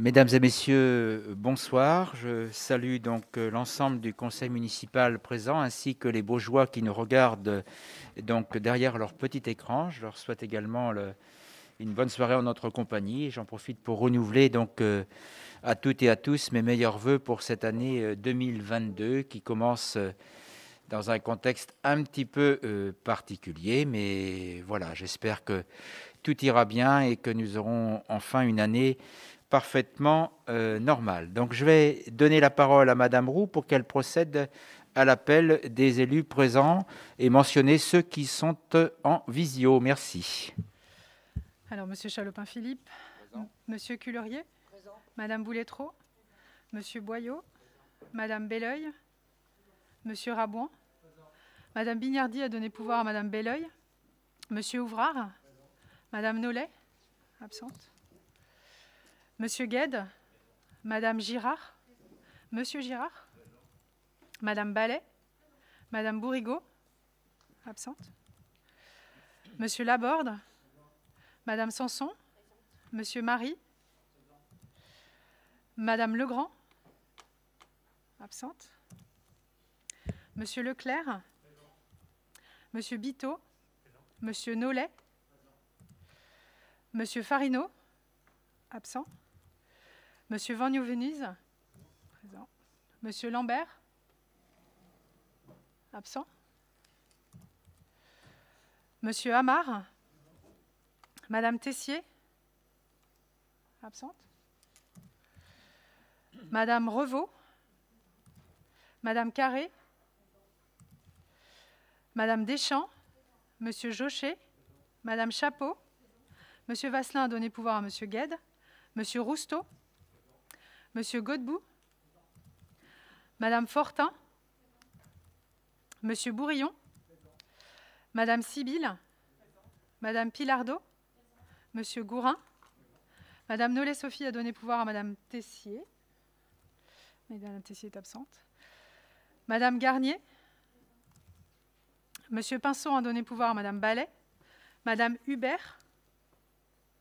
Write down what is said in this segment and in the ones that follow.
Mesdames et messieurs, euh, bonsoir. Je salue donc euh, l'ensemble du conseil municipal présent ainsi que les bourgeois qui nous regardent donc derrière leur petit écran. Je leur souhaite également une bonne soirée en notre compagnie. J'en profite pour renouveler donc euh, à toutes et à tous mes meilleurs voeux pour cette année 2022 qui commence dans un contexte un petit peu particulier. Mais voilà, j'espère que tout ira bien et que nous aurons enfin une année parfaitement euh, normal. Donc je vais donner la parole à Madame Roux pour qu'elle procède à l'appel des élus présents et mentionner ceux qui sont euh, en visio. Merci. Alors Monsieur Chalopin-Philippe, Monsieur Culerier, Madame M. Monsieur Boyot, Madame Belleuil, Monsieur Rabouin, Madame Bignardi a donné pouvoir à Madame Belleuil, Monsieur Ouvrard, Madame Nollet, absente, Monsieur Gued, Madame Girard, Monsieur Girard, Madame Ballet, Madame Bourrigaud, absente, Monsieur Laborde, Madame Sanson, Monsieur Marie, Madame Legrand, absente, Monsieur Leclerc, Monsieur Biteau, Monsieur Nollet, Monsieur Farino, absent, Monsieur Van Présent. Monsieur Lambert Absent. Monsieur Amar, Madame Tessier Absente. Madame Revaux Madame Carré Madame Deschamps Monsieur Jaucher Madame Chapeau Monsieur Vasselin a donné pouvoir à Monsieur Gued Monsieur Rousteau Monsieur Godbout Madame Fortin Monsieur Bourillon Madame Sibylle Madame Pilardeau Monsieur Gourin Madame Nollet-Sophie a donné pouvoir à Madame Tessier. Mais Madame Tessier est absente. Madame Garnier. Monsieur Pinson a donné pouvoir à Madame Ballet. Madame Hubert,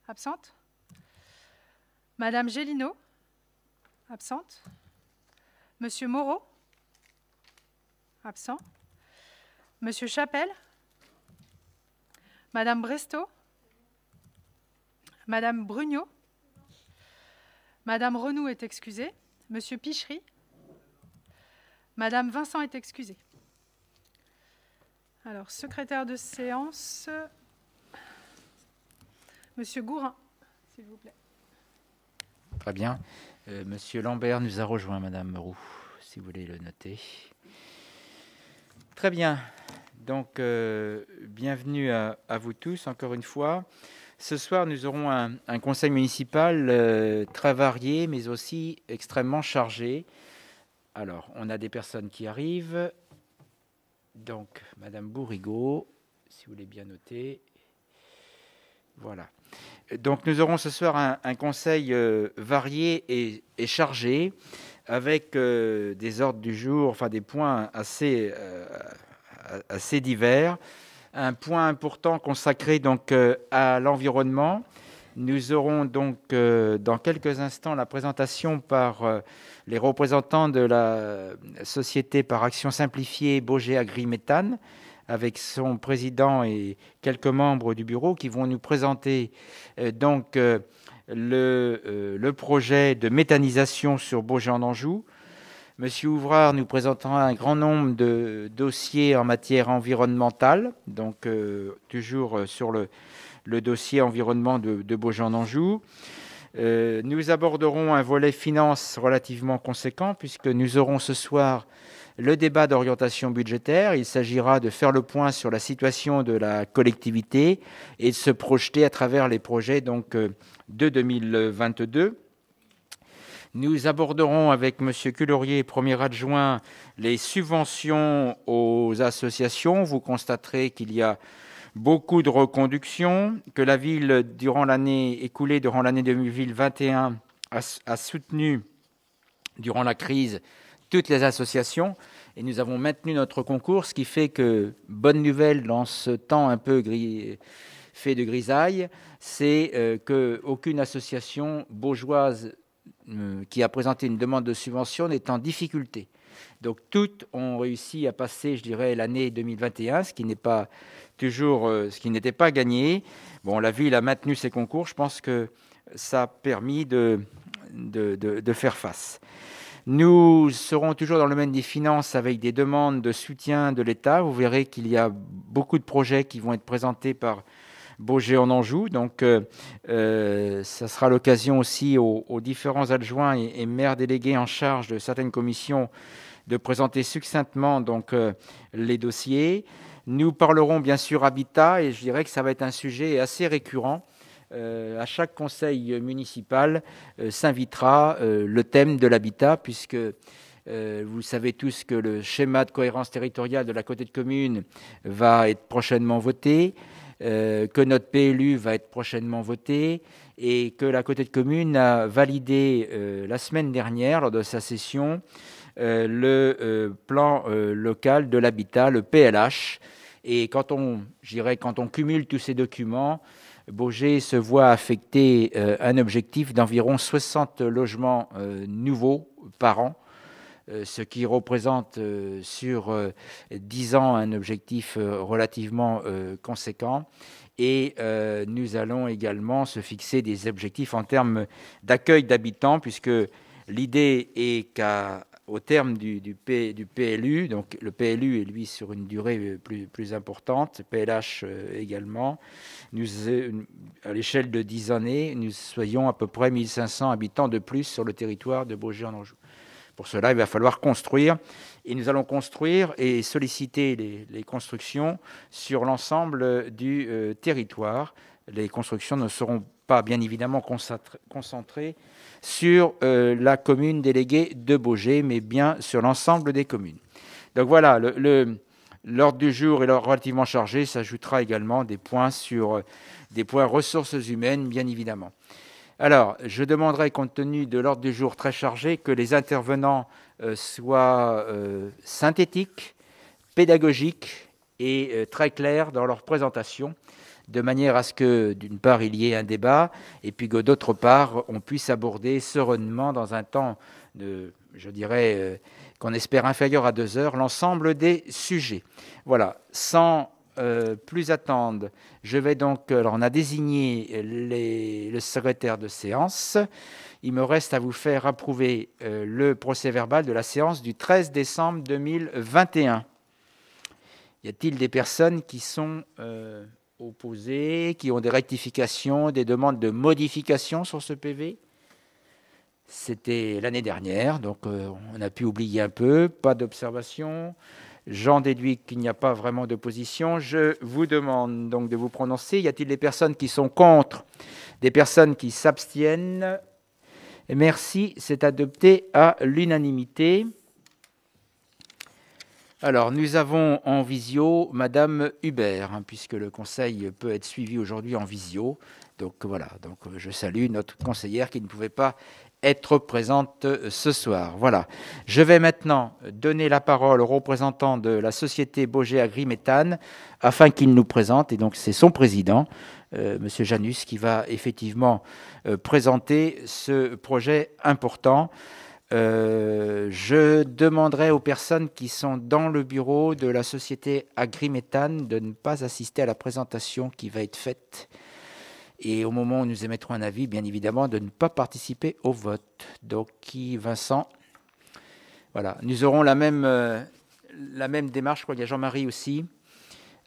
absente. Madame Gélineau absente. Monsieur Moreau, absent. Monsieur Chapelle, Madame Bresto, Madame Brugnot, Madame Renou est excusée, Monsieur Pichery, Madame Vincent est excusée. Alors, secrétaire de séance, Monsieur Gourin, s'il vous plaît. Très bien. Euh, Monsieur Lambert nous a rejoint, Madame Roux, si vous voulez le noter. Très bien. Donc, euh, bienvenue à, vous tous, encore une fois. Ce soir, nous aurons un, conseil municipal euh, très varié, mais aussi extrêmement chargé. Alors, on a des personnes qui arrivent. Donc, Madame Bourrigaud, si vous voulez bien noter. Voilà. Donc nous aurons ce soir un, conseil euh, varié et, chargé avec euh, des ordres du jour, enfin des points assez, euh, divers. Un point important consacré donc à l'environnement. Nous aurons donc dans quelques instants la présentation par les représentants de la société par action simplifiée Bogé Agriméthane. méthane avec son président et quelques membres du bureau qui vont nous présenter euh, donc euh, le, euh, le projet de méthanisation sur Beaujean-d'Anjou. Monsieur Ouvrard nous présentera un grand nombre de dossiers en matière environnementale, donc toujours sur le, le, dossier environnement de, de Beaujean-d'Anjou. nous aborderons un volet finance relativement conséquent, puisque nous aurons ce soir le débat d'orientation budgétaire. Il s'agira de faire le point sur la situation de la collectivité et de se projeter à travers les projets donc, euh, de 2022. Nous aborderons avec M. Culorier, premier adjoint, les subventions aux associations. Vous constaterez qu'il y a beaucoup de reconductions, que la ville, durant l'année écoulée, durant l'année 2021, a, a soutenu, durant la crise, toutes les associations. Et nous avons maintenu notre concours, ce qui fait que, bonne nouvelle dans ce temps un peu fait de grisaille, c'est euh, qu'aucune association bourgeoise euh, qui a présenté une demande de subvention n'est en difficulté. Donc toutes ont réussi à passer, je dirais, l'année 2021, ce qui n'est pas toujours, euh, ce qui n'était pas gagné. Bon, l'a ville a maintenu ses concours. Je pense que ça a permis de faire face. Nous serons toujours dans le domaine des finances avec des demandes de soutien de l'État. Vous verrez qu'il y a beaucoup de projets qui vont être présentés par Beauger en Anjou. Donc, euh, euh, ça sera l'occasion aussi aux, différents adjoints et, maires délégués en charge de certaines commissions de présenter succinctement euh, les dossiers. Nous parlerons bien sûr habitat et je dirais que ça va être un sujet assez récurrent euh, à chaque conseil municipal euh, s'invitera euh, le thème de l'habitat, puisque vous savez tous que le schéma de cohérence territoriale de la côté de commune va être prochainement voté, que notre PLU va être prochainement voté et que la côté de commune a validé la semaine dernière lors de sa session le plan local de l'habitat, le PLH. Et quand on, quand on cumule tous ces documents, Bourget se voit affecter euh, un objectif d'environ 60 logements euh, nouveaux par an, euh, ce qui représente sur 10 ans un objectif relativement conséquent. Et nous allons également se fixer des objectifs en termes d'accueil d'habitants, puisque l'idée est qu'à au terme du, du, PLU, donc le PLU est lui sur une durée euh, plus, importante, PLH euh, également, nous, euh, à l'échelle de 10 années, nous soyons à peu près 1500 habitants de plus sur le territoire de Beaugé-en-Anjou. Pour cela, il va falloir construire et nous allons construire et solliciter les, constructions sur l'ensemble du territoire. Les constructions ne seront pas bien évidemment concentrées sur euh, la commune déléguée de Beaugé, mais bien sur l'ensemble des communes. Donc voilà, l'ordre du jour est relativement chargé, s'ajoutera également des points sur euh, des points ressources humaines, bien évidemment. Alors, je demanderai, compte tenu de l'ordre du jour très chargé, que les intervenants euh, soient synthétiques, pédagogiques et très clairs dans leur présentation, de manière à ce que, d'une part, il y ait un débat, et puis que, d'autre part, on puisse aborder sereinement, dans un temps, de, je dirais, euh, qu'on espère inférieur à deux heures, l'ensemble des sujets. Voilà, sans euh, plus attendre, je vais donc. Alors, on a désigné le secrétaire de séance. Il me reste à vous faire approuver euh, le procès verbal de la séance du 13 décembre 2021. Y a-t-il des personnes qui sont opposés, qui ont des rectifications, des demandes de modification sur ce PV. C'était l'année dernière, donc euh, on a pu oublier un peu, pas d'observation. J'en déduis qu'il n'y a pas vraiment d'opposition. Je vous demande donc de vous prononcer. Y a-t-il des personnes qui sont contre, des personnes qui s'abstiennent Merci, c'est adopté à l'unanimité. Alors, nous avons en visio Madame Hubert, hein, puisque le Conseil peut être suivi aujourd'hui en visio. Donc voilà, donc je salue notre conseillère qui ne pouvait pas être présente ce soir. Voilà. Je vais maintenant donner la parole au représentant de la société Boger Méthane afin qu'il nous présente, et donc c'est son président, M. Euh, Monsieur Janus, qui va effectivement euh, présenter ce projet important. Euh, je demanderai aux personnes qui sont dans le bureau de la société Agriméthane de ne pas assister à la présentation qui va être faite. Et au moment où nous émettrons un avis, bien évidemment, de ne pas participer au vote. Donc, qui, Vincent Voilà, nous aurons la même, euh, la même démarche. Je crois qu'il y a Jean-Marie aussi,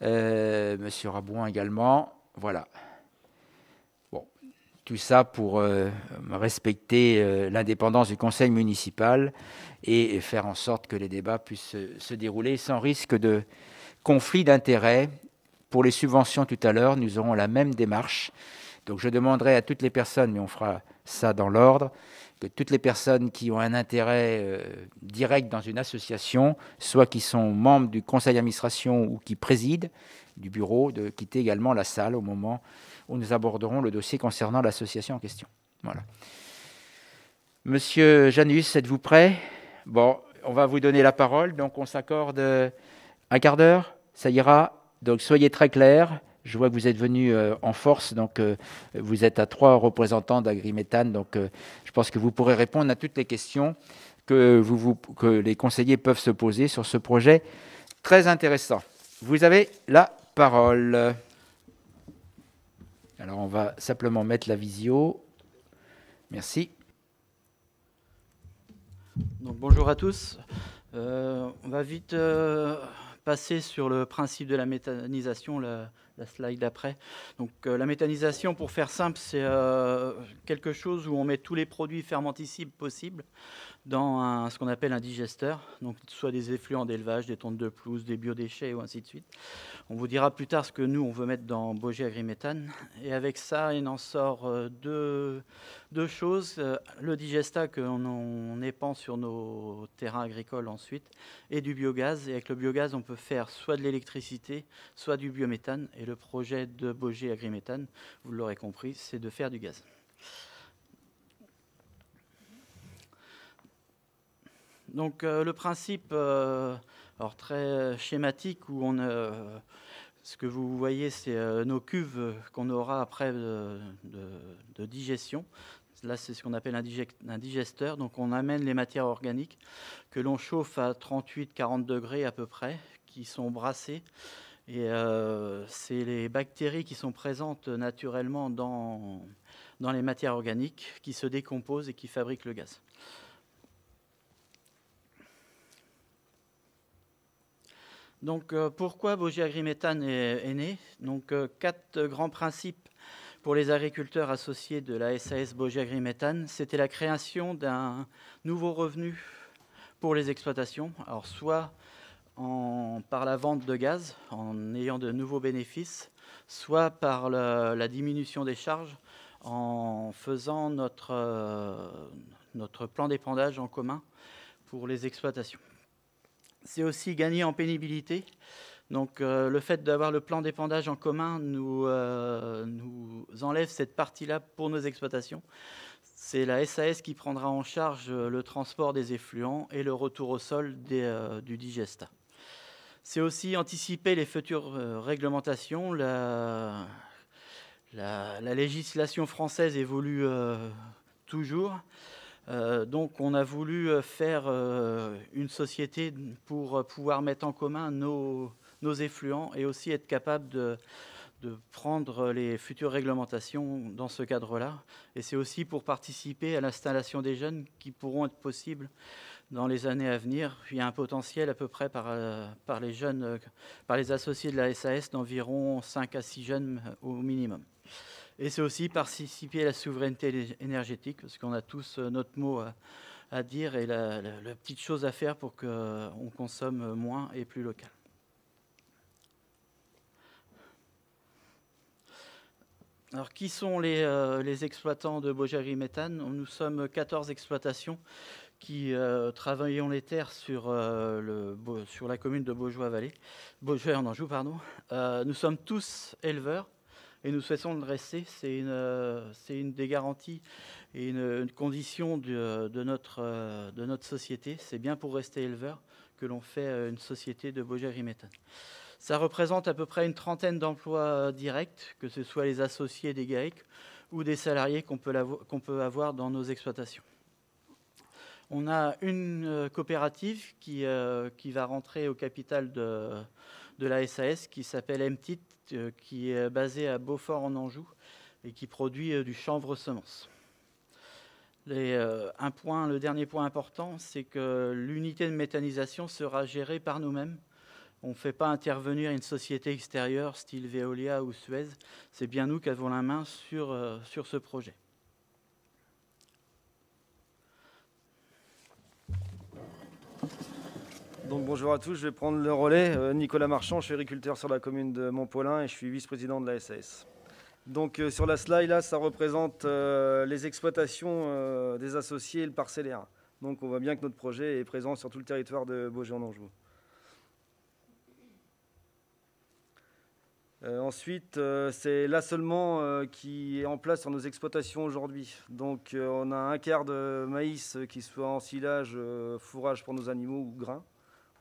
euh, Monsieur Rabouin également. Voilà tout ça pour euh, respecter euh, l'indépendance du conseil municipal et faire en sorte que les débats puissent se, dérouler sans risque de conflit d'intérêts. Pour les subventions tout à l'heure, nous aurons la même démarche. Donc je demanderai à toutes les personnes, mais on fera ça dans l'ordre, que toutes les personnes qui ont un intérêt euh, direct dans une association, soit qui sont membres du conseil d'administration ou qui président du bureau, de quitter également la salle au moment où nous aborderons le dossier concernant l'association en question. Voilà. Monsieur Janus, êtes-vous prêt Bon, on va vous donner la parole, donc on s'accorde euh, un quart d'heure, ça ira. Donc soyez très clair. Je vois que vous êtes venu euh, en force, donc euh, vous êtes à trois représentants d'Agriméthane, donc je pense que vous pourrez répondre à toutes les questions que, vous, vous, que les conseillers peuvent se poser sur ce projet très intéressant. Vous avez la parole. Alors on va simplement mettre la visio. Merci. bonjour à tous. Euh, on va vite euh, passer sur le principe de la méthanisation, la, slide d'après. Donc euh, la méthanisation, pour faire simple, c'est quelque chose où on met tous les produits fermenticibles possibles dans ce qu'on appelle un digesteur, donc soit des effluents d'élevage, des tontes de pelouse, des biodéchets ou ainsi de suite. On vous dira plus tard ce que nous, on veut mettre dans Bogé Agriméthane. Et avec ça, il en sort euh, deux, deux choses. Euh, le digesta que l'on épand sur nos terrains agricoles ensuite, et du biogaz. Et avec le biogaz, on peut faire soit de l'électricité, soit du biométhane. Et le projet de Bogé Agriméthane, vous l'aurez compris, c'est de faire du gaz. Donc euh, le principe, euh, alors très euh, schématique, où on ce que vous voyez, c'est nos cuves qu'on aura après de, digestion. Là, c'est ce qu'on appelle un digesteur. Donc, on amène les matières organiques que l'on chauffe à 38-40 degrés à peu près, qui sont brassées. Et c'est les bactéries qui sont présentes naturellement dans, dans les matières organiques qui se décomposent et qui fabriquent le gaz. Donc, euh, pourquoi Bogie Agriméthane est, né Donc, euh, quatre grands principes pour les agriculteurs associés de la SAS Bogie C'était la création d'un nouveau revenu pour les exploitations, alors soit par la vente de gaz, en ayant de nouveaux bénéfices, soit par la diminution des charges, en faisant notre, euh, notre plan d'épandage en commun pour les exploitations c'est aussi gagner en pénibilité. Donc euh, le fait d'avoir le plan d'épandage en commun nous, euh, enlève cette partie-là pour nos exploitations. C'est la SAS qui prendra en charge euh, le transport des effluents et le retour au sol du digesta. C'est aussi anticiper les futures réglementations. la, législation française évolue toujours. Euh, donc on a voulu euh, faire euh, une société pour pouvoir mettre en commun nos, effluents et aussi être capable de, prendre les futures réglementations dans ce cadre-là. Et c'est aussi pour participer à l'installation des jeunes qui pourront être possibles dans les années à venir. Il y a un potentiel à peu près par, les jeunes, par les associés de la SAS d'environ 5 à 6 jeunes au minimum. Et c'est aussi participer à la souveraineté énergétique, parce qu'on a tous euh, notre mot à, dire et la, petite chose à faire pour qu'on euh, consomme moins et plus local. Alors, qui sont les, euh, exploitants de beaujolais Méthane Nous sommes 14 exploitations qui travaillons les terres sur, la commune de Beaujois-Vallée, Beaujois en Anjou, pardon. nous sommes tous éleveurs, et nous souhaitons le rester. C'est une, euh, une, des garanties et une, condition de, notre, euh, de notre société. C'est bien pour rester éleveur que l'on fait euh, une société de bogéry riméthane Ça représente à peu près une trentaine d'emplois directs, que ce soit les associés des GAEC ou des salariés qu'on peut, peut, avoir dans nos exploitations. On a une coopérative qui, qui va rentrer au capital de, de la SAS qui s'appelle MTIT euh, qui est basé à Beaufort en Anjou et qui produit euh, du chanvre semence. Euh, un point, le dernier point important, c'est que l'unité de méthanisation sera gérée par nous-mêmes. On ne fait pas intervenir une société extérieure, style Veolia ou Suez. C'est bien nous qui avons la main sur ce projet. bonjour à tous, je vais prendre le relais. Euh, Nicolas Marchand, je suis agriculteur sur la commune de Montpolin et je suis vice-président de la SAS. Donc euh, sur la slide, là, ça représente euh, les exploitations des associés et le parcellaire. Donc on voit bien que notre projet est présent sur tout le territoire de beaujolais en ensuite, c'est là seulement qui est en place sur nos exploitations aujourd'hui. Donc on a un quart de maïs qui soit en silage, fourrage pour nos animaux ou grains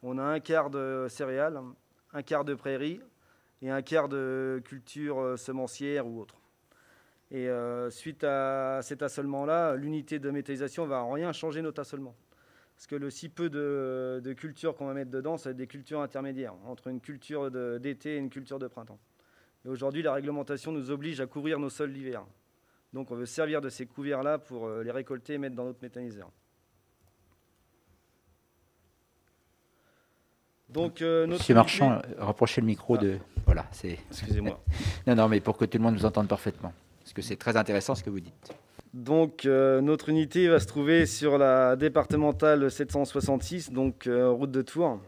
on a un quart de céréales, un quart de prairies et un quart de culture euh, semencière ou autre. Et euh, suite à cet assolement-là, l'unité de métallisation va en rien changer notre assolement. Parce que le si peu de, de cultures qu'on va mettre dedans, ça va être des cultures intermédiaires, entre une culture d'été et une culture de printemps. Et aujourd'hui, la réglementation nous oblige à couvrir nos sols l'hiver. Donc on veut servir de ces couverts-là pour euh, les récolter et mettre dans notre méthaniseur. Euh, Monsieur Marchand, euh, rapprochez le micro ah. de. Voilà, c'est. Excusez-moi. non, non, mais pour que tout le monde nous entende parfaitement. Parce que c'est très intéressant ce que vous dites. Donc, euh, notre unité va se trouver sur la départementale 766, donc route de Tours,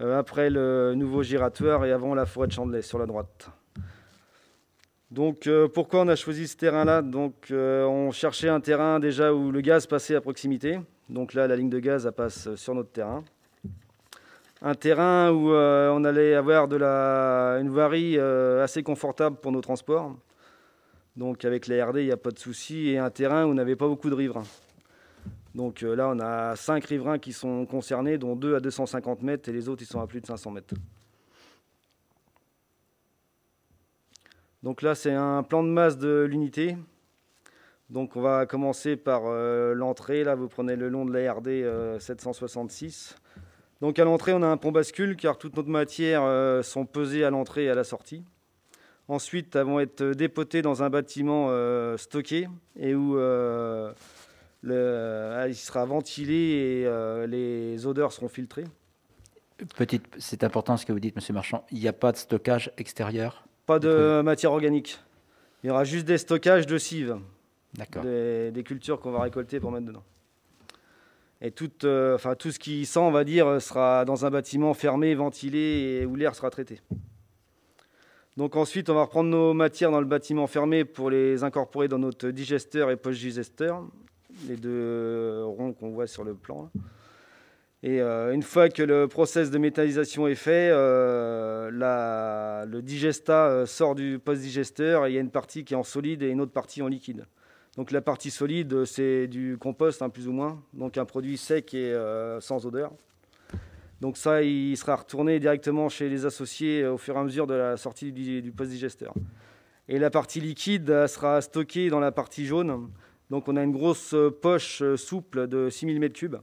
après le nouveau giratoire et avant la forêt de Chandelay, sur la droite. Donc, pourquoi on a choisi ce terrain-là Donc, on cherchait un terrain déjà où le gaz passait à proximité. Donc là, la ligne de gaz, passe sur notre terrain un terrain où euh, on allait avoir une voirie euh, assez confortable pour nos transports. Donc avec la RD, il n'y a pas de souci, et un terrain où on n'avait pas beaucoup de riverains. Donc euh, là, on a cinq riverains qui sont concernés, dont deux à 250 mètres, et les autres, ils sont à plus de 500 mètres. Donc là, c'est un plan de masse de l'unité. Donc on va commencer par l'entrée. Là, vous prenez le long de la RD 766 donc à l'entrée, on a un pont bascule car toutes nos matières euh, sont pesées à l'entrée et à la sortie. Ensuite, elles vont être dépotées dans un bâtiment euh, stocké et où euh, le, il sera ventilé et les odeurs seront filtrées. Petite, c'est important ce que vous dites, Monsieur Marchand. Il n'y a pas de stockage extérieur. Pas de matière organique. Il y aura juste des stockages de cives. Des, des cultures qu'on va récolter pour mettre dedans et euh, tout, ce qui sent, on va dire, sera dans un bâtiment fermé, ventilé et où l'air sera traité. Donc ensuite, on va reprendre nos matières dans le bâtiment fermé pour les incorporer dans notre digesteur et post-digesteur, les deux ronds qu'on voit sur le plan. Et euh, une fois que le process de métallisation est fait, euh, le digesta sort du post-digesteur il y a une partie qui est en solide et une autre partie en liquide. Donc la partie solide, c'est du compost, hein, plus ou moins, donc un produit sec et euh, sans odeur. Donc ça, il sera retourné directement chez les associés euh, au fur et à mesure de la sortie du, post-digesteur. Et la partie liquide euh, sera stockée dans la partie jaune. Donc on a une grosse poche souple de 6000 m3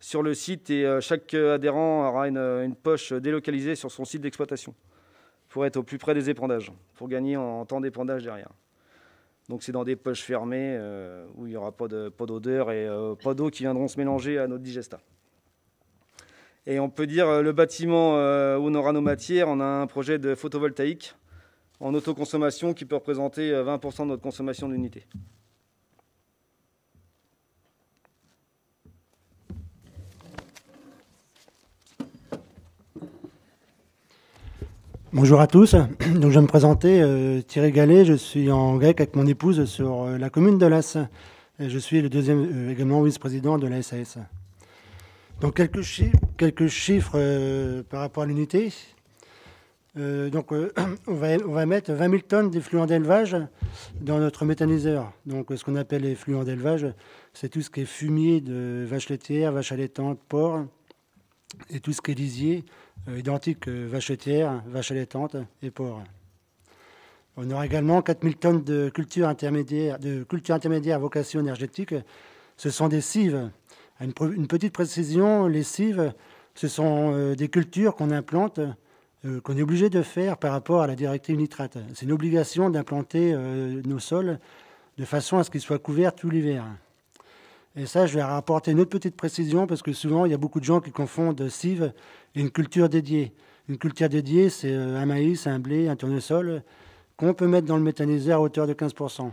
sur le site et chaque adhérent aura une, une poche délocalisée sur son site d'exploitation pour être au plus près des épandages, pour gagner en temps d'épandage derrière. Donc c'est dans des poches fermées euh, où il n'y aura pas d'odeur et euh, pas d'eau qui viendront se mélanger à notre digesta. Et on peut dire euh, le bâtiment où on aura nos matières, on a un projet de photovoltaïque en autoconsommation qui peut représenter 20% de notre consommation d'unité. Bonjour à tous. Donc, je vais me présenter euh, Thierry Gallet. Je suis en grec avec mon épouse sur euh, la commune de Las. je suis le deuxième euh, également vice-président de la SAS. Donc quelques, chiffres par rapport à l'unité. donc on va, mettre 20 000 tonnes d'effluents d'élevage dans notre méthaniseur. Donc ce qu'on appelle les effluents d'élevage, c'est tout ce qui est fumier de vaches laitières, vaches allaitantes, porcs et tout ce qui est lisier euh, identiques vaches laitières, vaches allaitantes et porcs. On aura également 4000 tonnes de cultures intermédiaires à vocation énergétique. Ce sont des cives. Une, une petite précision, les cives, ce sont euh, des cultures qu'on implante, euh, qu'on est obligé de faire par rapport à la directive nitrate. C'est une obligation d'implanter nos sols de façon à ce qu'ils soient couverts tout l'hiver. Et ça, je vais rapporter une autre petite précision parce que souvent, il y a beaucoup de gens qui confondent cive et une culture dédiée. Une culture dédiée, c'est euh, un maïs, un blé, un tournesol qu'on peut mettre dans le méthaniseur à hauteur de 15%.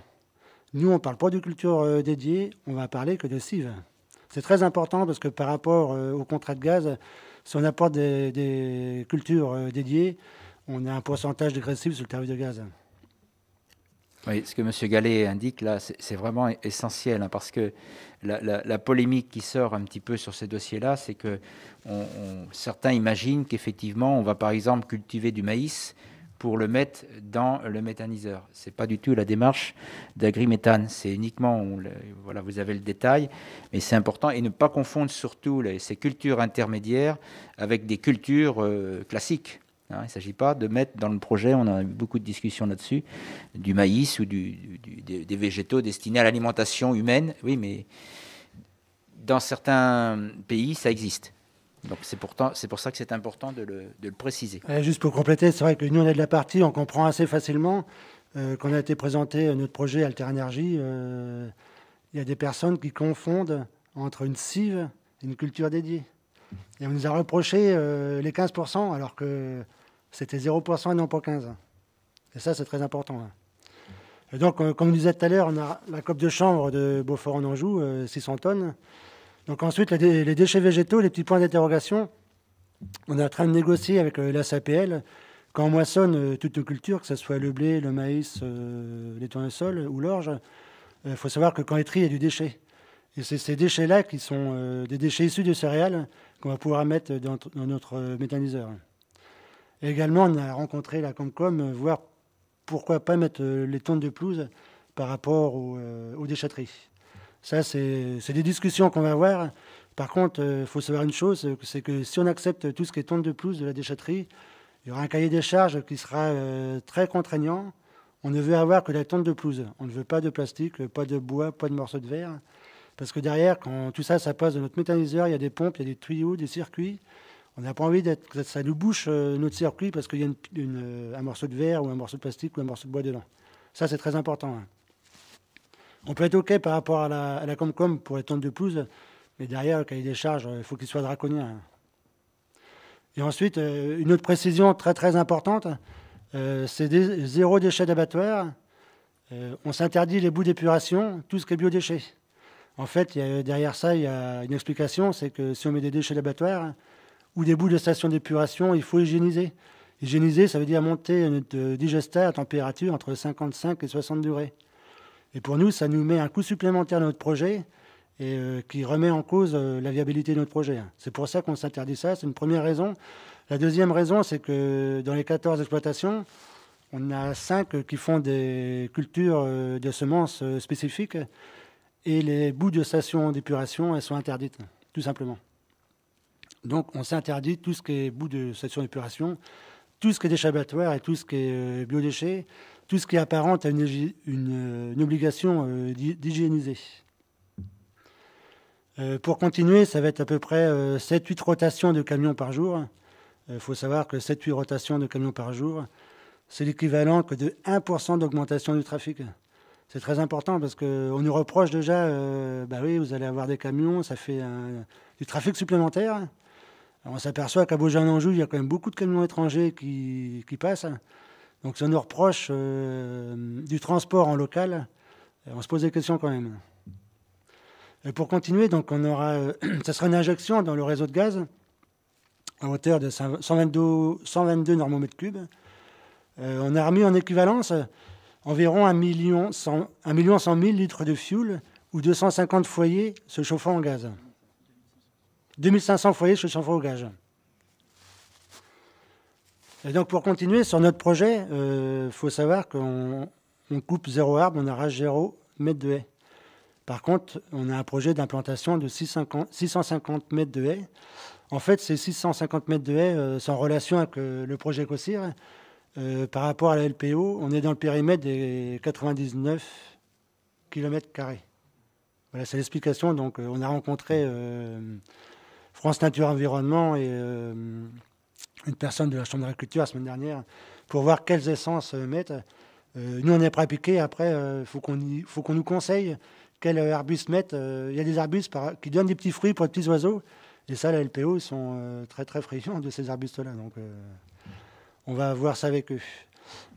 Nous, on ne parle pas de culture euh, dédiée, on va parler que de cive. C'est très important parce que par rapport euh, au contrat de gaz, si on apporte des, des cultures dédiées, on a un pourcentage dégressif sur le tarif de gaz. Oui, ce que M. Gallet indique là, c'est vraiment essentiel, hein, parce que la, polémique qui sort un petit peu sur ces dossiers-là, c'est que certains imaginent qu'effectivement, on va par exemple cultiver du maïs pour le mettre dans le méthaniseur. Ce n'est pas du tout la démarche d'agriméthane. C'est uniquement, voilà, vous avez le détail, mais c'est important. Et ne pas confondre surtout ces cultures intermédiaires avec des cultures euh, classiques. Hein, il ne s'agit pas de mettre dans le projet, on a eu beaucoup de discussions là-dessus, du maïs ou des, végétaux destinés à l'alimentation humaine. Oui, mais dans certains pays, ça existe. Donc c'est pourtant c'est pour ça que c'est important de le, préciser. juste pour compléter, c'est vrai que nous on est de la partie, on comprend assez facilement euh, qu'on a été présenté euh, notre projet Alterénergie. Euh, il y a des personnes qui confondent entre une cive et une culture dédiée. Et on nous a reproché euh, les 15%, alors que c'était 0% et non pas 15%. Et ça, c'est très important. Hein. donc, euh, comme nous disait tout à l'heure, on a la COP de chambre de Beaufort en Anjou, 600 euh, tonnes. Donc ensuite, les, déchets végétaux, les petits points d'interrogation, on est en train de négocier avec la Quand on moissonne toute culture, que ce soit le blé, le maïs, les sol ou l'orge, il faut savoir que quand il trie, il y a du déchet. Et c'est ces déchets-là qui sont des déchets issus de céréales on va pouvoir mettre dans, notre euh, méthaniseur. également, on a rencontré la Comcom, euh, voir pourquoi pas mettre euh, les tontes de pelouse par rapport aux, aux Ça, c'est des discussions qu'on va avoir. Par contre, il faut savoir une chose, c'est que si on accepte tout ce qui est tonte de pelouse de la déchâterie, il y aura un cahier des charges qui sera très contraignant. On ne veut avoir que la tonte de pelouse. On ne veut pas de plastique, pas de bois, pas de morceaux de verre. Parce que derrière, quand tout ça, ça passe dans notre méthaniseur, il y a des pompes, il y a des tuyaux, des circuits. On n'a pas envie d'être. Ça nous bouche euh, notre circuit parce qu'il y a euh, un morceau de verre ou un morceau de plastique ou un morceau de bois dedans. Ça, c'est très important. Hein. On peut être OK par rapport à la, à Comcom pour les tentes de pelouse, mais derrière, le cahier des charges, euh, il faut qu'il soit draconien. Hein. Et ensuite, une autre précision très très importante, c'est zéro déchet d'abattoir. On s'interdit les bouts d'épuration, tout ce qui est biodéchet. En fait, derrière ça, il y a une explication, c'est que si on met des déchets d'abattoir ou des bouts de station d'épuration, il faut hygiéniser. Hygiéniser, ça veut dire monter notre euh, digestat à température entre 55 et 60 degrés. Et pour nous, ça nous met un coût supplémentaire dans notre projet et euh, qui remet en cause euh, la viabilité de notre projet. C'est pour ça qu'on s'interdit ça, c'est une première raison. La deuxième raison, c'est que dans les 14 exploitations, on a 5 qui font des cultures de semences spécifiques et les bouts de stations d'épuration, elles sont interdites, tout simplement. Donc on s'interdit tout ce qui est bout de station d'épuration, tout ce qui est déchabatoire et tout ce qui est euh, biodéchet, tout ce qui est apparente à une, euh, obligation euh, d'hygiéniser. pour continuer, ça va être à peu près 7-8 rotations de camions par jour. Il faut savoir que 7-8 rotations de camions par jour, c'est l'équivalent que de 1% d'augmentation du trafic c'est très important parce qu'on nous reproche déjà, euh, bah oui, vous allez avoir des camions, ça fait du trafic supplémentaire. on s'aperçoit qu'à Beaujolais-en-Anjou, il y a quand même beaucoup de camions étrangers qui, passent. Donc si on nous reproche euh, du transport en local, on se pose des questions quand même. pour continuer, donc on aura, euh, ça sera une injection dans le réseau de gaz à hauteur de 122, 122 normomètres cubes. on a remis en équivalence environ 1 million 100 000 litres de fuel ou 250 foyers se chauffant au gaz. 2500 foyers se chauffant au gaz. Et donc pour continuer sur notre projet, il euh, faut savoir qu'on coupe zéro arbre, on arrache 0 mètre de haie. Par contre, on a un projet d'implantation de 650, 650 mètres de haie. En fait, ces 650 mètres de haie, euh, sont en relation avec euh, le projet COSIR, euh, par rapport à la LPO, on est dans le périmètre des 99 km. Voilà, c'est l'explication. Donc, euh, on a rencontré euh, France Nature Environnement et une personne de la Chambre d'agriculture la semaine dernière pour voir quelles essences mettre. nous, on est pratiqué. Après, il faut qu'on nous conseille quels arbustes mettre. Il y a des arbustes qui donnent des petits fruits pour les petits oiseaux. Et ça, la LPO sont très, très friands de ces arbustes-là on va voir ça avec eux.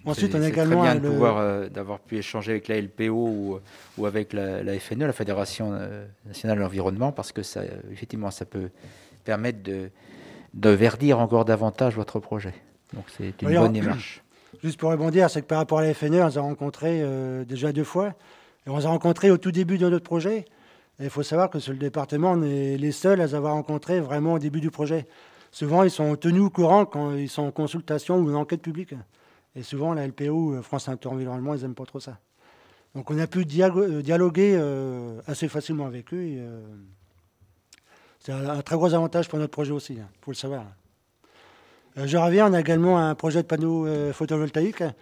Ensuite, on a également le... pouvoir euh, d'avoir pu échanger avec la LPO ou, avec la, FNE, la Fédération euh, nationale de l'environnement, parce que ça, euh, effectivement, ça peut permettre de, verdir encore davantage votre projet. Donc, c'est une bonne démarche. Juste pour rebondir, c'est que par rapport à la FNE, on s'est a rencontrés déjà deux fois, et on s'est a rencontrés au tout début de notre projet. il faut savoir que sur le département, on est les seuls à avoir rencontré vraiment au début du projet souvent, ils sont tenus au courant quand ils sont en consultation ou en enquête publique. Et souvent, la LPO, France inter Environnement, ils n'aiment pas trop ça. Donc on a pu euh, dialoguer euh, assez facilement avec eux. Euh, c'est un très gros avantage pour notre projet aussi, il hein, faut le savoir. Je reviens, on a également un projet de panneau photovoltaïque hein,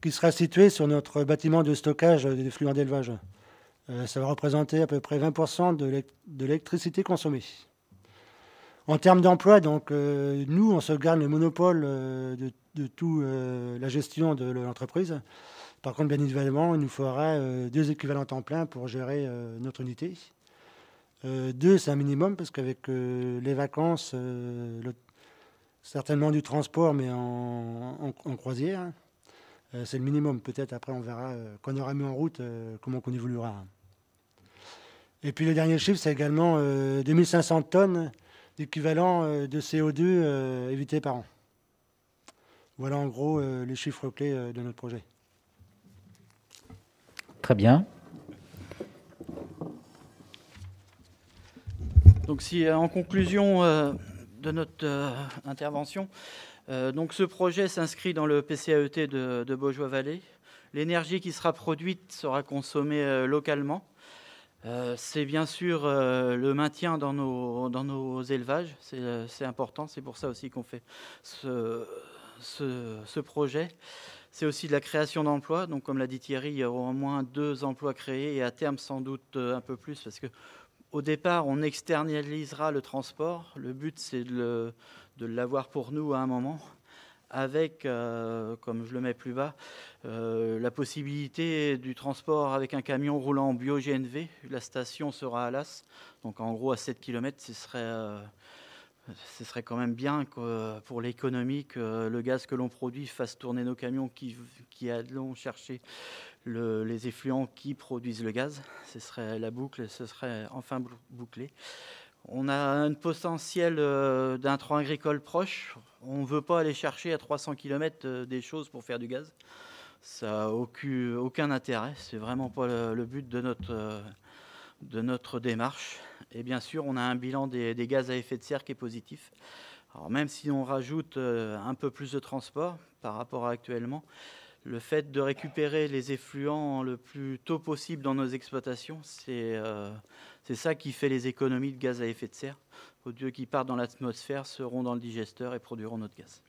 qui sera situé sur notre bâtiment de stockage des fluents d'élevage. Ça va représenter à peu près 20% de l'électricité consommée. En termes d'emploi, donc euh, nous, on se garde le monopole euh, de, toute tout euh, la gestion de l'entreprise. Par contre, bien évidemment, il nous faudra deux équivalents temps plein pour gérer notre unité. deux, c'est un minimum parce qu'avec les vacances, certainement du transport, mais en, croisière, c'est le minimum. Peut-être après, on verra quand on aura mis en route comment on évoluera. Et puis le dernier chiffre, c'est également 2500 tonnes L'équivalent euh, de CO2 euh, évité par an. Voilà en gros euh, les chiffres clés de notre projet. Très bien. Donc si en conclusion de notre intervention, donc ce projet s'inscrit dans le PCAET de, de Beaujois-Vallée. L'énergie qui sera produite sera consommée localement. Euh, c'est bien sûr euh, le maintien dans nos, élevages, euh, c'est important, c'est pour ça aussi qu'on fait ce, projet. C'est aussi de la création d'emplois, donc comme l'a dit Thierry, il y aura au moins deux emplois créés et à terme sans doute un peu plus, parce que au départ, on externalisera le transport. Le but, c'est de l'avoir pour nous à un moment avec, euh, comme je le mets plus bas, euh, la possibilité du transport avec un camion roulant en bio-GNV. La station sera à Las, donc en gros à 7 km, ce serait, euh, ce serait quand même bien que, pour l'économie que le gaz que l'on produit fasse tourner nos camions qui, allons chercher les effluents qui produisent le gaz. Ce serait la boucle, ce serait enfin bouclé. On a un potentiel d'un d'intrants agricole proche. On ne veut pas aller chercher à 300 km euh, des choses pour faire du gaz. Ça n'a aucun, intérêt. intérêt. n'est vraiment pas le, but euh, de notre, démarche. Et bien sûr, on a un bilan des, gaz à effet de serre qui est positif. Alors même si on rajoute euh, un peu plus de transport par rapport à actuellement, le fait de récupérer les effluents le plus tôt possible dans nos exploitations, c'est ça qui fait les économies de gaz à effet de serre qui partent dans l'atmosphère seront dans le digesteur et produiront notre gaz.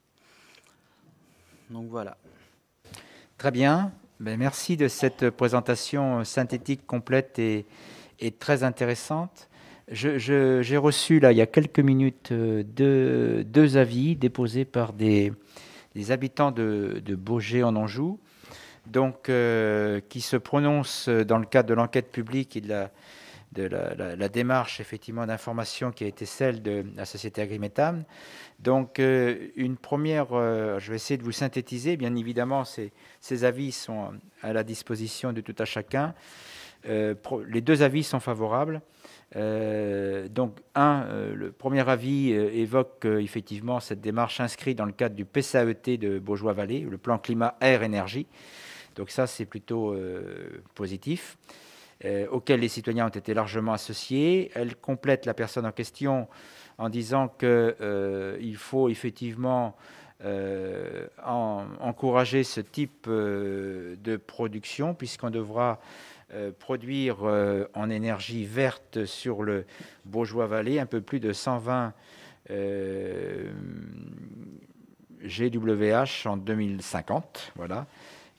Donc voilà. Très bien. Ben, merci de cette présentation synthétique, complète et, très intéressante. J'ai reçu, là, il y a quelques minutes, euh, deux, deux avis déposés par des, des habitants de, de, Beaugé en Anjou, donc, euh, qui se prononcent dans le cadre de l'enquête publique et de la, de la, démarche effectivement d'information qui a été celle de la société Agriméthane. Donc euh, une première, euh, je vais essayer de vous synthétiser. Bien évidemment, ces, avis sont à la disposition de tout à chacun. Euh, les deux avis sont favorables. donc, un, le premier avis évoque effectivement cette démarche inscrite dans le cadre du PCAET de Beaujois-Vallée, le plan climat-air-énergie. Donc ça, c'est plutôt positif. Euh, auxquelles les citoyens ont été largement associés. Elle complète la personne en question en disant qu'il euh, faut effectivement euh, encourager ce type de production puisqu'on devra produire en énergie verte sur le bourgeois vallée un peu plus de 120 GWH en 2050, voilà,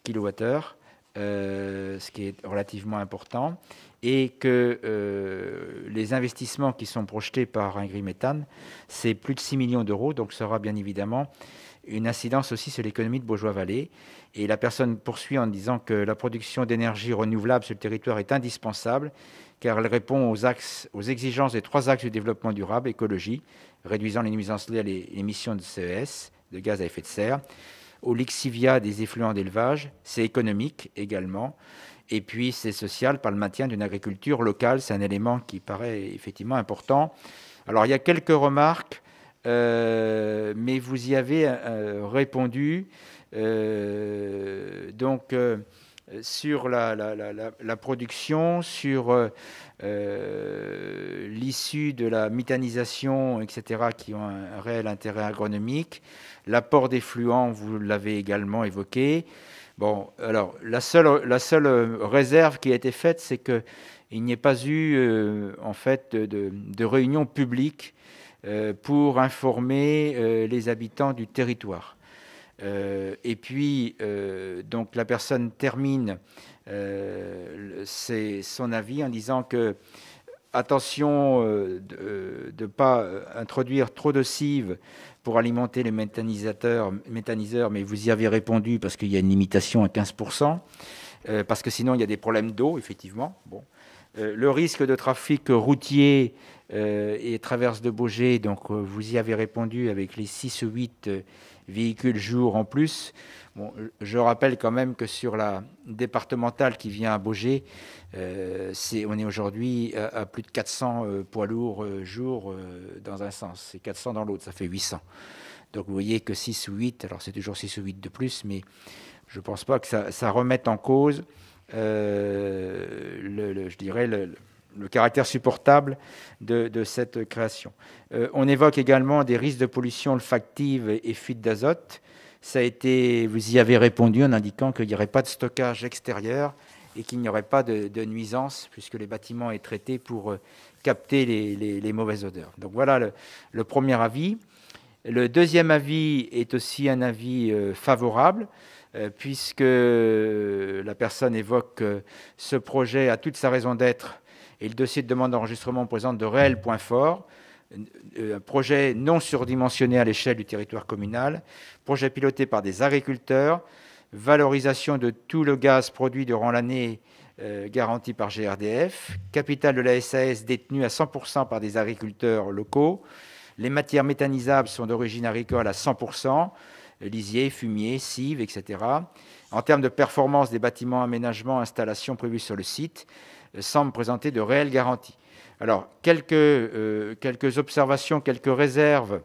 kilowattheure. Euh, ce qui est relativement important, et que euh, les investissements qui sont projetés par méthane, c'est plus de 6 millions d'euros, donc ça aura bien évidemment une incidence aussi sur l'économie de Beaujois-Vallée. Et la personne poursuit en disant que la production d'énergie renouvelable sur le territoire est indispensable car elle répond aux, aux exigences des trois axes du développement durable, écologie, réduisant les nuisances liées à l'émission de CES, de gaz à effet de serre, au lixivia des effluents d'élevage. C'est économique également. Et puis, c'est social par le maintien d'une agriculture locale. C'est un élément qui paraît effectivement important. Alors, il y a quelques remarques, euh, mais vous y avez euh, répondu. Euh, donc, sur la, production, sur l'issue de la méthanisation, etc., qui ont un réel intérêt agronomique. L'apport des fluents, vous l'avez également évoqué. Bon, alors la seule, euh, réserve qui a été faite, c'est qu'il n'y ait pas eu euh, en fait de, réunion publique euh, pour informer les habitants du territoire. et puis, donc la personne termine son avis en disant que attention de ne pas introduire trop de cives pour alimenter les méthaniseurs, mais vous y avez répondu parce qu'il y a une limitation à 15%, euh, parce que sinon il y a des problèmes d'eau, effectivement. Bon. Euh, le risque de trafic routier euh, et traverse de Beaugé, donc vous y avez répondu avec les 6 ou 8 véhicules jour en plus je rappelle quand même que sur la départementale qui vient à Baugé, euh, on est aujourd'hui euh, à, plus de 400 euh, poids lourds jours jour dans un sens et 400 dans l'autre, ça fait 800. Donc vous voyez que 6 ou 8, alors c'est toujours 6 ou 8 de plus, mais je ne pense pas que ça, remette en cause, le, je dirais, le, caractère supportable de, de cette création. on évoque également des risques de pollution olfactive et fuite d'azote a été, vous y avez répondu en indiquant qu'il n'y aurait pas de stockage extérieur et qu'il n'y aurait pas de, nuisance puisque les bâtiments sont traités pour euh, capter les, mauvaises odeurs. Donc voilà le, le, premier avis. Le deuxième avis est aussi un avis euh, favorable euh, puisque la personne évoque ce projet a toute sa raison d'être et le dossier de demande d'enregistrement présente de réels points forts. Euh, un projet non surdimensionné à l'échelle du territoire communal, projet piloté par des agriculteurs, valorisation de tout le gaz produit durant l'année euh, garantie par GRDF, capital de la SAS détenu à 100% par des agriculteurs locaux, les matières méthanisables sont d'origine agricole à 100%, lisier, fumier, cive, etc. En termes de performance des bâtiments, aménagements, installations prévues sur le site, euh, semble présenter de réelles garanties. Alors, euh, quelques, observations, quelques réserves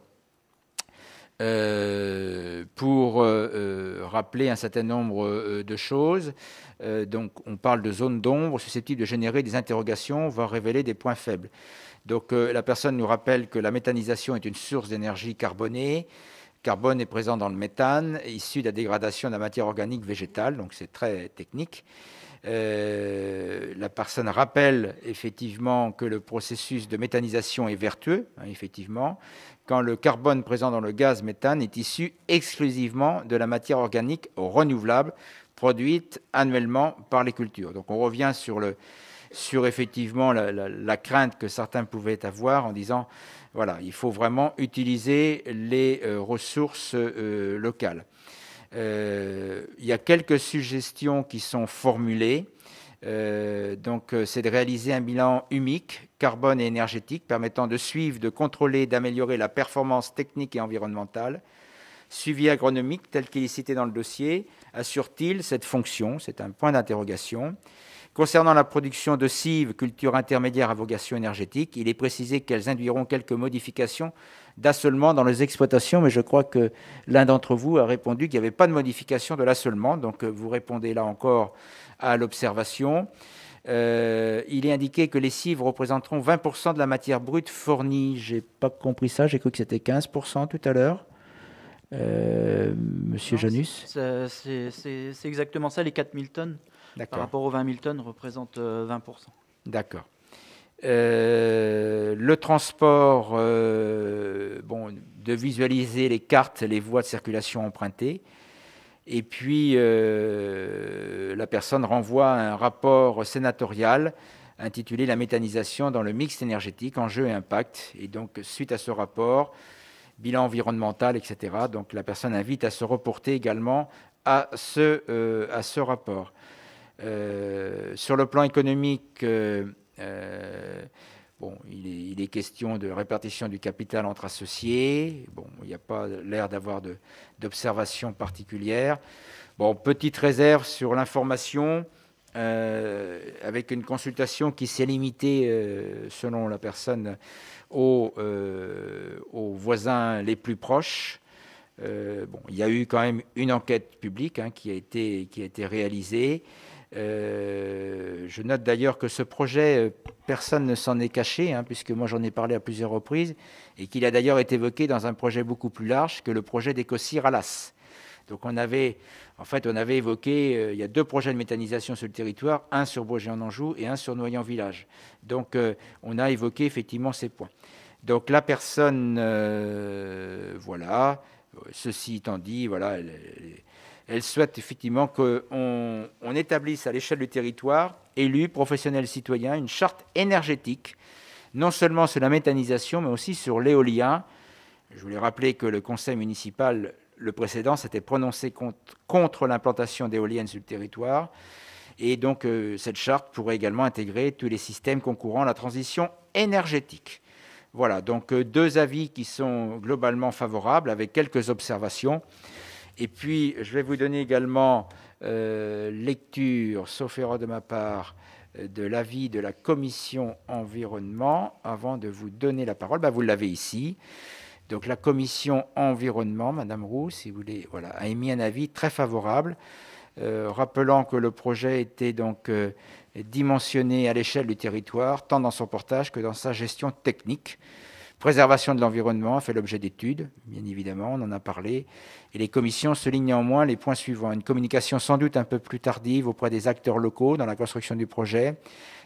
euh, pour euh, rappeler un certain nombre de choses. donc, on parle de zones d'ombre susceptibles de générer des interrogations, voire révéler des points faibles. Donc, la personne nous rappelle que la méthanisation est une source d'énergie carbonée, carbone est présent dans le méthane, issu de la dégradation de la matière organique végétale, donc c'est très technique. Euh, la personne rappelle effectivement que le processus de méthanisation est vertueux, hein, effectivement, quand le carbone présent dans le gaz méthane est issu exclusivement de la matière organique renouvelable produite annuellement par les cultures. Donc on revient sur le, sur effectivement la, crainte que certains pouvaient avoir en disant voilà, il faut vraiment utiliser les euh, ressources euh, locales. Euh, il y a quelques suggestions qui sont formulées. Euh, donc, euh, c'est de réaliser un bilan humique, carbone et énergétique, permettant de suivre, de contrôler, d'améliorer la performance technique et environnementale. Suivi agronomique, tel qu'il est cité dans le dossier, assure-t-il cette fonction C'est un point d'interrogation. Concernant la production de cives, culture intermédiaire à vocation énergétique, il est précisé qu'elles induiront quelques modifications d'assolement dans les exploitations, mais je crois que l'un d'entre vous a répondu qu'il n'y avait pas de modification de l'assolement, donc euh, vous répondez là encore à l'observation. Euh, il est indiqué que les cives représenteront 20% de la matière brute fournie. J'ai pas compris ça, j'ai cru que c'était 15% tout à l'heure. Euh, monsieur Janus C'est exactement ça, les 4000 tonnes par rapport aux 20 000 tonnes représentent 20%. D'accord. Euh, le transport, euh, bon, de visualiser les cartes, les voies de circulation empruntées. Et puis, euh, la personne renvoie un rapport sénatorial intitulé La méthanisation dans le mix énergétique, enjeux et impact. Et donc, suite à ce rapport, bilan environnemental, etc. Donc, la personne invite à se reporter également à ce, à ce rapport. sur le plan économique, euh, bon, il est, question de répartition du capital entre associés. Bon, il n'y a pas l'air d'avoir d'observation particulière. Bon, petite réserve sur l'information, euh, avec une consultation qui s'est limitée, euh, selon la personne, aux, voisins les plus proches. bon, il y a eu quand même une enquête publique hein, qui, a été, qui a été réalisée. Euh, je note d'ailleurs que ce projet, euh, personne ne s'en est caché, hein, puisque moi j'en ai parlé à plusieurs reprises, et qu'il a d'ailleurs été évoqué dans un projet beaucoup plus large que le projet décossir ralas Donc on avait, en fait, on avait évoqué, euh, il y a deux projets de méthanisation sur le territoire, un sur Bourget-en-Anjou et un sur Noyant-Village. Donc on a évoqué effectivement ces points. Donc la personne, voilà, ceci étant dit, voilà, elle souhaite effectivement qu'on établisse à l'échelle du territoire, élus, professionnels, citoyens, une charte énergétique, non seulement sur la méthanisation, mais aussi sur l'éolien. Je voulais rappeler que le conseil municipal, le précédent, s'était prononcé contre, l'implantation d'éoliennes sur le territoire. Et donc, euh, cette charte pourrait également intégrer tous les systèmes concourant à la transition énergétique. Voilà, donc euh, deux avis qui sont globalement favorables avec quelques observations. Et puis, je vais vous donner également euh, lecture, sauf erreur de ma part, euh, de l'avis de la commission environnement avant de vous donner la parole. Bah, vous l'avez ici. Donc la commission environnement, Madame Roux, si vous voulez, voilà, a émis un avis très favorable, euh, rappelant que le projet était donc dimensionné à l'échelle du territoire, tant dans son portage que dans sa gestion technique. Préservation de l'environnement a fait l'objet d'études, bien évidemment, on en a parlé, et les commissions soulignent néanmoins les points suivants. Une communication sans doute un peu plus tardive auprès des acteurs locaux dans la construction du projet,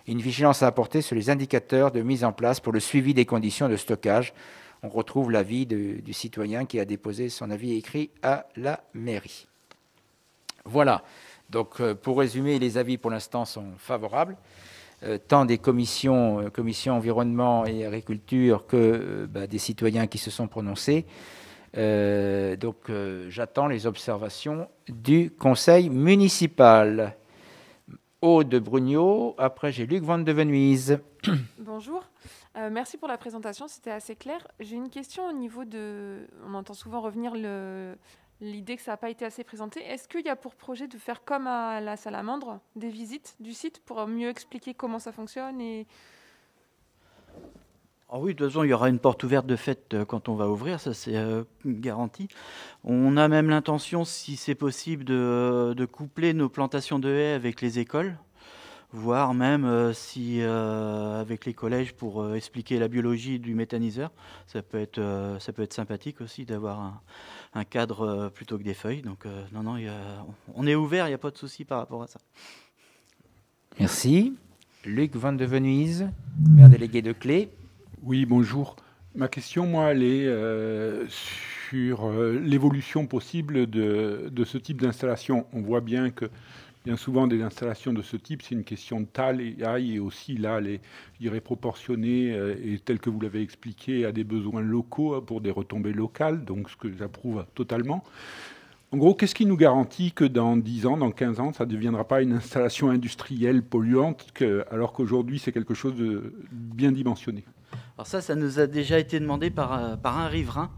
une vigilance à apporter sur les indicateurs de mise en place pour le suivi des conditions de stockage. On retrouve l'avis du citoyen qui a déposé son avis écrit à la mairie. Voilà, donc euh, pour résumer, les avis pour l'instant sont favorables. Euh, tant des commissions, euh, commission environnement et agriculture, que euh, bah, des citoyens qui se sont prononcés. donc j'attends les observations du conseil municipal. Aude Brugnot, après j'ai Luc Van de Venise. Bonjour, merci pour la présentation, c'était assez clair. J'ai une question au niveau de... On entend souvent revenir le, l'idée que ça n'a pas été assez présenté. Est-ce qu'il y a pour projet de faire comme à la salamandre, des visites du site pour mieux expliquer comment ça fonctionne et... Ah oui, de toute façon, il y aura une porte ouverte de fait euh, quand on va ouvrir, ça c'est euh, garanti. On a même l'intention, si c'est possible, euh, de, coupler nos plantations de haies avec les écoles, voire même si avec les collèges pour expliquer la biologie du méthaniseur. Ça peut être, ça peut être sympathique aussi d'avoir un, un cadre euh, plutôt que des feuilles. Donc euh, non, non, on est ouvert, il n'y a pas de souci par rapport à ça. Merci. Luc Van de Venise, maire délégué de Clé. Oui, bonjour. Ma question, moi, elle est euh, sur l'évolution possible de, de, ce type d'installation. On voit bien que bien souvent des installations de ce type, c'est une question de taille et aussi là, les, je dirais proportionnée euh, et telle que vous l'avez expliqué à des besoins locaux euh, pour des retombées locales, donc ce que j'approuve totalement. En gros, qu'est-ce qui nous garantit que dans 10 ans, dans 15 ans, ça ne deviendra pas une installation industrielle polluante, alors qu'aujourd'hui, c'est quelque chose de bien dimensionné alors ça, ça nous a déjà été demandé par, euh, un riverain.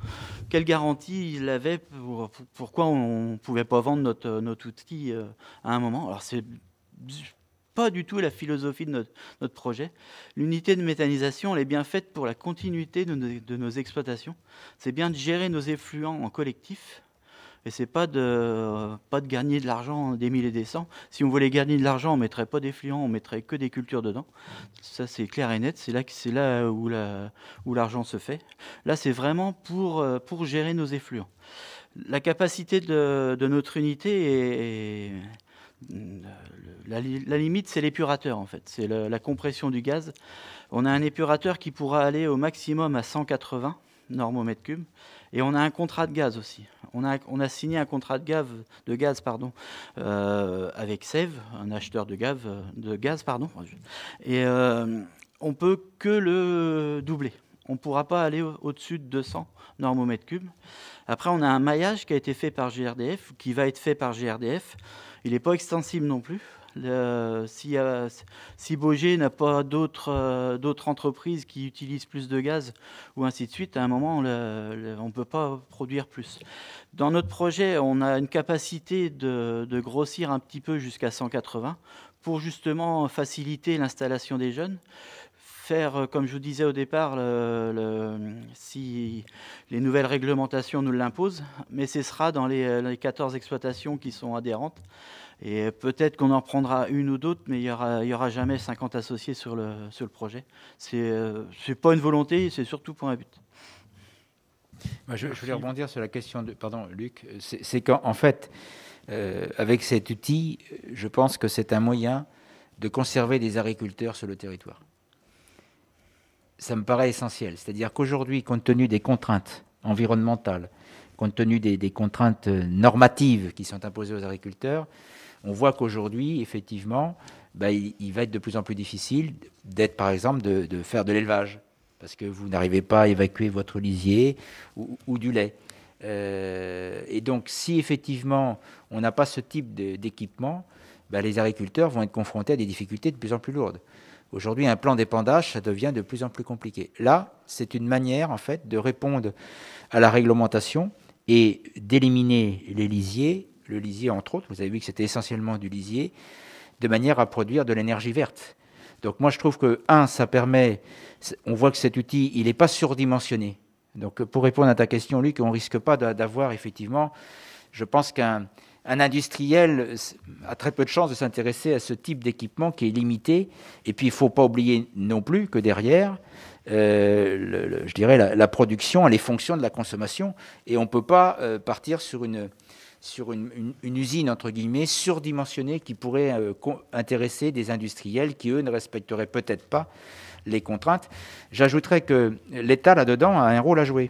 Quelle garantie il avait pour, pourquoi on ne pouvait pas vendre notre, euh, outil euh, à un moment Alors c'est pas du tout la philosophie de notre, projet. L'unité de méthanisation, elle est bien faite pour la continuité de nos exploitations. C'est bien de gérer nos effluents en collectif et c'est pas de, pas de gagner de l'argent des mille et des cents. Si on voulait gagner de l'argent, on mettrait pas des on on mettrait que des cultures dedans. Ça, c'est clair et net. C'est là, c'est là où, où l'argent se fait. Là, c'est vraiment pour, euh, gérer nos effluents. La capacité de, notre unité la, limite, c'est l'épurateur, en fait. C'est la, la compression du gaz. On a un épurateur qui pourra aller au maximum à 180 normes au mètre cube. Et on a un contrat de gaz aussi. On a, signé un contrat de, gaz, de gaz pardon, euh, avec SEV, un acheteur de, gaz, de gaz. Pardon, et on euh, on peut que le doubler. On ne pourra pas aller au-dessus de 200 normes au mètre Après, on a un maillage qui a été fait par GRDF, qui va être fait par GRDF. Il n'est pas extensible non plus si, Boger n'a pas euh, d'autres entreprises qui utilisent plus de gaz ou ainsi de suite, à un moment, on ne peut pas produire plus. Dans notre projet, on a une capacité de grossir un petit peu jusqu'à 180 pour justement faciliter l'installation des jeunes faire, euh, comme je vous disais au départ, si les nouvelles réglementations nous l'imposent, mais ce sera dans les, 14 euh, exploitations qui sont adhérentes. Et peut-être qu'on en prendra une ou d'autres, mais il n'y aura, aura, jamais 50 associés sur le, sur le projet. Ce n'est euh, pas une volonté, c'est surtout pour un but. je, voulais rebondir sur la question de... Pardon, Luc. C'est qu'en fait, avec cet outil, je pense que c'est un moyen de conserver des agriculteurs sur le territoire ça me paraît essentiel. C'est-à-dire qu'aujourd'hui, compte tenu des contraintes environnementales, compte tenu des, contraintes euh, normatives qui sont imposées aux agriculteurs, on voit qu'aujourd'hui, effectivement, bah, il, va être de plus en plus difficile d'être, par exemple, de, faire de l'élevage, parce que vous n'arrivez pas à évacuer votre lisier ou, du lait. Euh, et donc, si effectivement on n'a pas ce type d'équipement, bah, les agriculteurs vont être confrontés à des difficultés de plus en plus lourdes. Aujourd'hui, un plan d'épandage, ça devient de plus en plus compliqué. Là, c'est une manière, en fait, de répondre à la réglementation et d'éliminer les lisiers, le lisier entre autres, vous avez vu que c'était essentiellement du lisier, de manière à produire de l'énergie verte. Donc moi, je trouve que, un, ça permet, on voit que cet outil, il n'est pas surdimensionné. Donc pour répondre à ta question, Luc, on ne risque pas d'avoir effectivement, je pense qu'un un industriel a très peu de chances de s'intéresser à ce type d'équipement qui est limité. Et puis, il ne faut pas oublier non plus que derrière, euh, je dirais, la, production, a les fonctions de la consommation. Et on ne peut pas euh, partir sur une usine, entre guillemets, surdimensionnée qui pourrait euh, intéresser des industriels qui, eux, ne respecteraient peut-être pas les contraintes. J'ajouterais que l'État, là-dedans, a un rôle à jouer.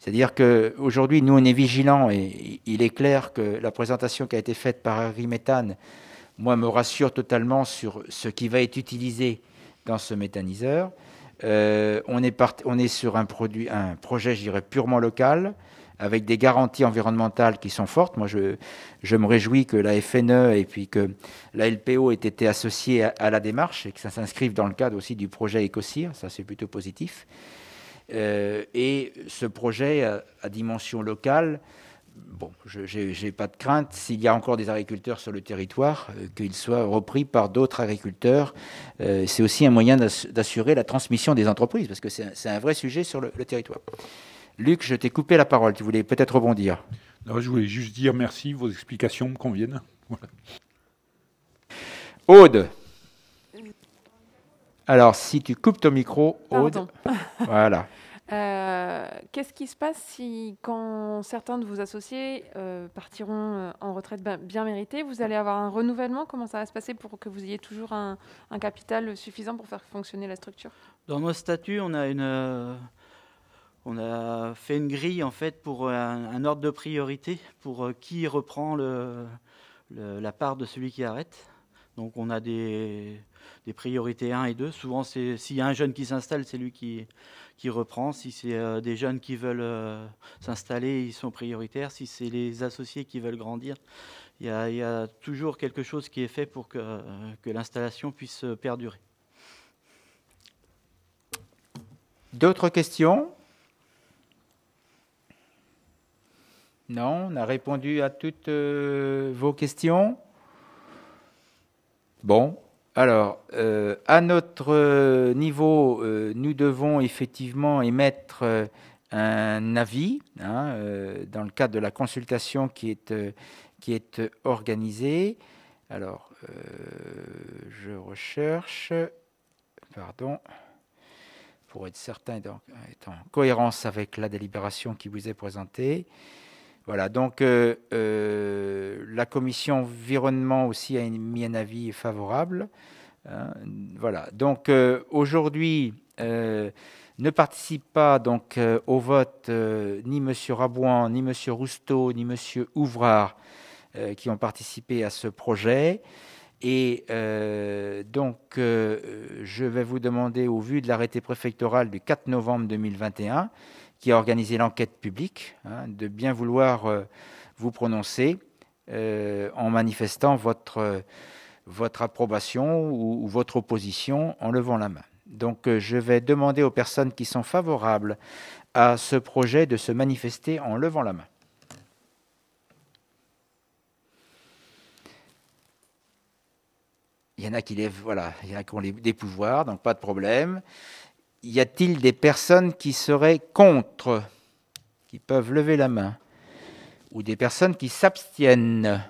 C'est-à-dire qu'aujourd'hui, nous, on est vigilants et il est clair que la présentation qui a été faite par Harry Méthane, moi, me rassure totalement sur ce qui va être utilisé dans ce méthaniseur. Euh, on, est sur un, projet, je dirais, purement local, avec des garanties environnementales qui sont fortes. Moi, je, me réjouis que la FNE et puis que la LPO aient été associées à, la démarche et que ça s'inscrive dans le cadre aussi du projet Écocir. Ça, c'est plutôt positif. Euh, et ce projet à, dimension locale bon, je n'ai pas de crainte, s'il y a encore des agriculteurs sur le territoire, euh, qu'ils soient repris par d'autres agriculteurs. Euh, c'est aussi un moyen d'assurer la transmission des entreprises, parce que c'est un, vrai sujet sur le, territoire. Luc, je t'ai coupé la parole, tu voulais peut-être rebondir. Non, je voulais juste dire merci, vos explications me conviennent. Aude alors, si tu coupes ton micro, Aude, Pardon. voilà. Euh, qu'est-ce qui se passe si, quand certains de vos associés euh, partiront euh, en retraite bien méritée, vous allez avoir un renouvellement Comment ça va se passer pour que vous ayez toujours un, capital suffisant pour faire fonctionner la structure Dans nos statuts, on a fait une grille en fait pour un, ordre de priorité pour qui reprend la part de celui qui arrête. Donc on a des, priorités 1 et 2. Souvent, s'il y a un jeune qui s'installe, c'est lui qui, reprend. Si c'est euh, des jeunes qui veulent euh, s'installer, ils sont prioritaires. Si c'est les associés qui veulent grandir, il y, a, toujours quelque chose qui est fait pour que, euh, l'installation puisse perdurer. D'autres questions Non, on a répondu à toutes vos questions. Bon, alors, euh, à notre niveau, euh, nous devons effectivement émettre euh, un avis hein, dans le cadre de la consultation qui est, qui est organisée. Alors, je recherche, pardon, pour être certain est en cohérence avec la délibération qui vous est présentée. Voilà, donc euh, euh, la commission environnement aussi a mis un avis favorable. Hein, voilà, donc euh, aujourd'hui ne participe pas donc au vote ni M. Rabouin, ni M. Rousteau, ni M. Ouvrard qui ont participé à ce projet. Et donc, je vais vous demander, au vu de l'arrêté préfectoral du 4 novembre 2021, qui a organisé l'enquête publique, hein, de bien vouloir euh, vous prononcer euh, en manifestant votre, euh, votre approbation ou, votre opposition en levant la main. Donc je vais demander aux personnes qui sont favorables à ce projet de se manifester en levant la main. Il y en a qui lèvent, voilà, il y qui ont les, des pouvoirs, donc pas de problème y a-t-il des personnes qui seraient contre, qui peuvent lever la main, ou des personnes qui s'abstiennent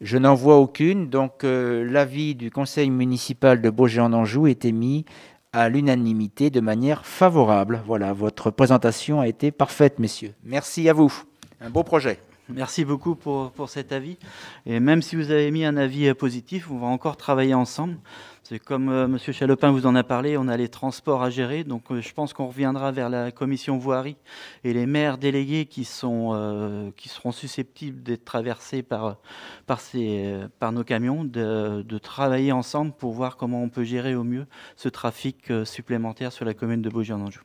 Je n'en vois aucune, donc euh, l'avis du conseil municipal de Beaugé-en-Anjou est émis à l'unanimité de manière favorable. Voilà, votre présentation a été parfaite, messieurs. Merci à vous. Un beau projet. Merci beaucoup pour, pour cet avis. Et même si vous avez mis un avis euh, positif, on va encore travailler ensemble comme euh, M. Chalopin vous en a parlé, on a les transports à gérer, donc euh, je pense qu'on reviendra vers la commission voirie et les maires délégués qui, sont, euh, qui seront susceptibles d'être traversés par, par, nos camions, de, travailler ensemble pour voir comment on peut gérer au mieux ce trafic supplémentaire sur la commune de beaugé anjou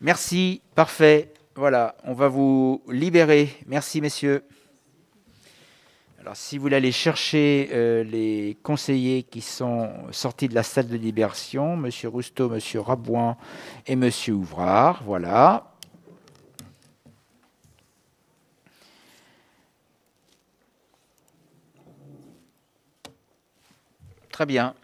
Merci, parfait. Voilà, on va vous libérer. Merci messieurs. Alors, si vous voulez aller chercher euh, les conseillers qui sont sortis de la salle de libération, M. Rousteau, M. Rabouin et M. Ouvrard, voilà. Très bien.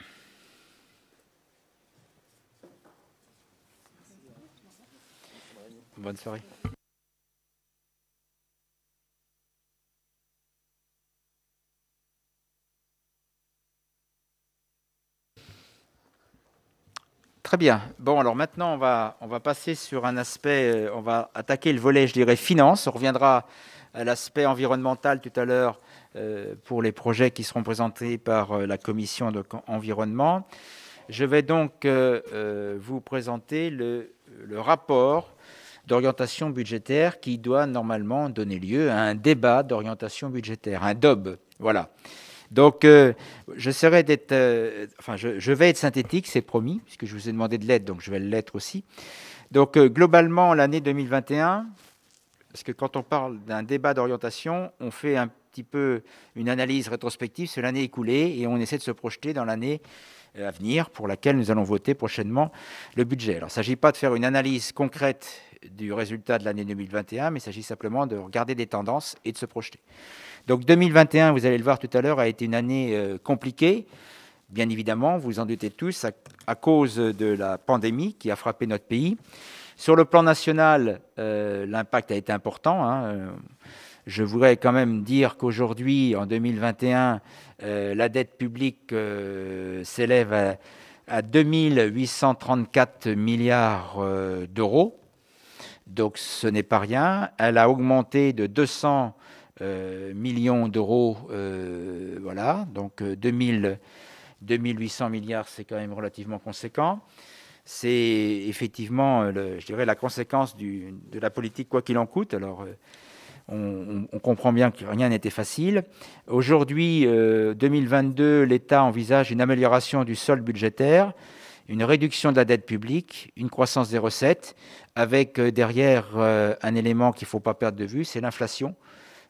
Bonne soirée. Très bien. Bon, alors maintenant, on va, on va passer sur un aspect, euh, on va attaquer le volet, je dirais, finance. On reviendra à l'aspect environnemental tout à l'heure euh, pour les projets qui seront présentés par euh, la commission de environnement. Je vais donc vous présenter le, le rapport d'orientation budgétaire qui doit normalement donner lieu à un débat d'orientation budgétaire, un DOB. Voilà. Donc, euh, je serai d'être. Euh, enfin, je, vais être synthétique, c'est promis, puisque je vous ai demandé de l'aide, donc je vais l'être aussi. Donc, euh, globalement, l'année 2021, parce que quand on parle d'un débat d'orientation, on fait un petit peu une analyse rétrospective sur l'année écoulée et on essaie de se projeter dans l'année à venir pour laquelle nous allons voter prochainement le budget. Alors, il ne s'agit pas de faire une analyse concrète du résultat de l'année 2021, mais il s'agit simplement de regarder des tendances et de se projeter. Donc 2021, vous allez le voir tout à l'heure, a été une année euh, compliquée. Bien évidemment, vous en doutez tous, à, cause de la pandémie qui a frappé notre pays. Sur le plan national, euh, l'impact a été important. Hein. Euh, je voudrais quand même dire qu'aujourd'hui, en 2021, la dette publique s'élève à, à 2834 milliards d'euros donc ce n'est pas rien. Elle a augmenté de 200 euh, millions d'euros. Euh, voilà, donc 2800 euh, milliards, c'est quand même relativement conséquent. C'est effectivement, je dirais, la conséquence de la politique quoi qu'il en coûte. Alors, on, comprend bien que rien n'était facile. Aujourd'hui, 2022, l'État envisage une amélioration du solde budgétaire une réduction de la dette publique, une croissance des recettes, avec euh, derrière euh, un élément qu'il ne faut pas perdre de vue, c'est l'inflation,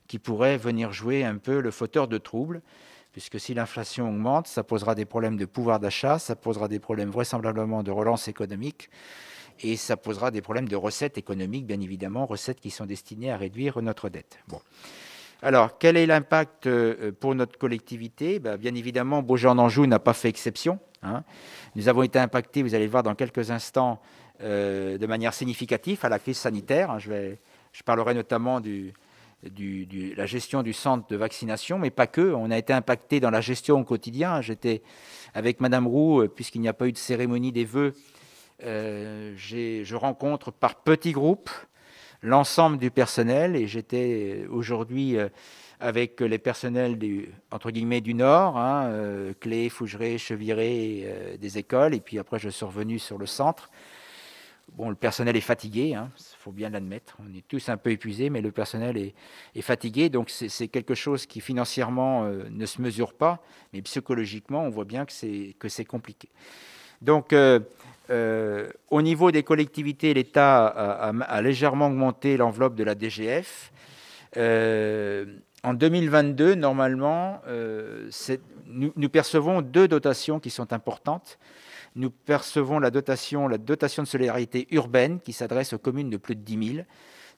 qui pourrait venir jouer un peu le fauteur de troubles, puisque si l'inflation augmente, ça posera des problèmes de pouvoir d'achat, ça posera des problèmes vraisemblablement de relance économique, et ça posera des problèmes de recettes économiques, bien évidemment, recettes qui sont destinées à réduire notre dette. Bon. Alors, quel est l'impact euh, pour notre collectivité ben, Bien évidemment, en anjou n'a pas fait exception. Hein. Nous avons été impactés, vous allez le voir dans quelques instants, euh, de manière significative à la crise sanitaire. Hein. Je, parlerai notamment de du, la gestion du centre de vaccination, mais pas que. On a été impacté dans la gestion au quotidien. J'étais avec Madame Roux, euh, puisqu'il n'y a pas eu de cérémonie des vœux. je rencontre par petits groupes l'ensemble du personnel. Et j'étais aujourd'hui euh, avec les personnels du, entre guillemets, du Nord, hein, euh, Clé, fougeré Cheviré, euh, des écoles. Et puis après, je suis revenu sur le centre. Bon, le personnel est fatigué, il hein, faut bien l'admettre. On est tous un peu épuisés, mais le personnel est, est fatigué. Donc c'est quelque chose qui financièrement ne se mesure pas, mais psychologiquement, on voit bien que c'est compliqué. Donc euh, au niveau des collectivités, l'État a, légèrement augmenté l'enveloppe de la DGF. Euh, en 2022, normalement, euh, nous, percevons deux dotations qui sont importantes. Nous percevons la dotation, la dotation de solidarité urbaine qui s'adresse aux communes de plus de 10 000,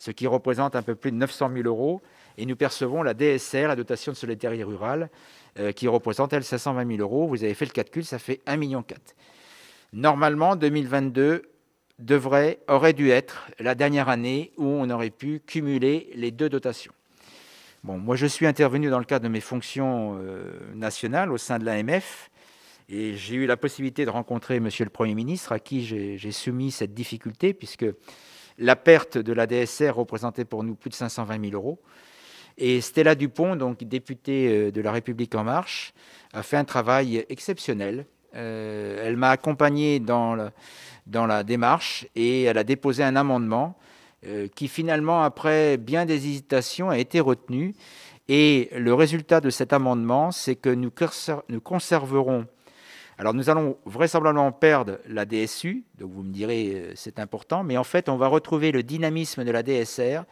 ce qui représente un peu plus de 900 000 euros. Et nous percevons la DSR, la dotation de solidarité rurale, qui représente, elle, 520 000 euros. Vous avez fait le calcul, ça fait 1,4 million. Normalement, 2022 devrait, aurait dû être la dernière année où on aurait pu cumuler les deux dotations. Bon, moi, je suis intervenu dans le cadre de mes fonctions euh, nationales au sein de l'AMF et j'ai eu la possibilité de rencontrer Monsieur le Premier ministre à qui j'ai soumis cette difficulté puisque la perte de la DSR représentait pour nous plus de 520 000 euros. Et Stella Dupont, donc députée euh, de La République En Marche, a fait un travail exceptionnel euh, elle m'a accompagné dans, dans la démarche et elle a déposé un amendement euh, qui finalement, après bien des hésitations, a été retenu. Et le résultat de cet amendement, c'est que nous, nous conserverons alors nous allons vraisemblablement perdre la DSU, donc vous me direz euh, c'est important, mais en fait on va retrouver le dynamisme de la DSR.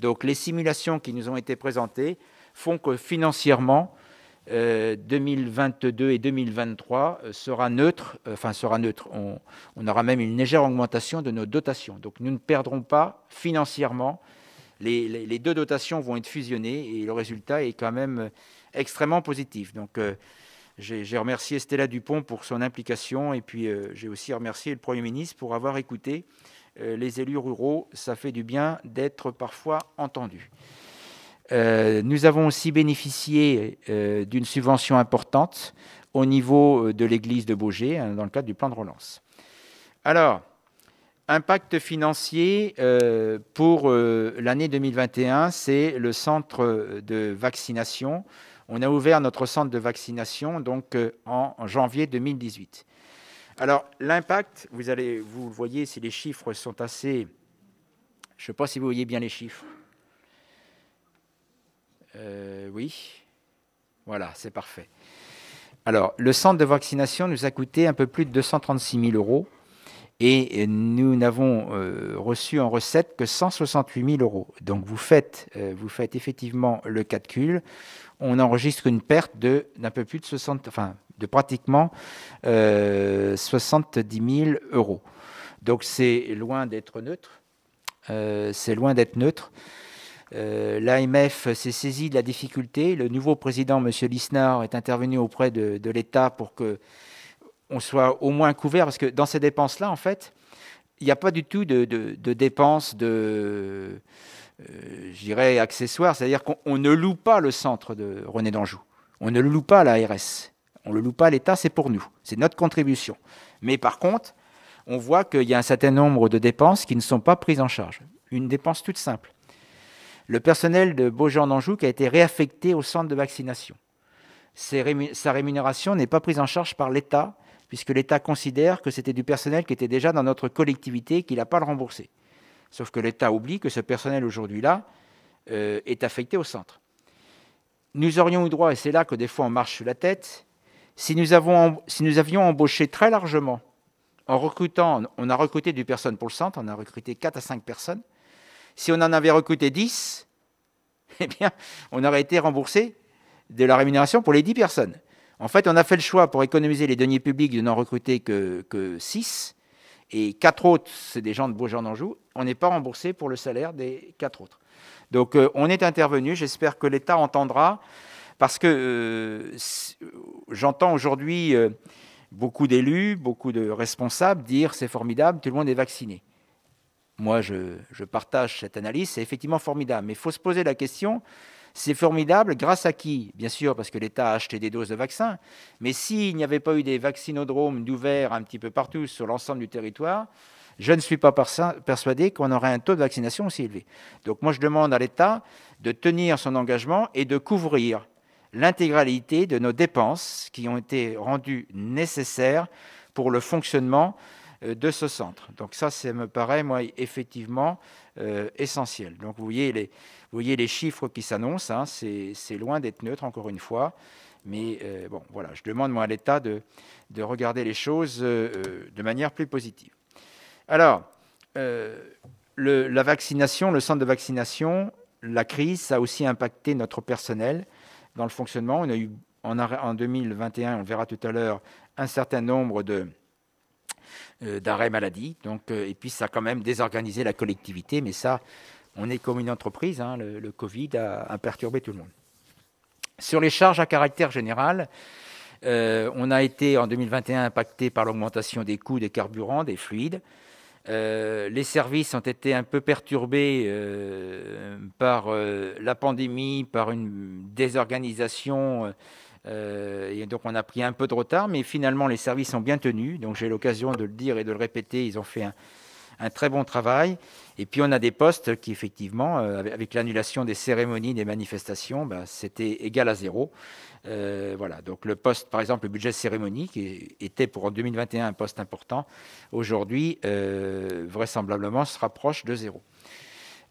Donc les simulations qui nous ont été présentées font que financièrement 2022 euh, et 2023 euh, sera neutre, euh, enfin sera neutre. On, aura même une légère augmentation de nos dotations. Donc nous ne perdrons pas financièrement. Les, deux dotations vont être fusionnées et le résultat est quand même extrêmement positif. Donc j'ai remercié Stella Dupont pour son implication et puis j'ai aussi remercié le Premier ministre pour avoir écouté les élus ruraux. Ça fait du bien d'être parfois entendu. Euh, nous avons aussi bénéficié euh, d'une subvention importante au niveau euh, de l'église de Beaugé hein, dans le cadre du plan de relance. Alors, impact financier pour l'année 2021, c'est le centre de vaccination. On a ouvert notre centre de vaccination donc en, janvier 2018. Alors, l'impact, vous, allez, vous voyez, si les chiffres sont assez... Je ne sais pas si vous voyez bien les chiffres. Euh, oui. Voilà, c'est parfait. Alors, le centre de vaccination nous a coûté un peu plus de 236 000 euros et nous n'avons euh, reçu en recette que 168 000 euros. Donc, vous faites, euh, vous faites effectivement le calcul. On enregistre une perte de d'un peu plus de 60, enfin, de pratiquement 70 000 euros. Donc, c'est loin d'être neutre. c'est loin d'être neutre. Euh, L'AMF s'est saisi de la difficulté. Le nouveau président, M. Lisnard, est intervenu auprès de, l'État pour que on soit au moins couvert, parce que dans ces dépenses-là, en fait, il n'y a pas du tout de, dépenses de, euh, accessoires. C'est-à-dire qu'on ne loue pas le centre de René d'Anjou. On ne le loue pas à l'ARS. On ne le loue pas à l'État, c'est pour nous. C'est notre contribution. Mais par contre, on voit qu'il y a un certain nombre de dépenses qui ne sont pas prises en charge. Une dépense toute simple. Le personnel de Beaujean-Anjou qui a été réaffecté au centre de vaccination. Sa rémunération n'est pas prise en charge par l'État, puisque l'État considère que c'était du personnel qui était déjà dans notre collectivité et qu'il n'a pas le remboursé. Sauf que l'État oublie que ce personnel aujourd'hui-là euh, est affecté au centre. Nous aurions eu droit, et c'est là que des fois on marche sur la tête, si nous, avions embauché très largement, en recrutant, on a recruté du personnel pour le centre, on a recruté 4 à 5 personnes, si on en avait recruté 10, eh bien, on aurait été remboursé de la rémunération pour les 10 personnes. En fait, on a fait le choix pour économiser les deniers publics de n'en recruter que, 6. Et 4 autres, c'est des gens de Beaujean d'Anjou. On n'est pas remboursé pour le salaire des 4 autres. Donc, euh, on est intervenu. J'espère que l'État entendra. Parce que euh, j'entends aujourd'hui euh, beaucoup d'élus, beaucoup de responsables dire c'est formidable, tout le monde est vacciné moi, je, partage cette analyse, c'est effectivement formidable. Mais il faut se poser la question, c'est formidable grâce à qui Bien sûr, parce que l'État a acheté des doses de vaccins, mais s'il n'y avait pas eu des vaccinodromes ouverts un petit peu partout sur l'ensemble du territoire, je ne suis pas persuadé qu'on aurait un taux de vaccination aussi élevé. Donc moi, je demande à l'État de tenir son engagement et de couvrir l'intégralité de nos dépenses qui ont été rendues nécessaires pour le fonctionnement euh, de ce centre. Donc ça, ça me paraît, moi, effectivement euh, essentiel. Donc vous voyez les, vous voyez les chiffres qui s'annoncent, hein, c'est loin d'être neutre, encore une fois. Mais euh, bon, voilà, je demande, moi, à l'État de, de, regarder les choses de manière plus positive. Alors, la vaccination, le centre de vaccination, la crise, ça a aussi impacté notre personnel dans le fonctionnement. On a eu en, en 2021, on verra tout à l'heure, un certain nombre de, euh, d'arrêt maladie. Donc, euh, et puis ça a quand même désorganisé la collectivité, mais ça, on est comme une entreprise, hein, le, Covid a, perturbé tout le monde. Sur les charges à caractère général, euh, on a été en 2021 impacté par l'augmentation des coûts des carburants, des fluides. les services ont été un peu perturbés par la pandémie, par une désorganisation euh, et donc on a pris un peu de retard, mais finalement les services ont bien tenus Donc j'ai l'occasion de le dire et de le répéter, ils ont fait un, très bon travail. Et puis on a des postes qui effectivement, euh, avec l'annulation des cérémonies, des manifestations, bah, c'était égal à zéro. Euh, voilà, donc le poste, par exemple, le budget cérémonie, qui était pour 2021 un poste important, aujourd'hui, vraisemblablement, se rapproche de zéro.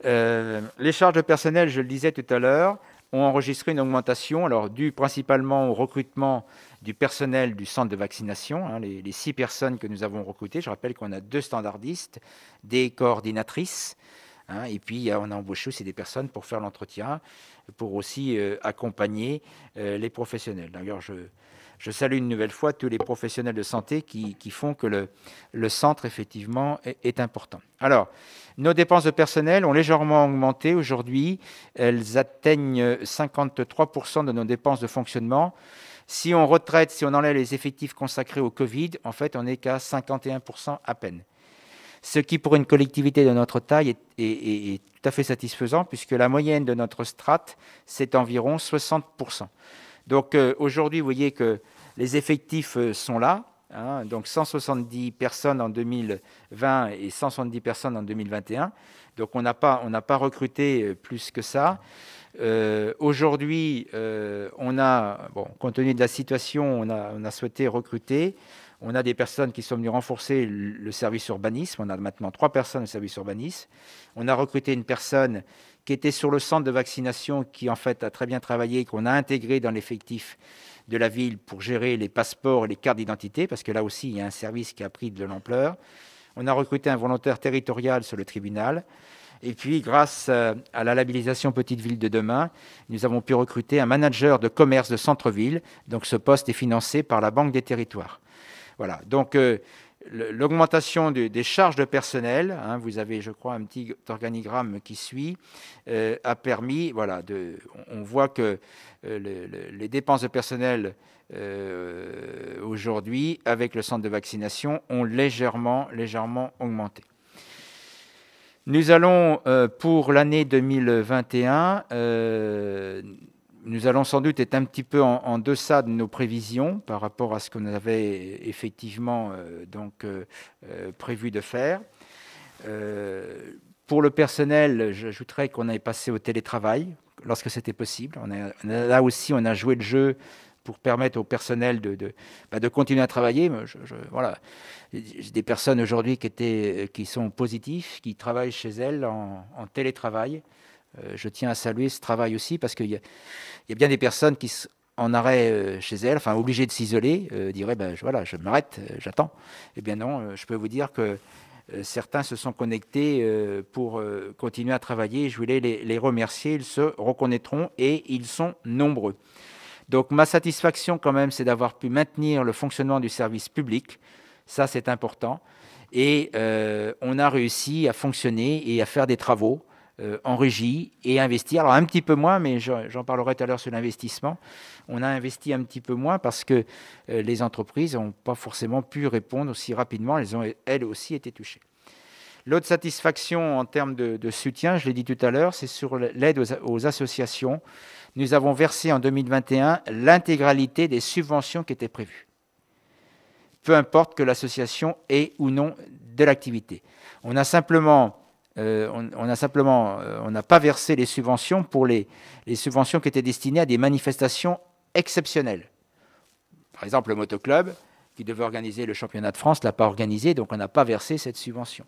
les charges de personnel, je le disais tout à l'heure, ont enregistré une augmentation, alors due principalement au recrutement du personnel du centre de vaccination. Hein, les, six personnes que nous avons recrutées, je rappelle qu'on a deux standardistes, des coordinatrices, hein, et puis euh, on a embauché aussi des personnes pour faire l'entretien, pour aussi euh, accompagner euh, les professionnels. D'ailleurs, je, je salue une nouvelle fois tous les professionnels de santé qui, font que le, centre, effectivement, est, important. Alors, nos dépenses de personnel ont légèrement augmenté. Aujourd'hui, elles atteignent 53% de nos dépenses de fonctionnement. Si on retraite, si on enlève les effectifs consacrés au Covid, en fait, on n'est qu'à 51% à peine. Ce qui, pour une collectivité de notre taille, est, tout à fait satisfaisant, puisque la moyenne de notre strate, c'est environ 60%. Donc euh, aujourd'hui, vous voyez que les effectifs euh, sont là. Hein. donc 170 personnes en 2020 et 170 personnes en 2021. Donc on n'a pas, pas recruté euh, plus que ça. Aujourd'hui, on a, compte tenu de la situation, on a, on a, souhaité recruter. On a des personnes qui sont venues renforcer le service urbanisme. On a maintenant trois personnes au service urbanisme. On a recruté une personne qui était sur le centre de vaccination, qui en fait a très bien travaillé, qu'on a intégré dans l'effectif de la ville pour gérer les passeports et les cartes d'identité, parce que là aussi, il y a un service qui a pris de l'ampleur. On a recruté un volontaire territorial sur le tribunal. Et puis, grâce euh, à la labellisation Petite Ville de demain, nous avons pu recruter un manager de commerce de centre-ville. Donc, ce poste est financé par la Banque des Territoires. Voilà. Donc, euh, l'augmentation des charges de personnel, hein, vous avez, je crois, un petit organigramme qui suit, euh, a permis, voilà, de, on voit que euh, les dépenses de personnel euh, aujourd'hui, avec le centre de vaccination, ont légèrement, légèrement augmenté. Nous allons, pour l'année 2021, nous allons sans doute être un petit peu en, deçà de nos prévisions par rapport à ce qu'on avait effectivement euh, donc, euh, euh, prévu de faire. pour le personnel, j'ajouterais qu'on est passé au télétravail lorsque c'était possible. On là aussi, on a joué le jeu pour permettre au personnel de, de, bah, continuer à travailler. voilà. J'ai des personnes aujourd'hui qui, étaient, qui sont positives, qui travaillent chez elles en, en télétravail. Euh, je tiens à saluer ce travail aussi parce qu'il y, a bien des personnes qui sont en arrêt euh, chez elles, enfin obligées de s'isoler, euh, diraient ben voilà, je m'arrête, j'attends. Eh bien non, je peux vous dire que certains se sont connectés pour continuer à travailler. Je voulais les, remercier. Ils se reconnaîtront et ils sont nombreux. Donc ma satisfaction quand même, c'est d'avoir pu maintenir le fonctionnement du service public. Ça, c'est important. Et on a réussi à fonctionner et à faire des travaux euh, en régie et investir. Alors un petit peu moins, mais j'en parlerai tout à l'heure sur l'investissement. On a investi un petit peu moins parce que euh, les entreprises n'ont pas forcément pu répondre aussi rapidement. Elles ont elles aussi été touchées. L'autre satisfaction en termes de, soutien, je l'ai dit tout à l'heure, c'est sur l'aide aux, associations. Nous avons versé en 2021 l'intégralité des subventions qui étaient prévues, peu importe que l'association ait ou non de l'activité. On a simplement euh, on, a simplement, euh, on n'a pas versé les subventions pour les, subventions qui étaient destinées à des manifestations exceptionnelles. Par exemple, le motoclub, qui devait organiser le championnat de France, ne l'a pas organisé, donc on n'a pas versé cette subvention.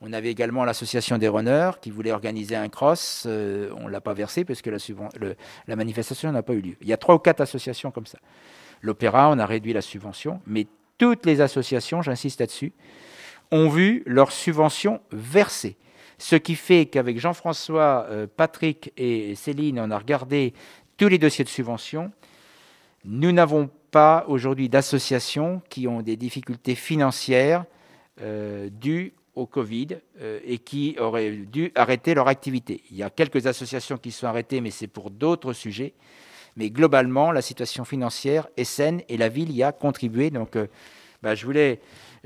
On avait également l'association des runners qui voulait organiser un cross. Euh, on ne l'a pas versé parce que la, manifestation n'a pas eu lieu. Il y a trois ou quatre associations comme ça. L'opéra, on a réduit la subvention, mais toutes les associations, j'insiste là-dessus, ont vu leur subvention versée. Ce qui fait qu'avec Jean-François, euh, Patrick et Céline, on a regardé tous les dossiers de subvention. Nous n'avons pas aujourd'hui d'associations qui ont des difficultés financières euh, dues au Covid euh, et qui auraient dû arrêter leur activité. Il y a quelques associations qui sont arrêtées, mais c'est pour d'autres sujets. Mais globalement, la situation financière est saine et la ville y a contribué. Donc, bah, je voulais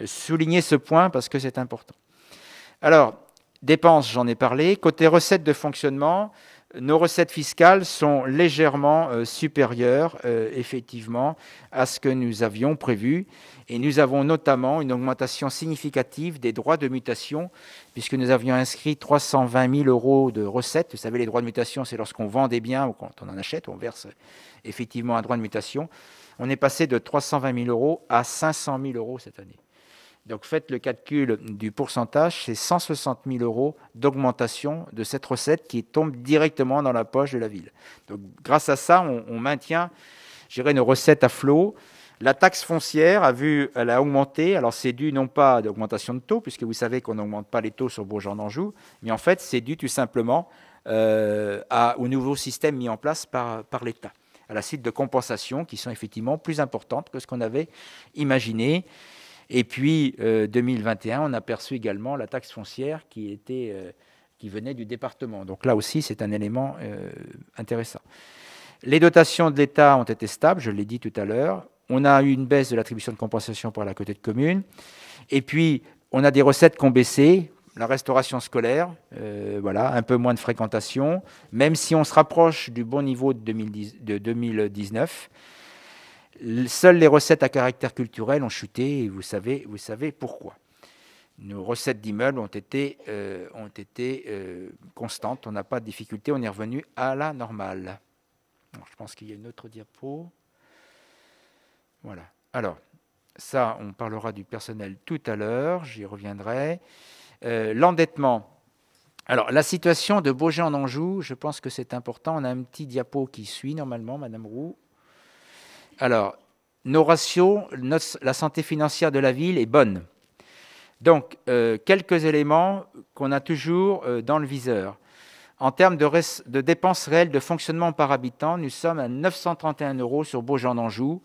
souligner ce point parce que c'est important. Alors, Dépenses, j'en ai parlé. Côté recettes de fonctionnement, nos recettes fiscales sont légèrement euh, supérieures, euh, effectivement, à ce que nous avions prévu. Et nous avons notamment une augmentation significative des droits de mutation, puisque nous avions inscrit 320 000 euros de recettes. Vous savez, les droits de mutation, c'est lorsqu'on vend des biens ou quand on en achète, on verse effectivement un droit de mutation. On est passé de 320 000 euros à 500 000 euros cette année. Donc faites le calcul du pourcentage, c'est 160 000 euros d'augmentation de cette recette qui tombe directement dans la poche de la ville. Donc grâce à ça, on, maintient, j'irai, nos recettes à flot. La taxe foncière a vu, elle a augmenté. Alors c'est dû non pas à l'augmentation de taux, puisque vous savez qu'on n'augmente pas les taux sur Jean danjou mais en fait c'est dû tout simplement euh, au nouveau système mis en place par, par l'État, à la suite de compensations qui sont effectivement plus importantes que ce qu'on avait imaginé. Et puis, 2021, euh, on a perçu également la taxe foncière qui, était, euh, qui venait du département. Donc là aussi, c'est un élément euh, intéressant. Les dotations de l'État ont été stables, je l'ai dit tout à l'heure. On a eu une baisse de l'attribution de compensation par la côté de commune. Et puis, on a des recettes qui ont baissé. La restauration scolaire, voilà, un peu moins de fréquentation, même si on se rapproche du bon niveau de, 2010, de 2019. Seules les recettes à caractère culturel ont chuté et vous savez, vous savez pourquoi. Nos recettes d'immeubles ont été, euh, euh, constantes, on n'a pas de difficulté, on est revenu à la normale. je pense qu'il y a une autre diapo. Voilà. Alors, ça, on parlera du personnel tout à l'heure, j'y reviendrai. Euh, l'endettement. Alors, la situation de Beaujolais en Anjou, je pense que c'est important. On a un petit diapo qui suit normalement, Madame Roux. Alors, nos ratios, la santé financière de la ville est bonne. Donc, euh, quelques éléments qu'on a toujours euh, dans le viseur. En termes de, dépenses réelles de fonctionnement par habitant, nous sommes à 931 euros sur Beaujean d'Anjou.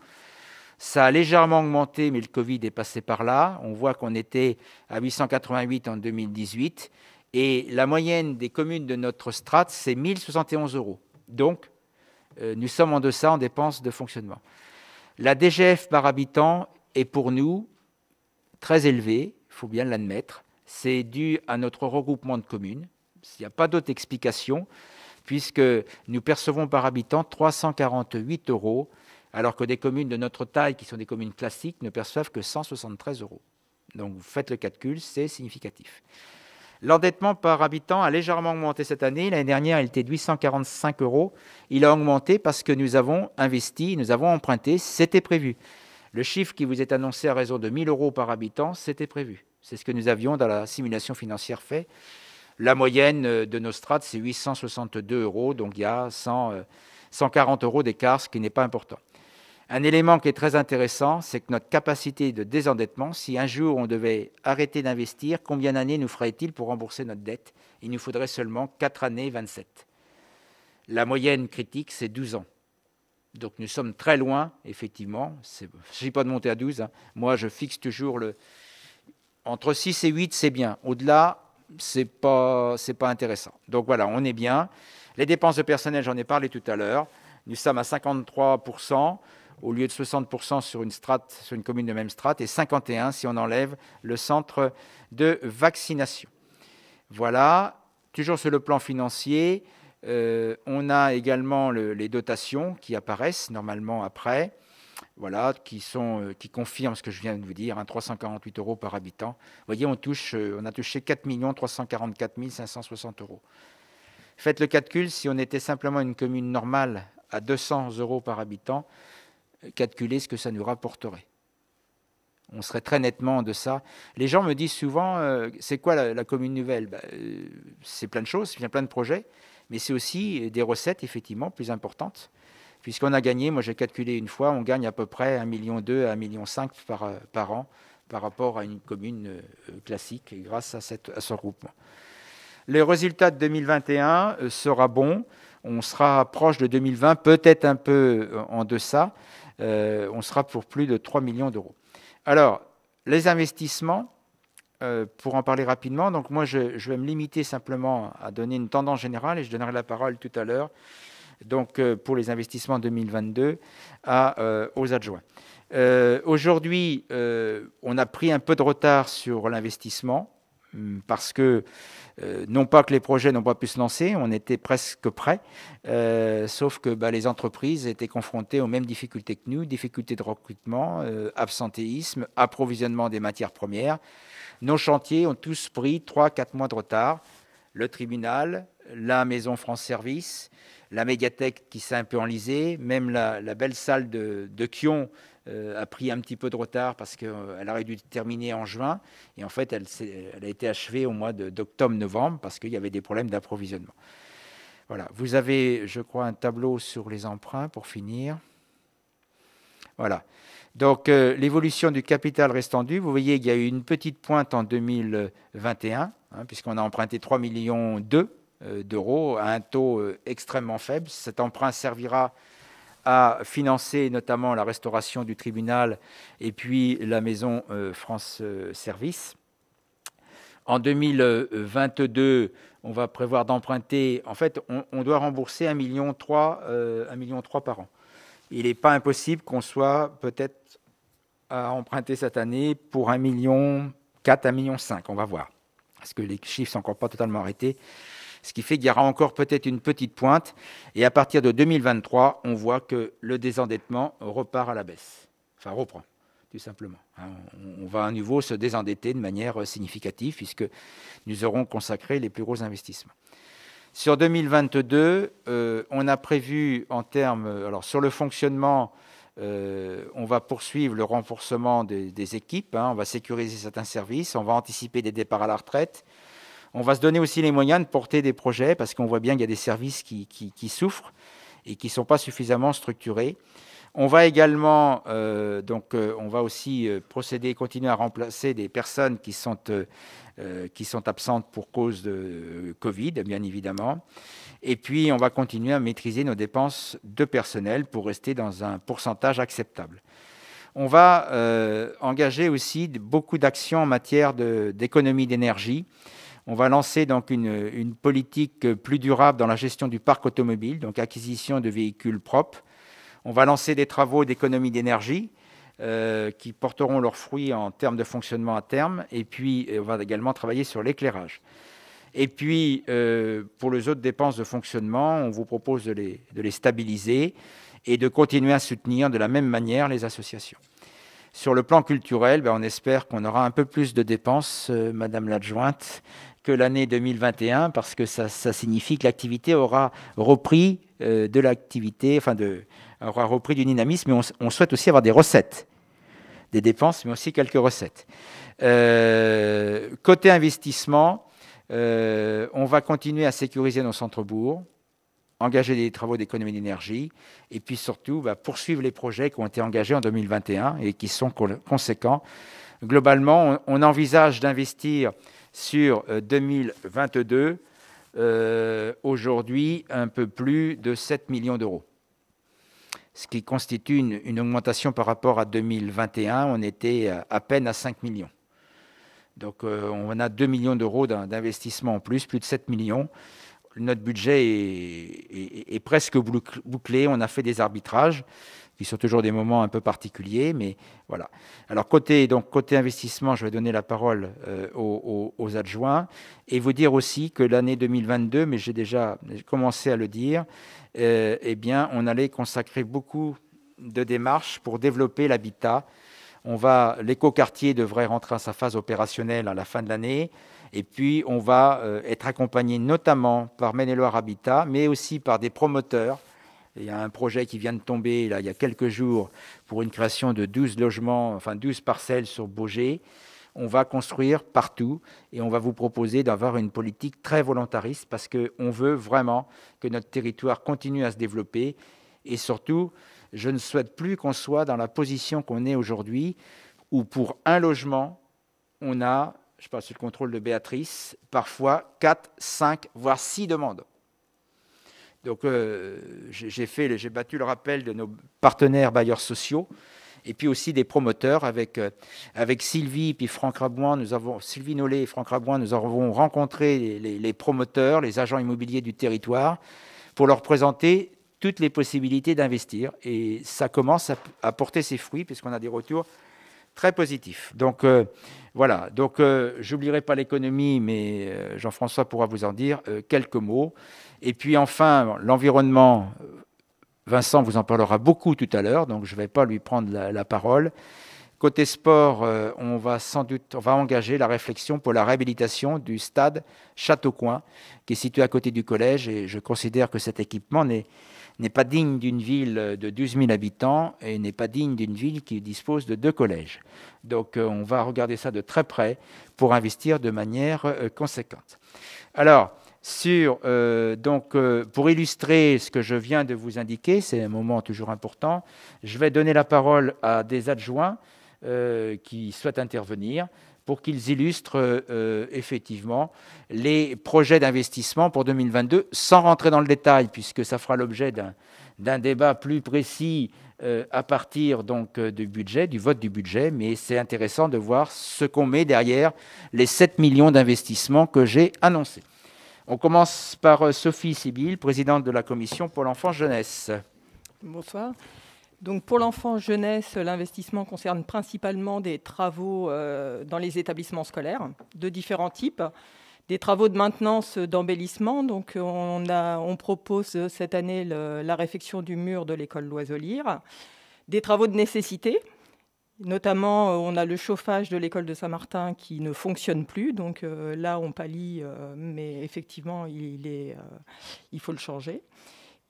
Ça a légèrement augmenté, mais le Covid est passé par là. On voit qu'on était à 888 en 2018. Et la moyenne des communes de notre strate, c'est 1071 euros. Donc, euh, nous sommes en deçà en dépenses de fonctionnement. La DGF par habitant est pour nous très élevée, il faut bien l'admettre. C'est dû à notre regroupement de communes. Il n'y a pas d'autre explication, puisque nous percevons par habitant 348 euros, alors que des communes de notre taille, qui sont des communes classiques, ne perçoivent que 173 euros. Donc vous faites le calcul, c'est significatif. L'endettement par habitant a légèrement augmenté cette année. L'année dernière, il était de 845 euros. Il a augmenté parce que nous avons investi, nous avons emprunté, c'était prévu. Le chiffre qui vous est annoncé à raison de 1000 euros par habitant, c'était prévu. C'est ce que nous avions dans la simulation financière faite. La moyenne euh, de nos strates, c'est 862 euros, donc il y a 140 euh, euros d'écart, ce qui n'est pas important. Un élément qui est très intéressant, c'est que notre capacité de désendettement, si un jour on devait arrêter d'investir, combien d'années nous ferait-il pour rembourser notre dette Il nous faudrait seulement 4 années 27. La moyenne critique, c'est 12 ans. Donc nous sommes très loin, effectivement. Il ne s'agit pas de monter à 12. Hein. Moi, je fixe toujours le... Entre 6 et 8, c'est bien. Au-delà, ce n'est pas intéressant. Donc voilà, on est bien. Les dépenses de personnel, j'en ai parlé tout à l'heure. Nous sommes à 53 au lieu de 60% sur une, commune de même strate et 51 si on enlève le centre de vaccination. Voilà, toujours sur le plan financier, euh, on a également les dotations qui apparaissent normalement après, voilà, qui, sont, euh, confirment ce que je viens de vous dire, 348 hein, euros par habitant. Vous voyez, on, euh, on a touché 4 344 560 euros. Faites le calcul, si on était simplement une commune normale à 200 euros par habitant, calculer ce que ça nous rapporterait. On serait très nettement de ça. Les gens me disent souvent, euh, c'est quoi la, commune nouvelle ben, euh, C'est plein de choses, c'est plein de projets, mais c'est aussi des recettes, effectivement, plus importantes. Puisqu'on a gagné, moi j'ai calculé une fois, on gagne à peu près 1,2 million à 1,5 million par, euh, par an par rapport à une commune classique grâce à, à ce regroupement. Le résultat de 2021 sera bon. On sera proche de 2020, peut-être un peu en deçà, euh, on sera pour plus de 3 millions d'euros. Alors, les investissements, euh, pour en parler rapidement, donc moi je, vais me limiter simplement à donner une tendance générale et je donnerai la parole tout à l'heure, donc euh, pour les investissements 2022 aux adjoints. Aujourd'hui, on a pris un peu de retard sur l'investissement hum, parce que euh, non pas que les projets n'ont pas pu se lancer, on était presque prêts, euh, sauf que bah, les entreprises étaient confrontées aux mêmes difficultés que nous, difficultés de recrutement, euh, absentéisme, approvisionnement des matières premières. Nos chantiers ont tous pris 3-4 mois de retard. Le tribunal, la maison France Service, la médiathèque qui s'est un peu enlisée, même la, belle salle de, de Kion euh, a pris un petit peu de retard parce qu'elle aurait dû terminer en juin. Et en fait, elle, elle a été achevée au mois d'octobre-novembre parce qu'il y avait des problèmes d'approvisionnement. Voilà, vous avez, je crois, un tableau sur les emprunts pour finir. Voilà. Donc, euh, l'évolution du capital restant dû, vous voyez, qu'il y a eu une petite pointe en 2021, hein, puisqu'on a emprunté 3 millions euh, d'euros à un taux extrêmement faible. Cet emprunt servira à financer notamment la restauration du tribunal et puis la maison euh, France euh, Service. En 2022, on va prévoir d'emprunter. En fait, on, doit rembourser 1,3 million, euh, million par an. Il n'est pas impossible qu'on soit peut-être à emprunter cette année pour 1,4 million 1,5 million On va voir. Parce que les chiffres ne sont encore pas totalement arrêtés ce qui fait qu'il y aura encore peut-être une petite pointe. Et à partir de 2023, on voit que le désendettement repart à la baisse, enfin reprend, tout simplement. Hein, on va à nouveau se désendetter de manière euh, significative, puisque nous aurons consacré les plus gros investissements. Sur 2022, euh, on a prévu en termes, alors sur le fonctionnement, euh, on va poursuivre le renforcement des, équipes, hein. on va sécuriser certains services, on va anticiper des départs à la retraite, on va se donner aussi les moyens de porter des projets parce qu'on voit bien qu'il y a des services qui, souffrent et qui ne sont pas suffisamment structurés. On va également, euh, donc, euh, on va aussi euh, procéder, continuer à remplacer des personnes qui sont, qui sont absentes pour cause de Covid, bien évidemment. Et puis, on va continuer à maîtriser nos dépenses de personnel pour rester dans un pourcentage acceptable. On va engager aussi beaucoup d'actions en matière d'économie d'énergie. On va lancer donc une, politique plus durable dans la gestion du parc automobile, donc acquisition de véhicules propres. On va lancer des travaux d'économie d'énergie euh, qui porteront leurs fruits en termes de fonctionnement à terme. Et puis, euh, on va également travailler sur l'éclairage. Et puis, euh, pour les autres dépenses de fonctionnement, on vous propose de les, de les stabiliser et de continuer à soutenir de la même manière les associations. Sur le plan culturel, ben, on espère qu'on aura un peu plus de dépenses, Madame l'adjointe, l'année 2021 parce que ça, signifie que l'activité aura repris euh, de l'activité, enfin de, aura repris du dynamisme, mais on, souhaite aussi avoir des recettes, des dépenses, mais aussi quelques recettes. Euh, côté investissement, euh, on va continuer à sécuriser nos centres-bourgs, engager des travaux d'économie d'énergie, et puis surtout bah, poursuivre les projets qui ont été engagés en 2021 et qui sont conséquents. Globalement, on envisage d'investir sur 2022, euh, euh, aujourd'hui un peu plus de 7 millions d'euros, ce qui constitue une, augmentation par rapport à 2021. On était euh, à peine à 5 millions. Donc on a 2 millions d'euros d'investissement en plus, plus de 7 millions. Notre budget est presque bouclé, on a fait des arbitrages qui sont toujours des moments un peu particuliers, mais voilà. Alors côté donc côté investissement, je vais donner la parole euh, aux, adjoints et vous dire aussi que l'année 2022, mais j'ai déjà commencé à le dire, euh, eh bien on allait consacrer beaucoup de démarches pour développer l'habitat. On va l'écoquartier devrait rentrer à sa phase opérationnelle à la fin de l'année. Et puis, on va euh, être accompagné notamment par maine loire Habitat, mais aussi par des promoteurs il y a un projet qui vient de tomber il y a quelques jours pour une création de 12 logements, enfin 12 parcelles sur Beaugé. On va construire partout et on va vous proposer d'avoir une politique très volontariste parce qu'on veut vraiment que notre territoire continue à se développer. Et surtout, je ne souhaite plus qu'on soit dans la position qu'on est aujourd'hui où pour un logement, on a, je passe sous le contrôle de Béatrice, parfois 4, 5, voire 6 demandes. Donc euh, j'ai fait, j'ai battu le rappel de nos partenaires bailleurs sociaux et puis aussi des promoteurs avec, euh, avec Sylvie puis Franck Rabouin, nous avons Sylvie Nollet et Franck Rabouin, nous avons rencontré les, promoteurs, les agents immobiliers du territoire pour leur présenter toutes les possibilités d'investir et ça commence à, porter ses fruits puisqu'on a des retours très positifs. Donc euh, voilà, donc j'oublierai pas l'économie mais Jean-François pourra vous en dire quelques mots. Et puis enfin, l'environnement, Vincent vous en parlera beaucoup tout à l'heure, donc je ne vais pas lui prendre la, parole. Côté sport, euh, on va sans doute on va engager la réflexion pour la réhabilitation du stade Châteaucoin, qui est situé à côté du collège. Et je considère que cet équipement n'est pas digne d'une ville de 12 000 habitants et n'est pas digne d'une ville qui dispose de deux collèges. Donc euh, on va regarder ça de très près pour investir de manière euh, conséquente. Alors, sur, euh, donc, euh, pour illustrer ce que je viens de vous indiquer, c'est un moment toujours important, je vais donner la parole à des adjoints euh, qui souhaitent intervenir pour qu'ils illustrent effectivement les projets d'investissement pour 2022, sans rentrer dans le détail, puisque ça fera l'objet d'un débat plus précis à partir donc du budget, du vote du budget, mais c'est intéressant de voir ce qu'on met derrière les 7 millions d'investissements que j'ai annoncés. On commence par euh, Sophie Sibyl, présidente de la commission pour l'enfant Jeunesse. Bonsoir. Donc pour l'enfant jeunesse, l'investissement concerne principalement des travaux euh, dans les établissements scolaires de différents types, des travaux de maintenance, euh, d'embellissement. Donc on, propose cette année la réfection du mur de l'école Loiselier, des travaux de nécessité, Notamment, euh, on a le chauffage de l'école de Saint-Martin qui ne fonctionne plus. Donc euh, là, on pallie, euh, mais effectivement, il, faut le changer.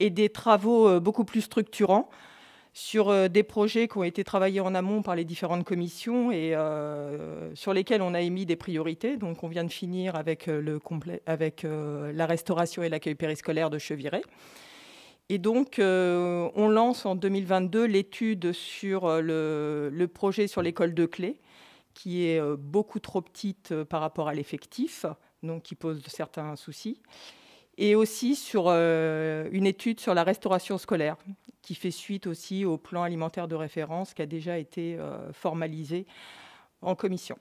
Et des travaux beaucoup plus structurants sur des projets qui ont été travaillés en amont par les différentes commissions et sur lesquels on a émis des priorités. Donc on vient de finir avec, avec la restauration et l'accueil périscolaire de Cheviré. Et donc, euh, on lance en 2022 l'étude sur euh, le, projet sur l'école de clé, qui est euh, beaucoup trop petite par rapport à l'effectif, donc qui pose certains soucis. Et aussi sur une étude sur la restauration scolaire, qui fait suite aussi au plan alimentaire de référence qui a déjà été formalisé en commission.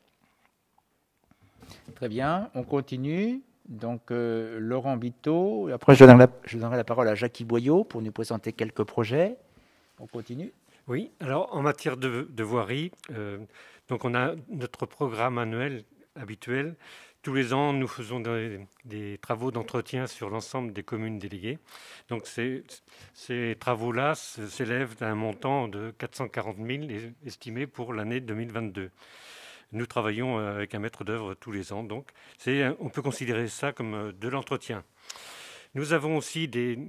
Très bien, on continue. Donc, euh, Laurent Biteau. Après, je donnerai, la, parole à Jackie Boyot pour nous présenter quelques projets. On continue Oui, alors en matière de, voirie, euh, donc on a notre programme annuel habituel. Tous les ans, nous faisons des, travaux d'entretien sur l'ensemble des communes déléguées. Donc, ces, travaux-là s'élèvent à un montant de 440 000 estimés pour l'année 2022. Nous travaillons euh, avec un maître d'œuvre tous les ans, donc euh, on peut considérer ça comme euh, de l'entretien. Nous avons aussi des,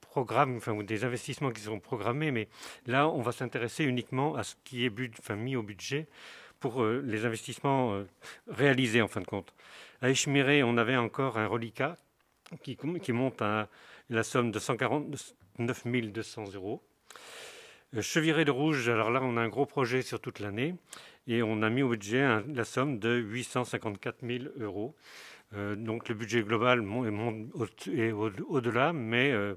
programmes, des investissements qui sont programmés, mais là, on va s'intéresser uniquement à ce qui est mis au budget pour les investissements réalisés, en fin de compte. À Echmiré, on avait encore un reliquat qui, qui monte à la somme de 149 200 euros. Cheviré de Rouge, alors là, on a un gros projet sur toute l'année et on a mis au budget la somme de 854 000 euros. Euh, donc le budget global est, au-delà, mais euh,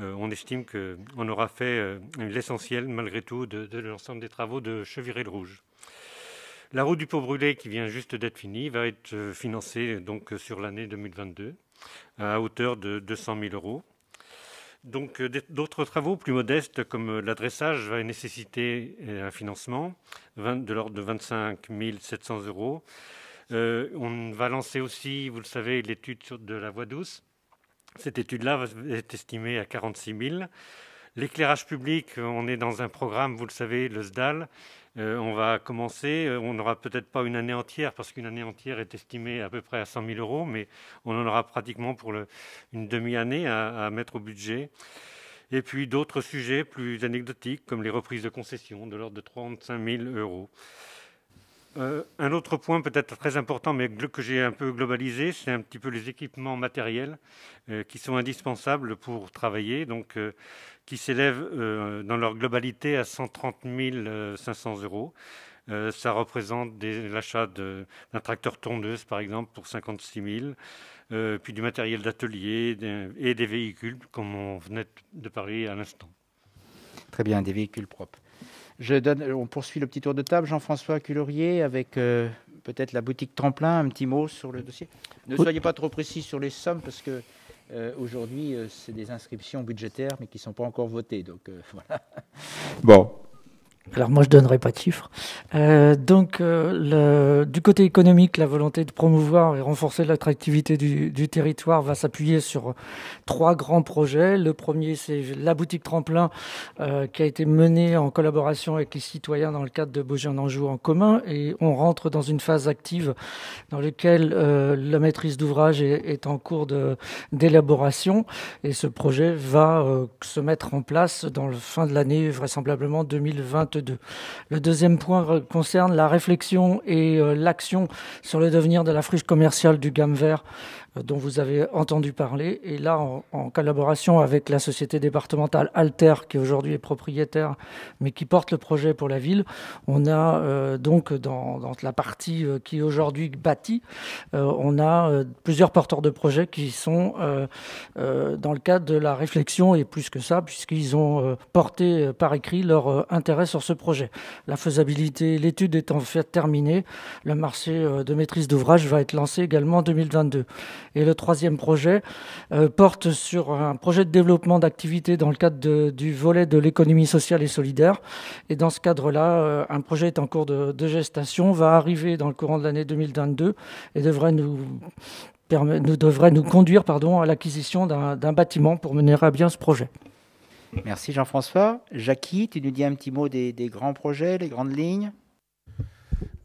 euh, on estime qu'on aura fait l'essentiel malgré tout de, l'ensemble des travaux de Cheviré-le-Rouge. La route du pot brûlé qui vient juste d'être finie va être financée donc sur l'année 2022 à hauteur de 200 000 euros. Donc euh, d'autres travaux plus modestes comme euh, l'adressage va nécessiter euh, un financement de l'ordre de 25 700 euros. on va lancer aussi, vous le savez, l'étude de la voie douce. Cette étude-là est estimée à 46 000. L'éclairage public, on est dans un programme, vous le savez, le SDAL, euh, on va commencer, euh, on n'aura peut-être pas une année entière, parce qu'une année entière est estimée à peu près à 100 000 euros, mais on en aura pratiquement pour une demi-année à, mettre au budget. Et puis d'autres sujets plus anecdotiques, comme les reprises de concessions de l'ordre de 35 000 euros. Euh, un autre point peut-être très important, mais que j'ai un peu globalisé, c'est un petit peu les équipements matériels qui sont indispensables pour travailler. Donc, qui s'élèvent euh, dans leur globalité à 130 500 euh, euros. Euh, ça représente l'achat d'un tracteur tondeuse, par exemple, pour 56 000, puis du matériel d'atelier et des véhicules, comme on venait de parler à l'instant. Très bien, des véhicules propres. Je donne, on poursuit le petit tour de table. Jean-François culorier avec peut-être la boutique Tremplin. Un petit mot sur le dossier. Ne soyez pas trop précis sur les sommes parce que euh, aujourd'hui, euh, c'est des inscriptions budgétaires, mais qui ne sont pas encore votées. Donc euh, voilà. Bon, alors moi, je ne donnerai pas de chiffres. Euh, donc, euh, du côté économique, la volonté de promouvoir et renforcer l'attractivité du, territoire va s'appuyer sur trois grands projets. Le premier, c'est la boutique tremplin euh, qui a été menée en collaboration avec les citoyens dans le cadre de Beaujolais en Anjou en commun. Et on rentre dans une phase active dans laquelle la maîtrise d'ouvrage est, est, en cours d'élaboration. Et ce projet va se mettre en place dans le fin de l'année, vraisemblablement 2020. Le deuxième point concerne la réflexion et euh, l'action sur le devenir de la friche commerciale du gamme vert euh, dont vous avez entendu parler. Et là, en, collaboration avec la société départementale Alter, qui aujourd'hui est propriétaire, mais qui porte le projet pour la ville, on a euh, donc dans, la partie euh, qui est aujourd'hui bâtie, on a plusieurs porteurs de projets qui sont dans le cadre de la réflexion et plus que ça, puisqu'ils ont porté par écrit leur intérêt sur ce projet. La faisabilité, l'étude est en fait terminée. Le marché de maîtrise d'ouvrage va être lancé également en 2022. Et le troisième projet euh, porte sur un projet de développement d'activités dans le cadre du volet de l'économie sociale et solidaire. Et dans ce cadre-là, euh, un projet est en cours de, gestation, va arriver dans le courant de l'année 2022 et devrait nous nous devrait nous conduire pardon, à l'acquisition d'un bâtiment pour mener à bien ce projet. Merci Jean-François. Jackie, tu nous dis un petit mot des, grands projets, les grandes lignes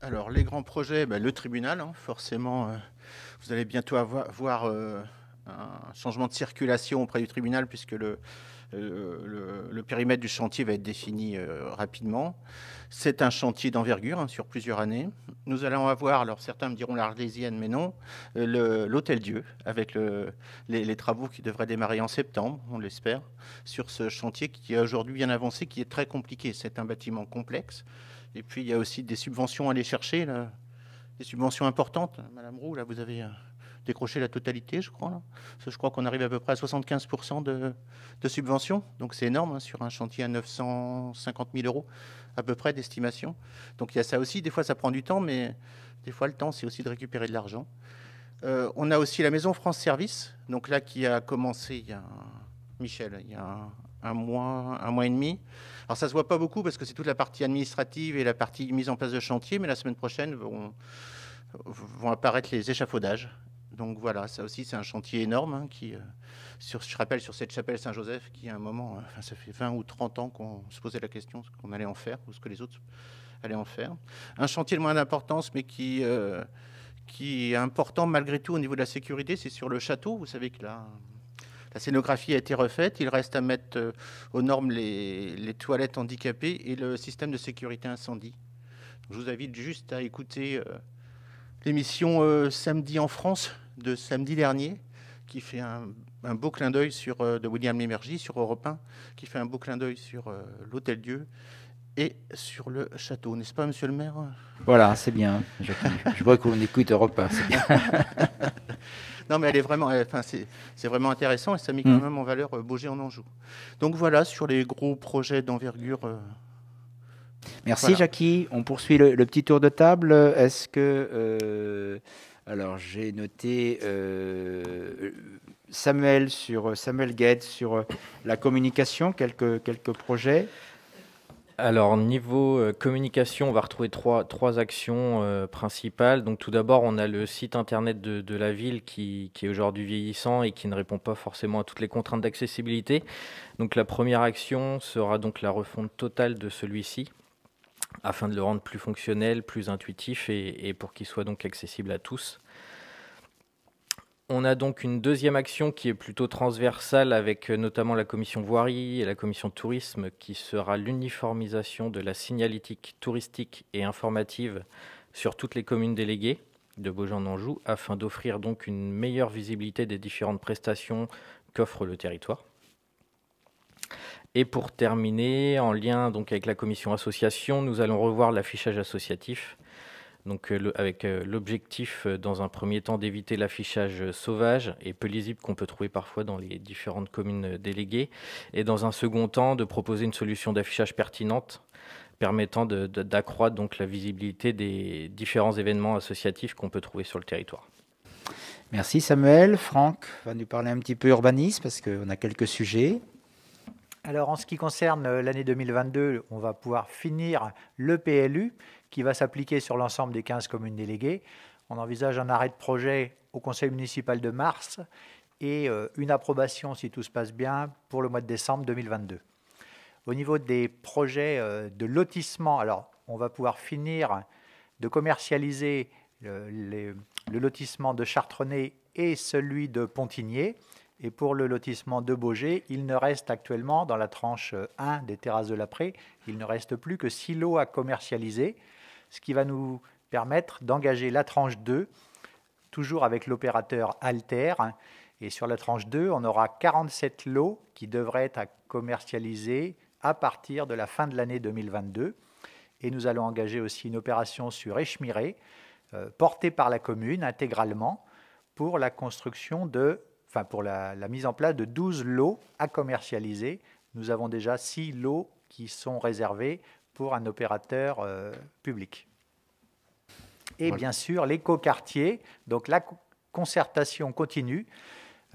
Alors les grands projets, ben, le tribunal, hein, forcément euh, vous allez bientôt avoir, voir, euh, un changement de circulation auprès du tribunal puisque le, euh, périmètre du chantier va être défini euh, rapidement. C'est un chantier d'envergure hein, sur plusieurs années. Nous allons avoir, alors certains me diront l'Arlésienne, mais non, l'Hôtel Dieu avec les, travaux qui devraient démarrer en septembre, on l'espère, sur ce chantier qui est aujourd'hui bien avancé, qui est très compliqué. C'est un bâtiment complexe. Et puis il y a aussi des subventions à aller chercher. Là des subventions importantes. Madame Roux, là, vous avez euh, décroché la totalité, je crois. Là. Je crois qu'on arrive à peu près à 75% de, subventions. Donc c'est énorme hein, sur un chantier à 950 000 euros à peu près d'estimation. Donc il y a ça aussi. Des fois, ça prend du temps, mais des fois, le temps, c'est aussi de récupérer de l'argent. Euh, on a aussi la Maison France Service, donc là qui a commencé il y a, Michel, il y a un mois, un mois et demi. Alors ça se voit pas beaucoup parce que c'est toute la partie administrative et la partie mise en place de chantier, mais la semaine prochaine vont, vont apparaître les échafaudages. Donc voilà, ça aussi c'est un chantier énorme hein, qui, euh, sur, je rappelle sur cette chapelle Saint-Joseph qui à un moment, euh, ça fait 20 ou 30 ans qu'on se posait la question ce qu'on allait en faire ou ce que les autres allaient en faire. Un chantier de moins d'importance mais qui, euh, qui est important malgré tout au niveau de la sécurité, c'est sur le château. Vous savez que là, la scénographie a été refaite. Il reste à mettre euh, aux normes les, toilettes handicapées et le système de sécurité incendie. Je vous invite juste à écouter euh, l'émission euh, Samedi en France de samedi dernier, qui fait un, beau clin d'œil sur de William Lémergie sur Europe 1, qui fait un beau clin d'œil sur l'Hôtel Dieu et sur le château, n'est-ce pas, monsieur le maire Voilà, c'est bien. Je, je vois qu'on écoute Europe 1, c'est bien. Non, mais elle est vraiment, enfin, c'est vraiment intéressant et ça met mm. quand même en valeur euh, Bouger en Anjou. Donc voilà sur les gros projets d'envergure. Euh. Merci Jackie. On poursuit le, petit tour de table. Est-ce que. Euh, alors j'ai noté Samuel, sur, Samuel Gued sur la communication, quelques, quelques projets. Alors, niveau euh, communication, on va retrouver trois, actions euh, principales. Donc, tout d'abord, on a le site internet de, la ville qui, est aujourd'hui vieillissant et qui ne répond pas forcément à toutes les contraintes d'accessibilité. Donc, la première action sera donc la refonte totale de celui-ci afin de le rendre plus fonctionnel, plus intuitif et, et pour qu'il soit donc accessible à tous. On a donc une deuxième action qui est plutôt transversale avec euh, notamment la commission voirie et la commission tourisme qui sera l'uniformisation de la signalétique touristique et informative sur toutes les communes déléguées de Beaujean-Anjou afin d'offrir donc une meilleure visibilité des différentes prestations qu'offre le territoire. Et pour terminer, en lien donc avec la commission association, nous allons revoir l'affichage associatif donc euh, avec euh, l'objectif euh, dans un premier temps d'éviter l'affichage sauvage et peu lisible qu'on peut trouver parfois dans les différentes communes déléguées, et dans un second temps de proposer une solution d'affichage pertinente permettant d'accroître la visibilité des différents événements associatifs qu'on peut trouver sur le territoire. Merci Samuel. Franck va nous parler un petit peu urbanisme parce qu'on a quelques sujets. Alors en ce qui concerne l'année 2022, on va pouvoir finir le PLU qui va s'appliquer sur l'ensemble des 15 communes déléguées. On envisage un arrêt de projet au conseil municipal de mars et euh, une approbation, si tout se passe bien, pour le mois de décembre 2022. Au niveau des projets euh, de lotissement, alors on va pouvoir finir de commercialiser euh, le, lotissement de Chartrenay et celui de Pontigné. Et pour le lotissement de Beaugé, il ne reste actuellement, dans la tranche 1 des terrasses de l'Après, il ne reste plus que 6 lots à commercialiser ce qui va nous permettre d'engager la tranche 2, toujours avec l'opérateur Alter. Et sur la tranche 2, on aura 47 lots qui devraient être commercialisés à partir de la fin de l'année 2022. Et nous allons engager aussi une opération sur Échemiré, euh, portée par la commune intégralement, pour la construction de, enfin pour la, la mise en place de 12 lots à commercialiser. Nous avons déjà 6 lots qui sont réservés pour un opérateur euh, public. Et bien sûr, l'écoquartier, donc la concertation continue,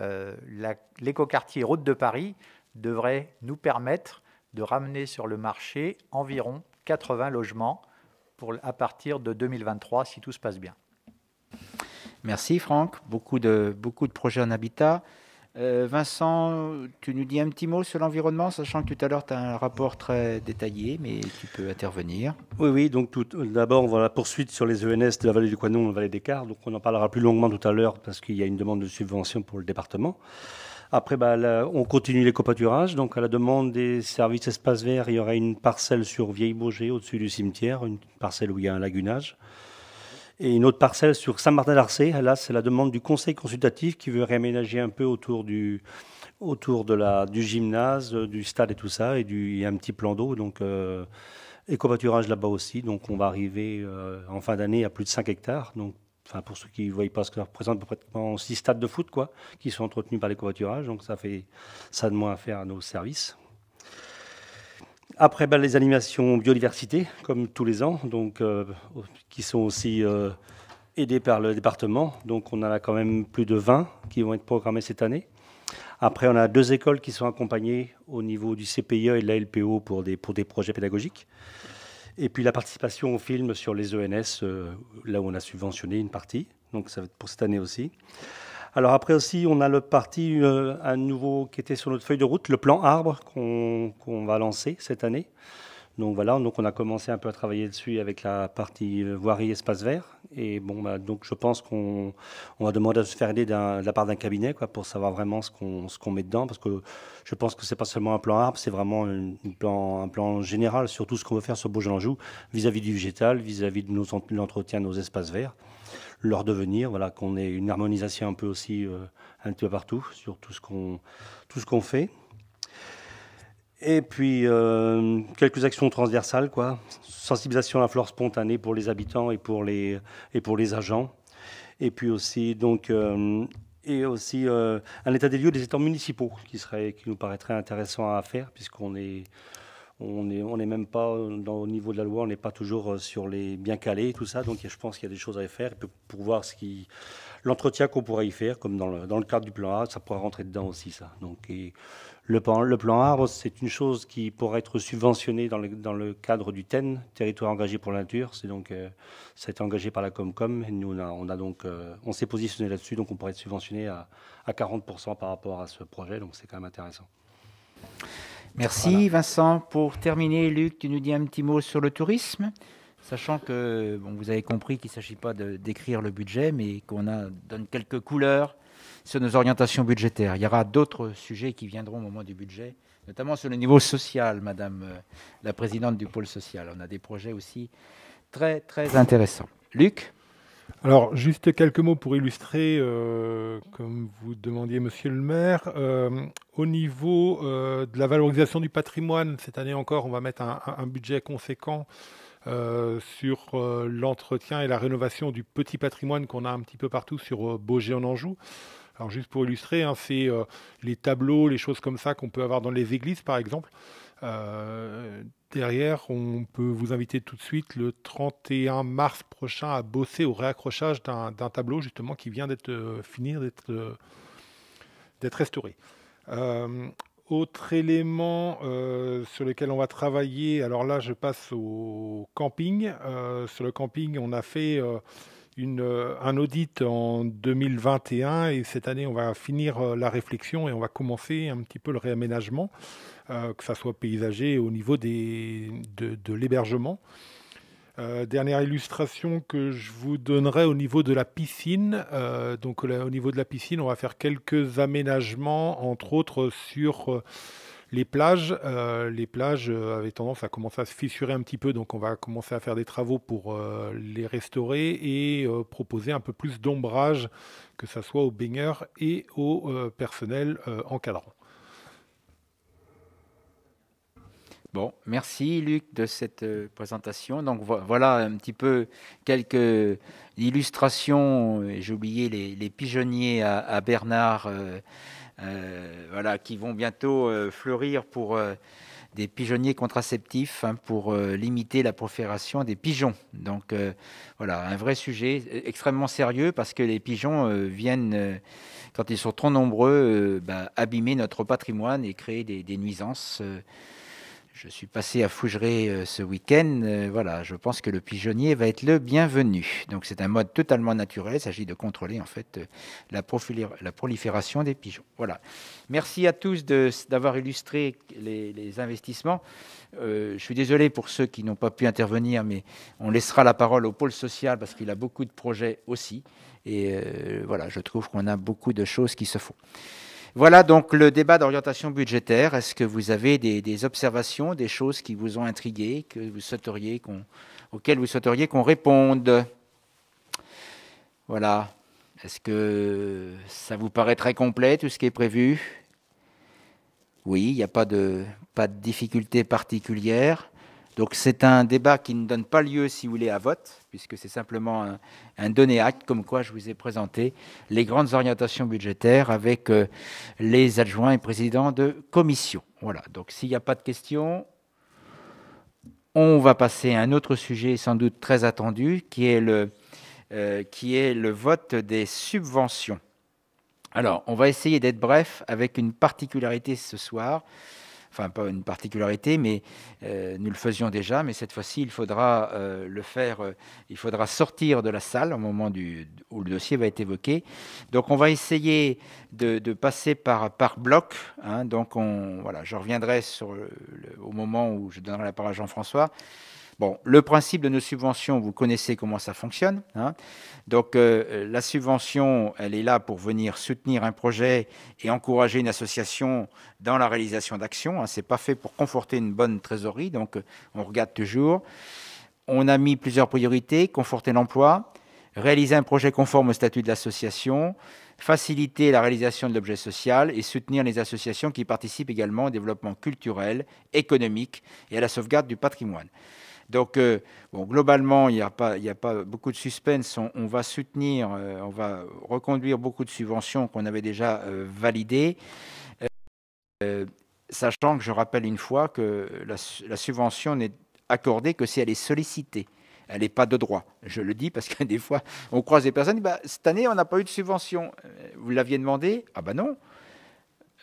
euh, l'écoquartier Route de Paris devrait nous permettre de ramener sur le marché environ 80 logements à partir de 2023, si tout se passe bien. Merci Franck, beaucoup de projets en habitat. Euh, Vincent, tu nous dis un petit mot sur l'environnement, sachant que tout à l'heure tu as un rapport très détaillé, mais tu peux intervenir. Oui, oui, donc d'abord, on va la poursuite sur les ENS de la vallée du Quanon, la vallée des Cars, donc on en parlera plus longuement tout à l'heure parce qu'il y a une demande de subvention pour le département. Après, bah, on continue les Donc, à la demande des services espaces verts, il y aura une parcelle sur Vieille-Baugé, au-dessus du cimetière, une parcelle où il y a un lagunage et une autre parcelle sur Saint-Martin-d'Arcé. Là, c'est la demande du conseil consultatif qui veut réaménager un peu autour du, autour de la, du gymnase, euh, du stade et tout ça, et, du, a un petit plan d'eau. Donc, euh, là-bas aussi. Donc, on va arriver euh, en fin d'année à plus de 5 hectares. Donc, Enfin, pour ceux qui ne voient pas ce que ça représente, pratiquement 6 stades de foot quoi, qui sont entretenus par les Donc ça, fait, ça de moins à faire à nos services. Après, ben, les animations biodiversité, comme tous les ans, donc, euh, qui sont aussi euh, aidées par le département. Donc on en a quand même plus de 20 qui vont être programmés cette année. Après, on a deux écoles qui sont accompagnées au niveau du CPIE et de la LPO pour des, des projets pédagogiques. Et puis la participation au film sur les ENS, euh, là où on a subventionné une partie. Donc ça va être pour cette année aussi. Alors après aussi, on a le parti, à euh, un nouveau qui était sur notre feuille de route, le plan arbre qu'on va lancer cette année. Donc voilà, donc on a commencé un peu à travailler dessus avec la partie euh, voirie espace vert. Et bon, bah, donc je pense qu'on va demander à se faire aider de la part d'un cabinet pour savoir vraiment ce qu'on met dedans. Parce que je pense que ce n'est pas seulement un plan arbre, c'est vraiment un plan général sur tout ce qu'on veut faire sur beaujolais vis vis-à-vis du végétal, vis-à-vis -vis de l'entretien de nos espaces verts leur devenir. Voilà, qu'on ait une harmonisation un peu aussi euh, un petit peu partout sur tout ce qu'on tout ce qu'on fait. Et puis euh, quelques actions transversales, quoi. Sensibilisation à la flore spontanée pour les habitants et pour les et pour les agents. Et puis aussi donc euh, et aussi un état des lieux des états municipaux qui serait qui nous paraîtrait intéressant à faire puisqu'on est on n'est même pas, dans, au niveau de la loi, on n'est pas toujours euh, sur les bien calés, tout ça. Donc je pense qu'il y a des choses à faire pour, voir ce qui, l'entretien qu'on pourrait y faire, comme dans le, cadre du plan A, ça pourrait rentrer dedans aussi, ça. Donc, le, plan, le A, c'est une chose qui pourrait être subventionnée dans le, cadre du TEN, Territoire engagé pour la nature. C'est donc, euh, ça a été engagé par la Comcom. Et nous, on, donc, euh, on s'est positionné là-dessus, donc on pourrait être subventionné à, à 40% par rapport à ce projet. Donc, c'est quand même intéressant. Merci Vincent. Pour terminer, Luc, tu nous dis un petit mot sur le tourisme, sachant que vous avez compris qu'il ne s'agit pas de décrire le budget, mais qu'on donne quelques couleurs sur nos orientations budgétaires. Il y aura d'autres sujets qui viendront au moment du budget, notamment sur le niveau social, Madame euh, la Présidente du pôle social. On a des projets aussi très, très intéressants. Luc alors, juste quelques mots pour illustrer, euh, comme vous demandiez, monsieur le maire. Euh, au niveau euh, de la valorisation du patrimoine, cette année encore, on va mettre un, budget conséquent sur l'entretien et la rénovation du petit patrimoine qu'on a un petit peu partout sur Beaugé en Anjou. Alors, juste pour illustrer, hein, c'est les tableaux, les choses comme ça qu'on peut avoir dans les églises, par exemple. Euh, derrière, on peut vous inviter tout de suite le 31 mars prochain à bosser au réaccrochage d'un tableau justement qui vient d'être euh, fini, euh, d'être restauré. Autre élément sur lequel on va travailler, alors là je passe au camping. sur le camping, on a fait un audit en 2021 et cette année on va finir la réflexion et on va commencer un petit peu le réaménagement. Euh, que ça soit paysager au niveau des, de, l'hébergement. Euh, dernière illustration que je vous donnerai au niveau de la piscine. Euh, donc au niveau de la piscine, on va faire quelques aménagements, entre autres sur les plages. les plages avaient tendance à commencer à se fissurer un petit peu, donc on va commencer à faire des travaux pour les restaurer et proposer un peu plus d'ombrage, que ce soit aux baigneurs et au personnel encadrant. Bon, merci Luc de cette euh, présentation. Donc voilà un petit peu quelques illustrations. Euh, j'ai oublié les, pigeonniers à, Bernard, euh, voilà, qui vont bientôt fleurir pour des pigeonniers contraceptifs hein, pour limiter la profération des pigeons. Donc voilà, un vrai sujet extrêmement sérieux parce que les pigeons viennent, quand ils sont trop nombreux, bah, abîmer notre patrimoine et créer des, des nuisances. Je suis passé à Fougeray euh, ce week-end. Euh, voilà, je pense que le pigeonnier va être le bienvenu. Donc c'est un mode totalement naturel. Il s'agit de contrôler en fait euh, la, prolifération des pigeons. Voilà. Merci à tous d'avoir illustré les, investissements. je suis désolé pour ceux qui n'ont pas pu intervenir, mais on laissera la parole au pôle social parce qu'il a beaucoup de projets aussi. Et voilà, je trouve qu'on a beaucoup de choses qui se font. Voilà donc le débat d'orientation budgétaire. Est-ce que vous avez des, observations, des choses qui vous ont intrigué, que vous souhaiteriez auxquelles vous souhaiteriez qu'on réponde Voilà. Est-ce que ça vous paraît très complet, tout ce qui est prévu Oui, il n'y a pas de, pas de difficulté particulière. Donc c'est un débat qui ne donne pas lieu, si vous voulez, à vote, puisque c'est simplement un, donné acte, comme quoi je vous ai présenté les grandes orientations budgétaires avec euh, les adjoints et présidents de commission. Voilà, donc s'il n'y a pas de questions, on va passer à un autre sujet sans doute très attendu, qui est le, euh, qui est le vote des subventions. Alors, on va essayer d'être bref avec une particularité ce soir enfin pas une particularité, mais euh, nous le faisions déjà, mais cette fois-ci, il faudra euh, le faire, euh, il faudra sortir de la salle au moment où le dossier va être évoqué. Donc on va essayer de, passer par, par bloc. Hein. donc voilà, je reviendrai sur au moment où je donnerai la parole à Jean-François. Bon, le principe de nos subventions, vous connaissez comment ça fonctionne. Hein. Donc, euh, la subvention, elle est là pour venir soutenir un projet et encourager une association dans la réalisation d'actions. Hein. Ce n'est pas fait pour conforter une bonne trésorerie, donc euh, on regarde toujours. On a mis plusieurs priorités, conforter l'emploi, réaliser un projet conforme au statut de l'association, faciliter la réalisation de l'objet social et soutenir les associations qui participent également au développement culturel, économique et à la sauvegarde du patrimoine. Donc, euh, bon, globalement, il n'y a, pas, beaucoup de suspense. On, va soutenir, euh, on va reconduire beaucoup de subventions qu'on avait déjà euh, validées. sachant que je rappelle une fois que la, subvention n'est accordée que si elle est sollicitée. Elle n'est pas de droit. Je le dis parce que des fois, on croise des personnes, bah, cette année, on n'a pas eu de subvention. Vous l'aviez demandé Ah ben non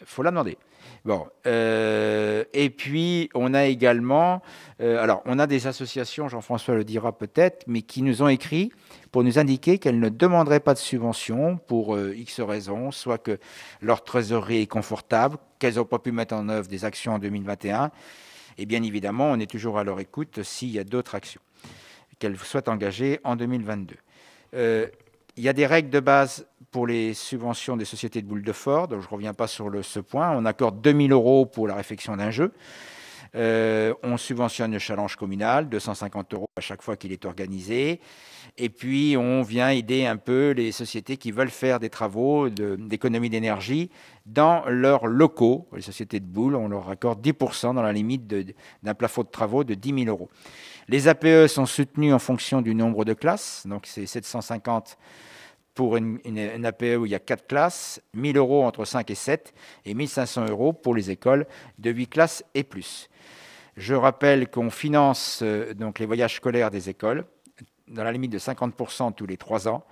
faut la demander. Bon, euh, et puis on a également, euh, alors on a des associations, Jean-François le dira peut-être, mais qui nous ont écrit pour nous indiquer qu'elles ne demanderaient pas de subvention pour euh, X raisons, soit que leur trésorerie est confortable, qu'elles n'ont pas pu mettre en œuvre des actions en 2021, et bien évidemment, on est toujours à leur écoute s'il y a d'autres actions qu'elles souhaitent engager en 2022. Il y a des règles de base pour les subventions des sociétés de boules de Ford. je ne reviens pas sur ce point. On accorde 2000 euros pour la réfection d'un jeu. Euh, on subventionne le challenge communal, 250 euros à chaque fois qu'il est organisé. Et puis, on vient aider un peu les sociétés qui veulent faire des travaux d'économie d'énergie dans leurs locaux. Les sociétés de boules, on leur accorde 10% dans la limite d'un plafond de travaux de 10 000 euros. Les APE sont soutenues en fonction du nombre de classes. Donc, c'est 750 pour une, une, APE e où il y a quatre classes, 1000 euros entre 5 et 7 et 1500 euros pour les écoles de 8 classes et plus. Je rappelle qu'on finance euh, donc les voyages scolaires des écoles dans la limite de 50% tous les 3 ans.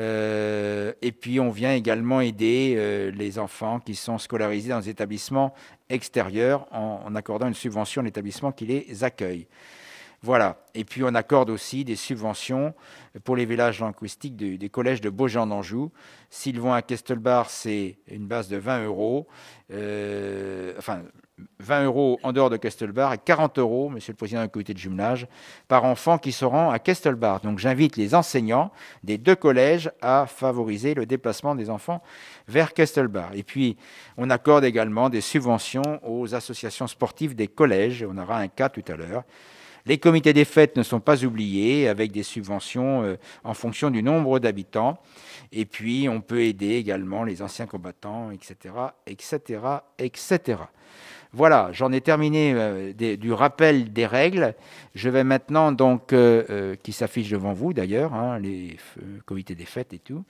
Euh, et puis on vient également aider euh, les enfants qui sont scolarisés dans des établissements extérieurs en accordant une subvention à l'établissement qui les accueille. Voilà. Et puis on accorde aussi des subventions pour les villages linguistiques des collèges de Beaujean d'Anjou. vont à Kestelbar, c'est une base de 20 euros. Euh, enfin, 20 euros en dehors de Kestelbar et 40 euros, monsieur le président du comité de jumelage, par enfant qui se rend à Kestelbar. Donc j'invite les enseignants des deux collèges à favoriser le déplacement des enfants vers Kestelbar. Et puis, on accorde également des subventions aux associations sportives des collèges. On aura un cas tout à l'heure. Les comités des fêtes ne sont pas oubliés avec des subventions euh, en fonction du nombre d'habitants. Et puis, on peut aider également les anciens combattants, etc., etc., etc. Voilà, j'en ai terminé euh, du rappel des règles. Je vais maintenant, donc, euh, qui s'affiche devant vous d'ailleurs, hein, les comités des fêtes et tout.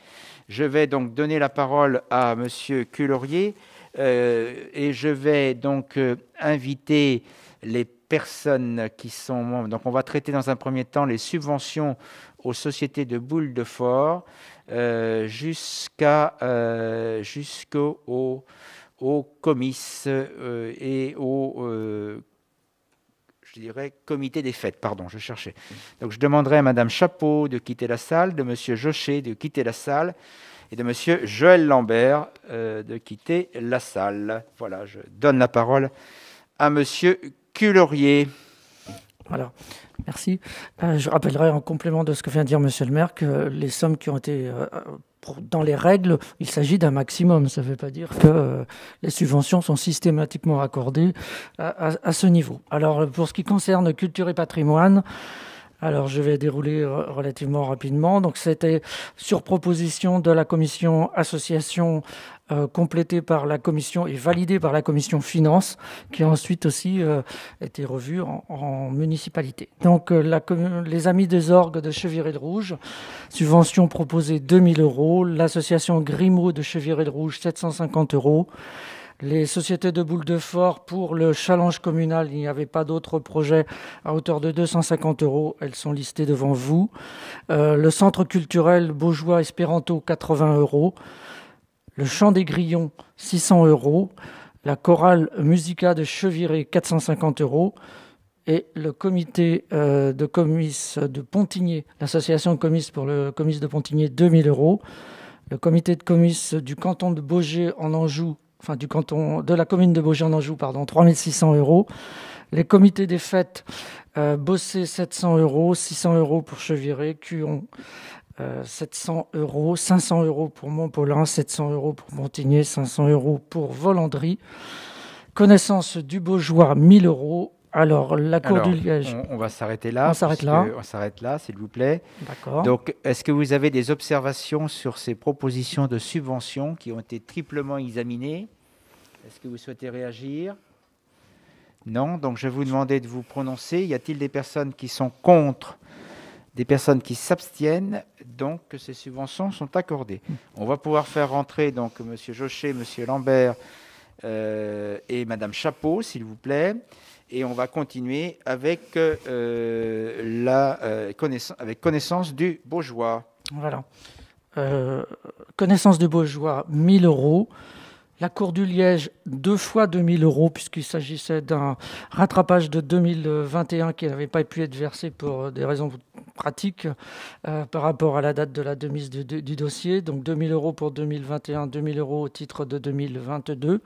Je vais donc donner la parole à Monsieur Culaurier et je vais donc inviter les personnes qui sont membres. Donc on va traiter dans un premier temps les subventions aux sociétés de boules de fort euh, jusqu'à euh, jusqu'au au, euh, et au je dirais comité des fêtes, pardon, je cherchais. Donc je demanderai à Madame Chapeau de quitter la salle, de Monsieur Jochet de quitter la salle et de Monsieur Joël Lambert de quitter la salle. Voilà, je donne la parole à Monsieur culorier Voilà. Merci. Euh, je rappellerai en complément de ce que vient de dire Monsieur le maire que euh, les sommes qui ont été euh, dans les règles, il s'agit d'un maximum. Ça ne veut pas dire que les subventions sont systématiquement accordées à, à, ce niveau. Alors pour ce qui concerne culture et patrimoine, alors je vais dérouler relativement rapidement. Donc c'était sur proposition de la commission association euh, complétée complété par la commission et validée par la commission finance, qui a ensuite aussi euh, été revue en, municipalité. Donc euh, les Amis des Orgues de Cheviré de Rouge, subvention proposée 2000 euros, l'association Grimaud de Cheviré de Rouge 750 euros. Les sociétés de boules de fort pour le challenge communal, il n'y avait pas d'autres projets à hauteur de 250 euros. Elles sont listées devant vous. le centre culturel Beaujois Espéranto, 80 euros le chant des grillons 600 euros, la chorale Musica de Cheviré 450 euros et le comité euh, de commis de Pontigny, l'association de pour le commis de Pontigny 2000 euros, le comité de commis du canton de Beaugé en Anjou, enfin du canton de la commune de Beaugé en Anjou, pardon, 3600 euros. Les comités des fêtes, euh, Bossé 700 euros, 600 euros pour Cheviré, Cuon 700 euh, euros, 500 euros pour Montpollin, 700 euros pour Montigné, 500 euros pour Volandry. Connaissance du Beaujois, 1000 euros. Alors, la cour du liège. On, va s'arrêter là. On s'arrête là. On s'arrête là, s'il vous plaît. D'accord. Donc, est-ce que vous avez des observations sur ces propositions de subvention qui ont été triplement examinées Est-ce que vous souhaitez réagir Non. Donc, je vais vous demander de vous prononcer. Y a-t-il des personnes qui sont contre des personnes qui s'abstiennent, donc que ces subventions sont accordées. Hmm. On va pouvoir faire rentrer donc M. Jochet, M. Lambert euh, et Mme Chapeau, s'il vous plaît. Et on va continuer avec, euh, la, euh, connaissance, avec connaissance du bourgeois. Voilà. connaissance du bourgeois, 1000 euros. La Cour du Liège, deux fois 2000 euros, puisqu'il s'agissait d'un rattrapage de 2021 qui n'avait pas pu être versé pour des raisons pratique euh, par rapport à la date de la demise du, dossier. Donc 2000 euros pour 2021, 2000 euros au titre de 2022.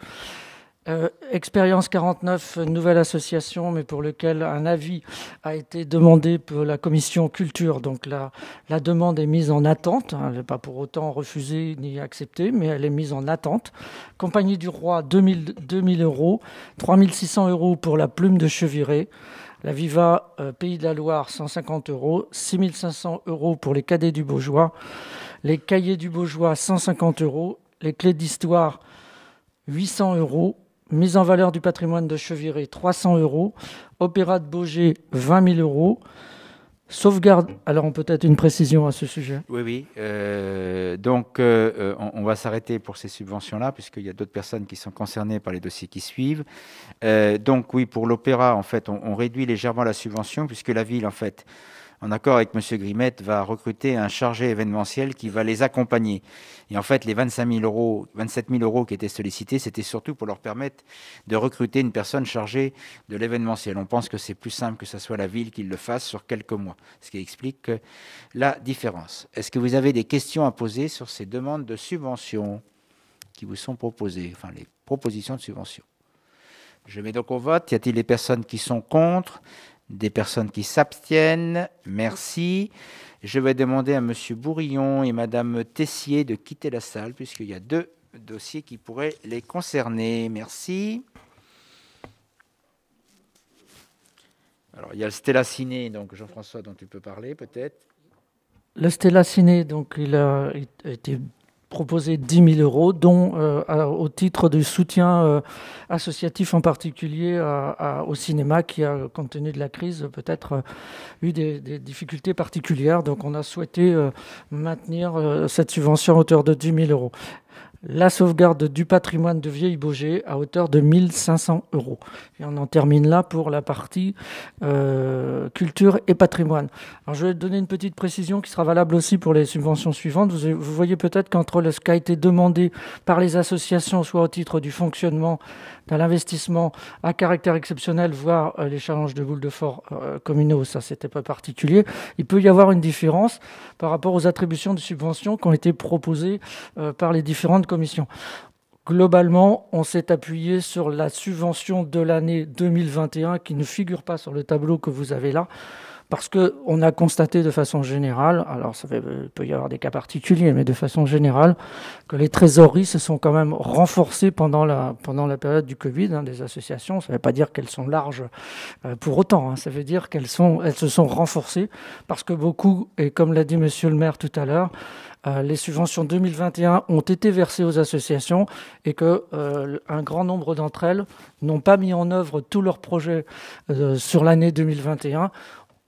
Euh, expérience 49, nouvelle association, mais pour lequel un avis a été demandé pour la commission culture. Donc la, la demande est mise en attente. Hein, elle n'est pas pour autant refusée ni acceptée, mais elle est mise en attente. Compagnie du Roi, 2000, 2000 euros, 3600 euros pour la plume de cheviré la Viva euh, Pays de la Loire, 150 euros. 6500 euros pour les cadets du Beaujois. Les cahiers du Beaujois, 150 euros. Les clés d'histoire, 800 euros. Mise en valeur du patrimoine de Cheviré, 300 euros. Opéra de Beaugé, 20 000 euros. Sauvegarde, alors peut-être une précision à ce sujet. Oui, oui. Euh, donc, euh, euh, on, va s'arrêter pour ces subventions-là, puisqu'il y a d'autres personnes qui sont concernées par les dossiers qui suivent. donc, oui, pour l'opéra, en fait, on réduit légèrement la subvention, puisque la ville, en fait, en accord avec M. Grimette, va recruter un chargé événementiel qui va les accompagner. Et en fait, les 27 000 euros qui étaient sollicités, c'était surtout pour leur permettre de recruter une personne chargée de l'événementiel. On pense que c'est plus simple que ce soit la ville qui le fasse sur quelques mois, ce qui explique la différence. Est-ce que vous avez des questions à poser sur ces demandes de subvention qui vous sont proposées, enfin les propositions de subvention je mets donc au vote. Y a-t-il des personnes qui sont contre des personnes qui s'abstiennent. Merci. Je vais demander à Monsieur Bourillon et Madame Tessier de quitter la salle puisqu'il y a deux dossiers qui pourraient les concerner. Merci. Alors, il y a le Stella donc Jean-François, dont tu peux parler peut-être. Le Stella donc, il a été proposer 10 000 euros, dont euh, au titre du soutien euh, associatif en particulier au cinéma qui a, compte tenu de la crise, peut-être euh, eu des, des, difficultés particulières. Donc on a souhaité maintenir cette subvention à hauteur de 10 000 euros la sauvegarde du patrimoine de Vieille Baugé à hauteur de 1500 euros. Et on en termine là pour la partie euh, culture et patrimoine. Alors je vais donner une petite précision qui sera valable aussi pour les subventions suivantes. Vous, vous voyez peut-être qu'entre ce qui a été demandé par les associations, soit au titre du fonctionnement dans l'investissement à caractère exceptionnel, voire euh, les challenges de boules de fort euh, communaux, ça c'était pas particulier, il peut y avoir une différence par rapport aux attributions de subventions qui ont été proposées euh, par les différentes commissions. Globalement, on s'est appuyé sur la subvention de l'année 2021 qui ne figure pas sur le tableau que vous avez là parce qu'on a constaté de façon générale, alors ça il euh, peut y avoir des cas particuliers, mais de façon générale, que les trésoreries se sont quand même renforcées pendant la, période du Covid hein, des associations. Ça ne veut pas dire qu'elles sont larges euh, pour autant, hein. ça veut dire qu'elles se sont renforcées parce que beaucoup, et comme l'a dit Monsieur le maire tout à l'heure, euh, les subventions 2021 ont été versées aux associations et que un grand nombre d'entre elles n'ont pas mis en œuvre tous leurs projets sur l'année 2021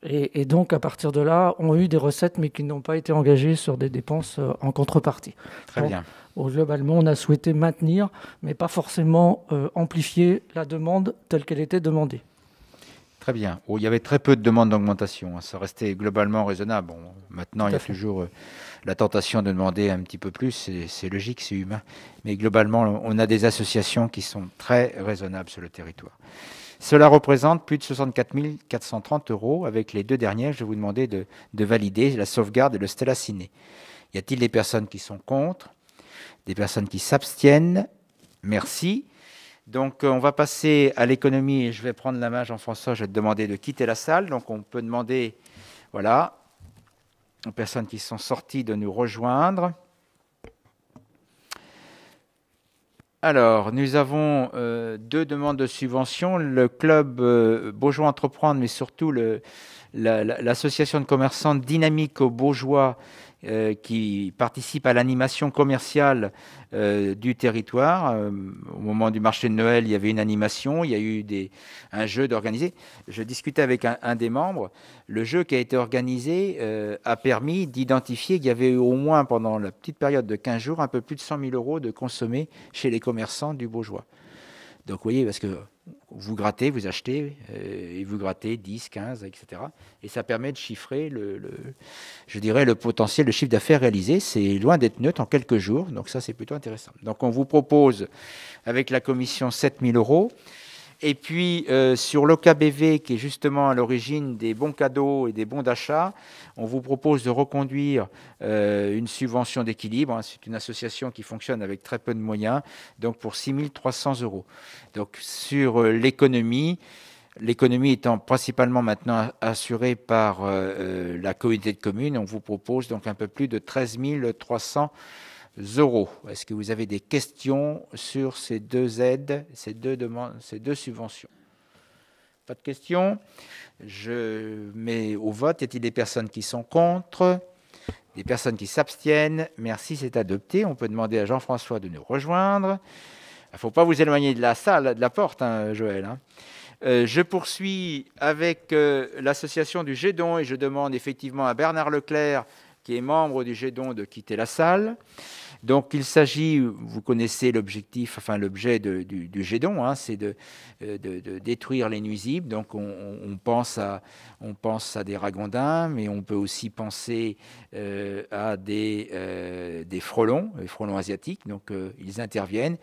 et, donc, à partir de là, on a eu des recettes, mais qui n'ont pas été engagées sur des dépenses euh, en contrepartie. Très bien. Globalement, on a souhaité maintenir, mais pas forcément euh, amplifier la demande telle qu'elle était demandée. Très bien. Oh, il y avait très peu de demandes d'augmentation. Hein. Ça restait globalement raisonnable. maintenant, il y a toujours euh, la tentation de demander un petit peu plus. C'est logique, c'est humain. Mais globalement, on a des associations qui sont très raisonnables sur le territoire. Cela représente plus de 64 430 euros. Avec les deux dernières, je vais vous demander de, valider la sauvegarde et le Stella Y a-t-il des personnes qui sont contre Des personnes qui s'abstiennent Merci. Donc euh, on va passer à l'économie et je vais prendre la main, Jean-François, je vais te demander de quitter la salle. Donc on peut demander, voilà, aux personnes qui sont sorties de nous rejoindre. Alors, nous avons euh, deux demandes de subvention. Le club euh, Beaujois Entreprendre, mais surtout l'association de commerçants Dynamique au Beaujois, euh, qui participe à l'animation commerciale euh, du territoire. Euh, au moment du marché de Noël, il y avait une animation, il y a eu des, un jeu d'organiser. Je discutais avec un, des membres. Le jeu qui a été organisé a permis d'identifier qu'il y avait eu au moins pendant la petite période de 15 jours un peu plus de 100 000 euros de consommés chez les commerçants du Bourgeois. Donc vous voyez, parce que vous grattez, vous achetez, euh, et vous grattez 10, 15, etc. Et ça permet de chiffrer, le, je dirais, le potentiel, le chiffre d'affaires réalisé. C'est loin d'être neutre en quelques jours, donc ça c'est plutôt intéressant. Donc on vous propose, avec la commission, 7000 euros. Et puis euh, sur l'OKBV, qui est justement à l'origine des bons cadeaux et des bons d'achat, on vous propose de reconduire euh, une subvention d'équilibre. Hein, c'est une association qui fonctionne avec très peu de moyens, donc pour 6 300 euros. Donc sur euh, l'économie, l'économie étant principalement maintenant assurée par euh, la communauté de communes, on vous propose donc un peu plus de 13 300 euros Zoro. Est-ce que vous avez des questions sur ces deux aides, ces deux, demandes, ces deux subventions Pas de questions Je mets au vote. Y a-t-il des personnes qui sont contre Des personnes qui s'abstiennent Merci, c'est adopté. On peut demander à Jean-François de nous rejoindre. Il ah, ne faut pas vous éloigner de la salle, de la porte, hein, Joël. Hein. Euh, je poursuis avec euh, l'association du Gédon et je demande effectivement à Bernard Leclerc, qui est membre du Gédon, de quitter la salle. Donc il s'agit, vous connaissez l'objectif, enfin l'objet du, du Gédon, hein, c'est euh, de, détruire les nuisibles. Donc on, pense à, des ragondins, mais on peut aussi penser euh, à euh, des, frelons, les frelons asiatiques. Donc ils interviennent.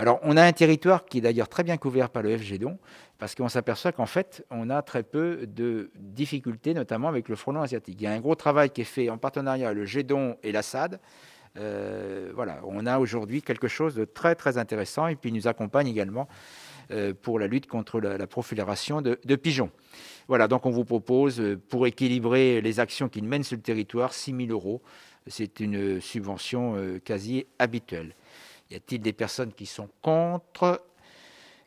Alors, on a un territoire qui est d'ailleurs très bien couvert par le FGEDON, parce qu'on s'aperçoit qu'en fait, on a très peu de difficultés, notamment avec le frelon asiatique. Il y a un gros travail qui est fait en partenariat avec le GEDON et l'Assad, euh, voilà, on a aujourd'hui quelque chose de très très intéressant et puis il nous accompagne également euh, pour la lutte contre la, profilération de, pigeons. Voilà, donc on vous propose euh, pour équilibrer les actions qu'il mène sur le territoire 6 000 euros. C'est une subvention quasi habituelle. Y a-t-il des personnes qui sont contre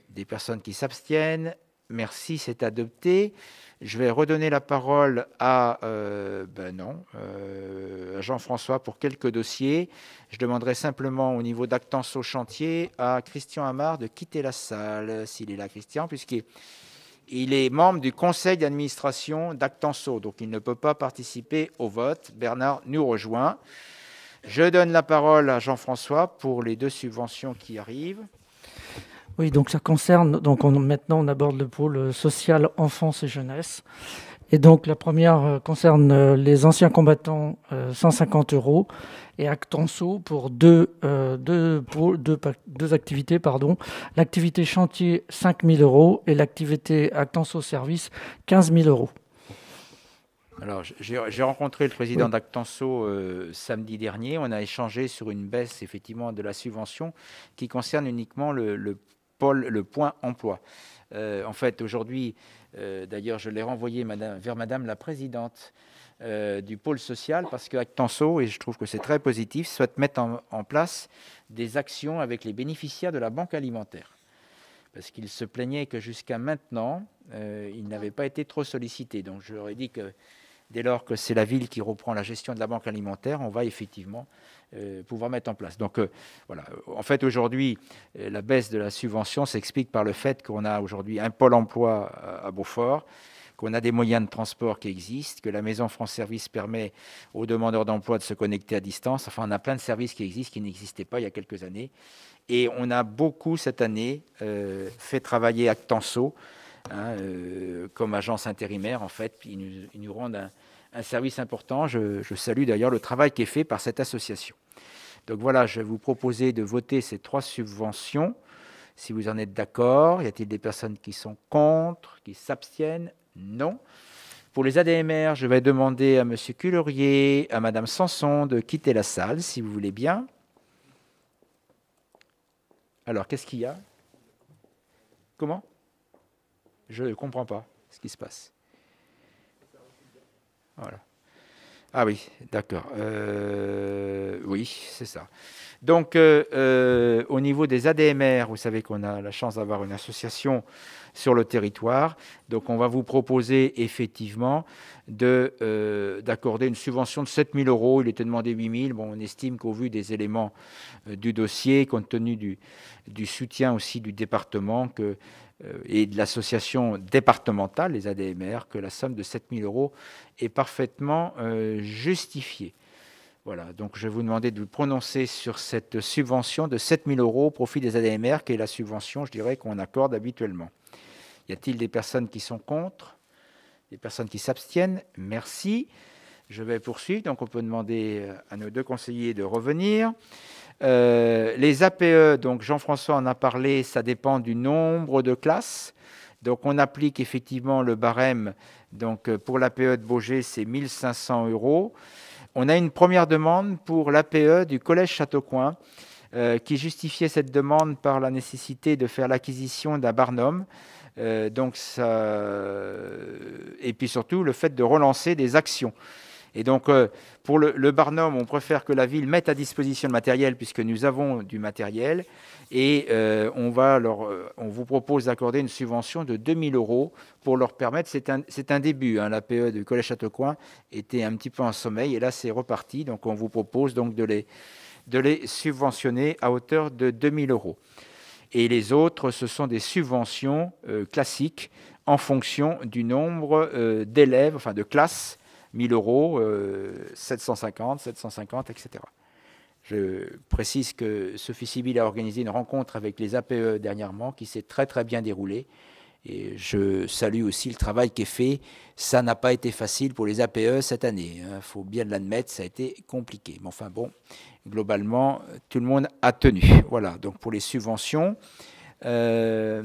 Des personnes qui s'abstiennent Merci, c'est adopté. Je vais redonner la parole euh, ben euh, à, Jean-François pour quelques dossiers. Je demanderai simplement au niveau d'Actenso chantier à Christian Amar de quitter la salle, s'il est là, Christian, puisqu'il est membre du conseil d'administration d'Actenso, donc il ne peut pas participer au vote. Bernard nous rejoint. Je donne la parole à Jean-François pour les deux subventions qui arrivent. Oui, donc ça concerne, donc maintenant on aborde le pôle euh, social enfance et jeunesse. Et donc la première euh, concerne euh, les anciens combattants, 150 euros, et Actenso pour deux, deux, deux, deux activités. pardon. L'activité chantier, 5 000 euros, et l'activité Actenso service, 15 000 euros. Alors, j'ai rencontré le président d'Actenso samedi dernier. On a échangé sur une baisse, effectivement, de la subvention qui concerne uniquement le le point emploi. Euh, en fait, aujourd'hui, euh, d'ailleurs, je l'ai renvoyé madame, vers Madame la Présidente euh, du pôle social, parce que Actenso, et je trouve que c'est très positif, souhaite mettre en, place des actions avec les bénéficiaires de la banque alimentaire. Parce qu'il se plaignait que jusqu'à maintenant, il n'avait pas été trop sollicité. Donc, j'aurais dit que dès lors que c'est la ville qui reprend la gestion de la banque alimentaire, on va effectivement euh, pouvoir mettre en place. Donc euh, voilà, en fait aujourd'hui, euh, la baisse de la subvention s'explique par le fait qu'on a aujourd'hui un pôle emploi à, Beaufort, qu'on a des moyens de transport qui existent, que la Maison France Service permet aux demandeurs d'emploi de se connecter à distance. Enfin, on a plein de services qui existent, qui n'existaient pas il y a quelques années. Et on a beaucoup cette année fait travailler Actenso Hein, euh, comme agence intérimaire, en fait, ils nous, rendent un, service important. Je, je salue d'ailleurs le travail qui est fait par cette association. Donc voilà, je vais vous proposer de voter ces trois subventions. Si vous en êtes d'accord, y a-t-il des personnes qui sont contre, qui s'abstiennent Non. Pour les ADMR, je vais demander à M. Cullerier, à Mme Sanson de quitter la salle, si vous voulez bien. Alors, qu'est-ce qu'il y a Comment je ne comprends pas ce qui se passe. Ah oui, d'accord. Euh, oui, c'est ça. Donc, euh, euh, au niveau des ADMR, vous savez qu'on a la chance d'avoir une association sur le territoire. Donc, on va vous proposer effectivement d'accorder une subvention de 7 000 euros. Il était demandé 8 000. Bon, on estime qu'au vu des éléments du dossier, compte tenu du, du soutien aussi du département, que euh, et de l'association départementale, les ADMR, que la somme de 7 000 euros est parfaitement euh, justifiée. Voilà, donc je vais vous demander de vous prononcer sur cette subvention de 7 000 euros au profit des ADMR, qui est la subvention, je dirais, qu'on accorde habituellement. Y a-t-il des personnes qui sont contre Des personnes qui s'abstiennent Merci. Je vais poursuivre, donc on peut demander euh, à nos deux conseillers de revenir. Euh, les APE, donc Jean-François en a parlé, ça dépend du nombre de classes. Donc on applique effectivement le barème. Donc euh, pour l'APE de Beauger, c'est 1500 euros. On a une première demande pour l'APE du Collège Châteaucoin euh, qui justifiait cette demande par la nécessité de faire l'acquisition d'un barnum. donc ça... Et puis surtout le fait de relancer des actions. Et donc, euh, pour le, Barnum, on préfère que la ville mette à disposition le matériel, puisque nous avons du matériel. Et euh, on, va euh, on vous propose d'accorder une subvention de 2000 euros pour leur permettre. C'est un, début. l'APE hein. la e du Collège Châteaucoin était un petit peu en sommeil, et là, c'est reparti. Donc, on vous propose donc de les, de les subventionner à hauteur de 2000 euros. Et les autres, ce sont des subventions classiques en fonction du nombre d'élèves, enfin de classes 1000 euros, 750, 750, etc. Je précise que Sophie Sibyl a organisé une rencontre avec les APE dernièrement qui s'est très très bien déroulée. Et je salue aussi le travail qui est fait. Ça n'a pas été facile pour les APE cette année. Il hein. faut bien l'admettre, ça a été compliqué. Mais enfin bon, globalement, tout le monde a tenu. Voilà, donc pour les subventions. Euh,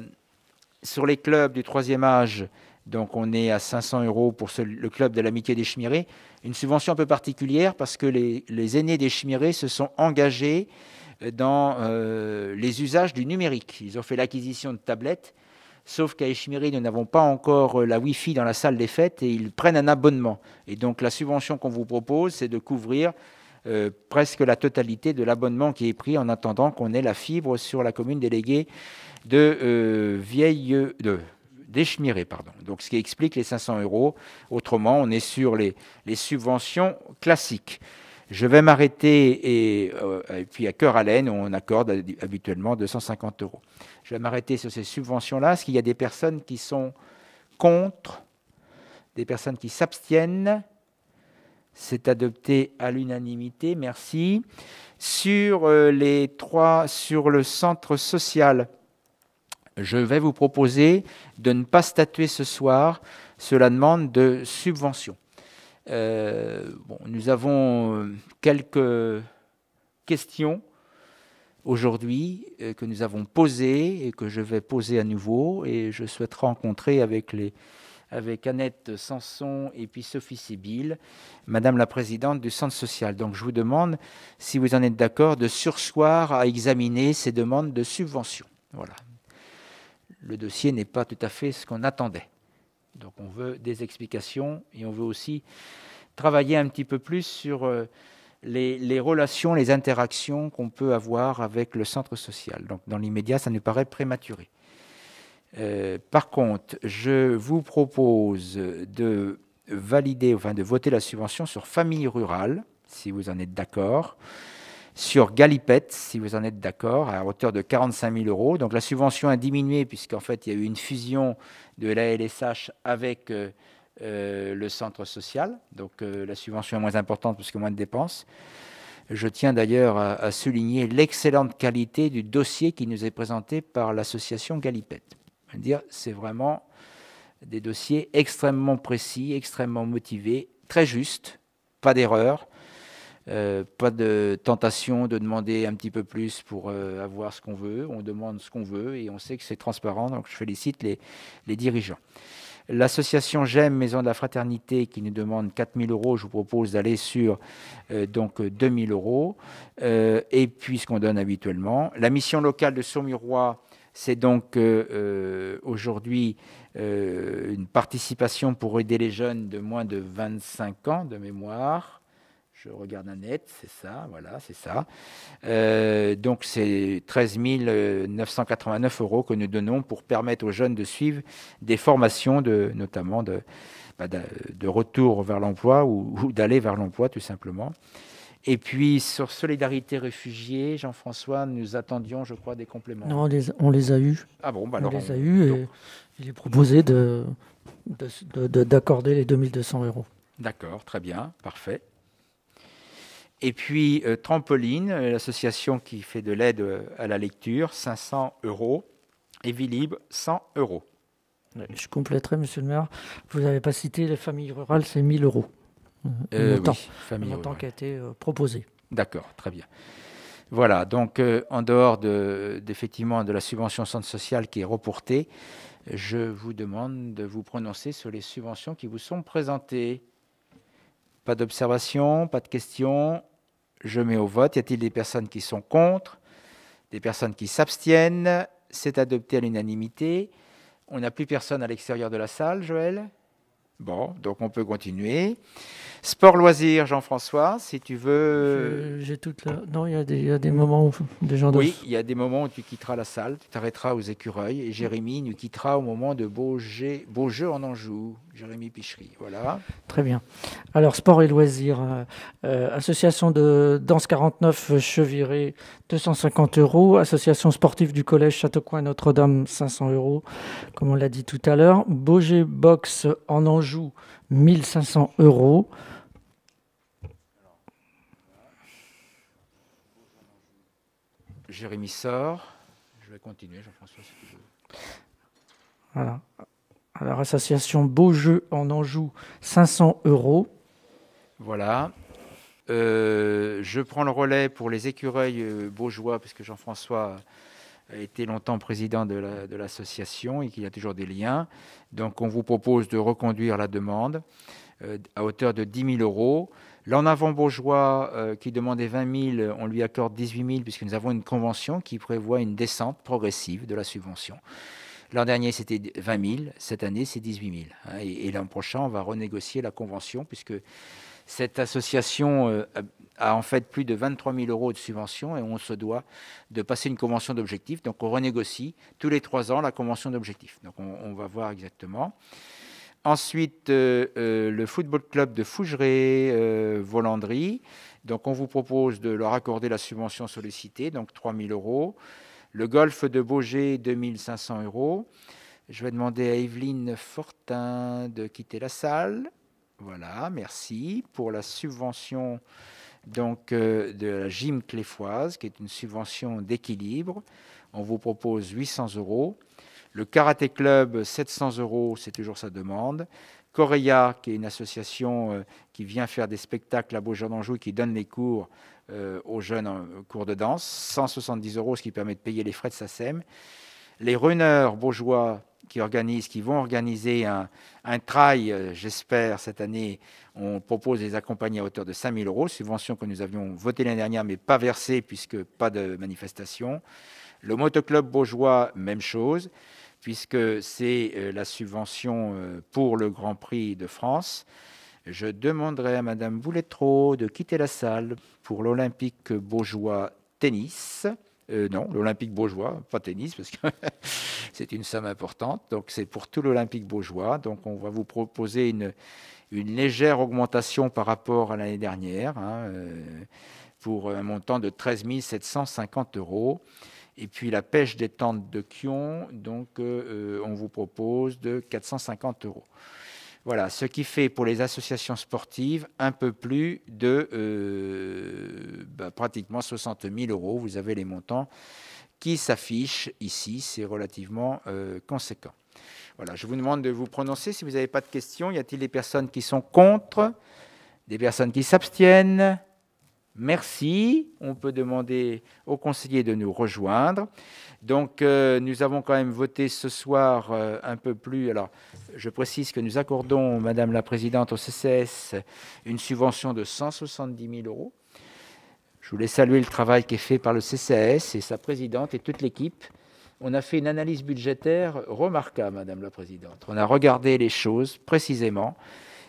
sur les clubs du troisième âge, donc on est à 500 euros pour le club de l'amitié des Chimirés. Une subvention un peu particulière parce que les, aînés des Chimirés se sont engagés euh, dans euh, les usages du numérique. Ils ont fait l'acquisition de tablettes, sauf qu'à Échimiré, nous n'avons pas encore euh, la Wi-Fi dans la salle des fêtes et ils prennent un abonnement. Et donc la subvention qu'on vous propose, c'est de couvrir presque la totalité de l'abonnement qui est pris en attendant qu'on ait la fibre sur la commune déléguée de Vieille... De, déchmiré, pardon. Donc, ce qui explique les 500 euros. Autrement, on est sur les, les subventions classiques. Je vais m'arrêter et, euh, puis à cœur à laine, on accorde habituellement 250 euros. Je vais m'arrêter sur ces subventions-là, ce qu'il y a des personnes qui sont contre, des personnes qui s'abstiennent. C'est adopté à l'unanimité, merci. Sur euh, les trois, sur le centre social, je vais vous proposer de ne pas statuer ce soir sur la demande de subvention. Euh, nous avons euh, quelques questions aujourd'hui euh, que nous avons posées et que je vais poser à nouveau et je souhaite rencontrer avec les, avec Annette Sanson et puis Sophie Sibylle, Madame la Présidente du Centre social. Donc je vous demande, si vous en êtes d'accord, de sursoir à examiner ces demandes de subvention. Voilà, le dossier n'est pas tout à fait ce qu'on attendait. Donc on veut des explications et on veut aussi travailler un petit peu plus sur euh, les, relations, les interactions qu'on peut avoir avec le centre social. Donc dans l'immédiat, ça nous paraît prématuré. Euh, par contre, je vous propose de valider, enfin de voter la subvention sur famille rurale, si vous en êtes d'accord sur Galipette, si vous en êtes d'accord, à hauteur de 45 000 euros. Donc la subvention a diminué puisqu'en fait il y a eu une fusion de l'ALSH avec euh, euh, le centre social. Donc euh, la subvention est moins importante puisque moins de dépenses. Je tiens d'ailleurs à, souligner l'excellente qualité du dossier qui nous est présenté par l'association Galipette. Dire, c'est vraiment des dossiers extrêmement précis, extrêmement motivés, très justes, pas d'erreur euh, pas de tentation de demander un petit peu plus pour euh, avoir ce qu'on veut. On demande ce qu'on veut et on sait que c'est transparent. Donc je félicite les, dirigeants. L'association J'aime Maison de la Fraternité qui nous demande 4 000 euros, je vous propose d'aller sur euh, donc 2 000 euros et puis ce qu'on donne habituellement. La mission locale de Saumurois, c'est donc aujourd'hui une participation pour aider les jeunes de moins de 25 ans de mémoire je regarde un net, c'est ça, voilà, c'est ça. Euh, donc c'est 13 989 euros que nous donnons pour permettre aux jeunes de suivre des formations, de, notamment de, bah, de, retour vers l'emploi ou, d'aller vers l'emploi tout simplement. Et puis sur Solidarité Réfugiés, Jean-François, nous attendions, je crois, des compléments. Non, on les, a eus. Ah bon, on les a eus ah bah et il est proposé d'accorder de, les 2200 euros. D'accord, très bien, parfait. Et puis euh, Trampoline, euh, l'association qui fait de l'aide euh, à la lecture, 500 euros. Et Vilibre, 100 euros. Je compléterai, monsieur le maire, vous n'avez pas cité les familles rurales, c'est 1000 euros. le montant qui a été proposé. D'accord, très bien. Voilà, donc en dehors de, effectivement, de la subvention centre social qui est reportée, je vous demande de vous prononcer sur les subventions qui vous sont présentées. Pas d'observation, pas de questions. Je mets au vote. Y a-t-il des personnes qui sont contre Des personnes qui s'abstiennent C'est adopté à l'unanimité. On n'a plus personne à l'extérieur de la salle, Joël Bon, donc on peut continuer. Sport loisir Jean-François, si tu veux. J'ai toute là. Non, il y, a des, moments où des Oui, il y a des moments où tu quitteras la salle, tu t'arrêteras aux écureuils, et Jérémy nous quittera au moment de beaux, jeux, beaux jeux en Anjou. Jérémy Pichery. Voilà. Très bien. Alors, sport et loisirs. Euh, euh, association de Danse 49 Cheviré, 250 euros. Association sportive du collège Châteaucoin Notre-Dame, 500 euros, comme on l'a dit tout à l'heure. Bogé Box en Anjou, 1500 euros. Jérémy Sort. Je vais continuer, Jean-François, Voilà. Alors, association Beau Jeu en Anjou, 500 euros. Voilà. Euh, je prends le relais pour les écureuils euh, bourgeois, puisque Jean-François a été longtemps président de l'association et qu'il y a toujours des liens. Donc on vous propose de reconduire la demande euh, à hauteur de 10 000 euros. L'en avant bourgeois qui demandait 20 000, on lui accorde 18 000 puisque nous avons une convention qui prévoit une descente progressive de la subvention. L'an dernier, c'était 20 000. Cette année, c'est 18 000. Hein, et, l'an prochain, on va renégocier la convention puisque cette association euh, a en fait plus de 23 000 euros de subvention et on se doit de passer une convention d'objectifs. Donc on renégocie tous les trois ans la convention d'objectifs. Donc on, va voir exactement. Ensuite, euh, euh, le football club de Fougeray-Volandry. donc on vous propose de leur accorder la subvention sollicitée, donc 3 000 euros. Le golf de Beaugé, 2500 euros. Je vais demander à Evelyne Fortin de quitter la salle. Voilà, merci pour la subvention donc euh, de la gym cléfoise, qui est une subvention d'équilibre. On vous propose 800 euros. Le Karaté Club, 700 euros, c'est toujours sa demande. Correa, qui est une association euh, qui vient faire des spectacles à Beaujolais d'Anjou, qui donne les cours, euh, aux jeunes en cours de danse, 170 euros, ce qui permet de payer les frais de SACEM. Les runners bourgeois qui organisent, qui vont organiser un, trail, euh, j'espère, cette année, on propose des les à hauteur de 5000 euros, subvention que nous avions votée l'année dernière, mais pas versée, puisque pas de manifestation. Le motoclub bourgeois, même chose, puisque c'est euh, la subvention pour le Grand Prix de France. Je demanderai à Madame Bouletro de quitter la salle pour l'Olympique bourgeois Tennis. Euh, non, l'Olympique bourgeois, pas tennis, parce que c'est une somme importante. Donc c'est pour tout l'Olympique bourgeois. Donc on va vous proposer une, légère augmentation par rapport à l'année dernière, hein, euh, pour un montant de 13 750 euros. Et puis la pêche des tentes de Kion, donc euh, on vous propose de 450 euros. Voilà, ce qui fait pour les associations sportives un peu plus de euh, bah, pratiquement 60 000 euros. Vous avez les montants qui s'affichent ici, c'est relativement euh, conséquent. Voilà, je vous demande de vous prononcer si vous n'avez pas de questions. Y a-t-il des personnes qui sont contre Des personnes qui s'abstiennent merci. On peut demander aux conseillers de nous rejoindre. Donc, euh, nous avons quand même voté ce soir euh, un peu plus. Alors, je précise que nous accordons, Madame la Présidente, au CCS une subvention de 170 000 euros. Je voulais saluer le travail qui est fait par le CCS et sa présidente et toute l'équipe. On a fait une analyse budgétaire remarquable, Madame la Présidente. On a regardé les choses précisément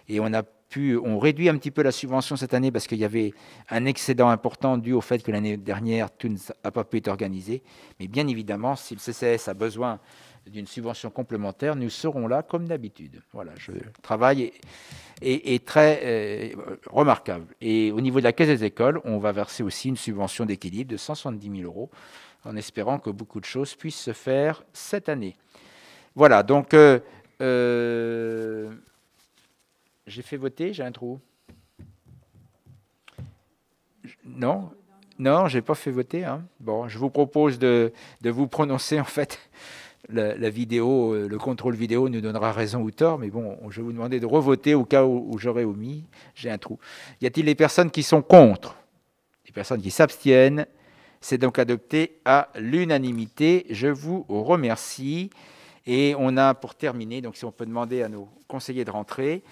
et on a on réduit un petit peu la subvention cette année parce qu'il y avait un excédent important dû au fait que l'année dernière, tout n'a pas pu être organisé. Mais bien évidemment, si le CCS a besoin d'une subvention complémentaire, nous serons là comme d'habitude. Voilà, je travaille est, très euh, remarquable. Et au niveau de la caisse des écoles, on va verser aussi une subvention d'équilibre de 170 000 euros en espérant que beaucoup de choses puissent se faire cette année. Voilà, donc... Euh, euh, j'ai fait voter, j'ai un trou. Non Non, je n'ai pas fait voter. Hein. Bon, je vous propose de, vous prononcer en fait. La, vidéo, euh, le contrôle vidéo nous donnera raison ou tort, mais bon, je vais vous demander de revoter au cas où, où j'aurais omis, j'ai un trou. Y a-t-il des personnes qui sont contre Des personnes qui s'abstiennent C'est donc adopté à l'unanimité. Je vous remercie. Et on a pour terminer, donc si on peut demander à nos conseillers de rentrer.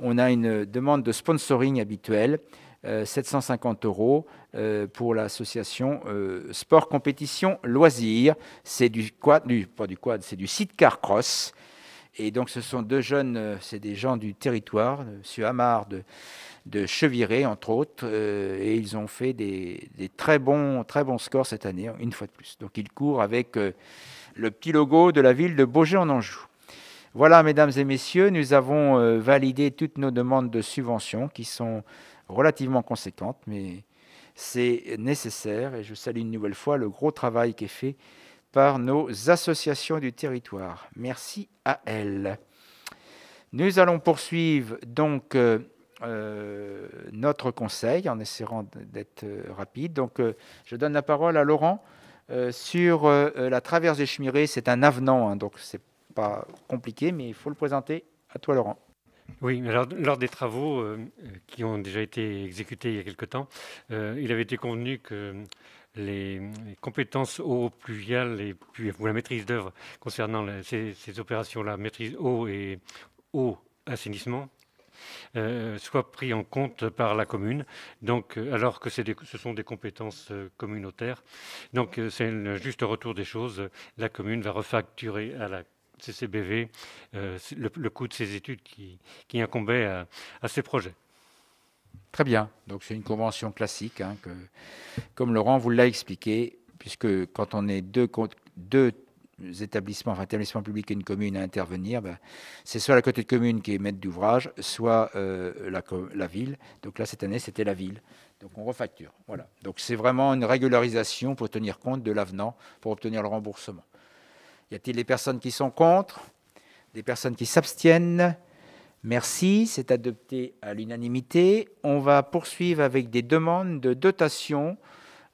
On a une demande de sponsoring habituelle, euh, 750 euros euh, pour l'association euh, Sport Compétition Loisirs. C'est du quad, du, pas du quad, c'est du cross. Et donc, ce sont deux jeunes, c'est des gens du territoire, M. Hamard de, de Cheviré, entre autres, et ils ont fait des, très, bons, très bons scores cette année, une fois de plus. Donc, ils courent avec le petit logo de la ville de Beaugé en Anjou. Voilà, mesdames et messieurs, nous avons euh, validé toutes nos demandes de subventions qui sont relativement conséquentes, mais c'est nécessaire et je salue une nouvelle fois le gros travail qui est fait par nos associations du territoire. Merci à elles. Nous allons poursuivre donc euh, euh, notre conseil en essayant d'être rapide. Donc je donne la parole à Laurent sur la traverse des Chemirées, C'est un avenant, hein, donc c'est pas compliqué, mais il faut le présenter. À toi, Laurent. Oui, alors, lors des travaux euh, qui ont déjà été exécutés il y a quelque temps, euh, il avait été convenu que les compétences eau pluviale et ou la maîtrise d'œuvre concernant ces, opérations-là, maîtrise eau et eau assainissement, euh, soient soit pris en compte par la commune, donc, alors que ce sont des compétences communautaires. Donc c'est un juste retour des choses. La commune va refacturer à la CCBV, euh, le, le, coût de ces études qui, qui incombait à, ces projets. Très bien. Donc c'est une convention classique, hein, que, comme Laurent vous l'a expliqué, puisque quand on est deux, établissements, enfin établissements publics et une commune à intervenir, ben, c'est soit la côté de commune qui est maître d'ouvrage, soit euh, la, la, ville. Donc là, cette année, c'était la ville. Donc on refacture. Voilà. Donc c'est vraiment une régularisation pour tenir compte de l'avenant pour obtenir le remboursement. Y a-t-il des personnes qui sont contre Des personnes qui s'abstiennent Merci, c'est adopté à l'unanimité. On va poursuivre avec des demandes de dotation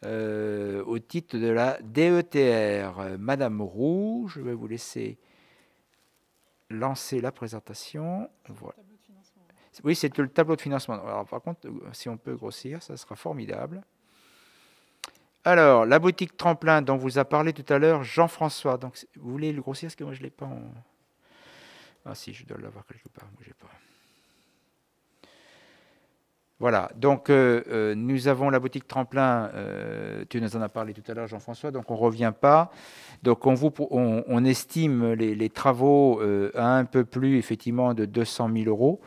euh, au titre de la DETR. Madame Roux, je vais vous laisser lancer la présentation. Oui, c'est le tableau de financement. par contre, si on peut grossir, ça sera formidable. Alors, la boutique Tremplin dont vous a parlé tout à l'heure, Jean-François. Donc, vous voulez le grossir Est-ce que moi je ne l'ai pas en... Ah si, je dois l'avoir quelque part, moi pas. Voilà, donc euh, euh, nous avons la boutique Tremplin, euh, tu nous en as parlé tout à l'heure Jean-François, donc on ne revient pas. Donc on, vous, estime les, les travaux à un peu plus effectivement de 200 000 euros.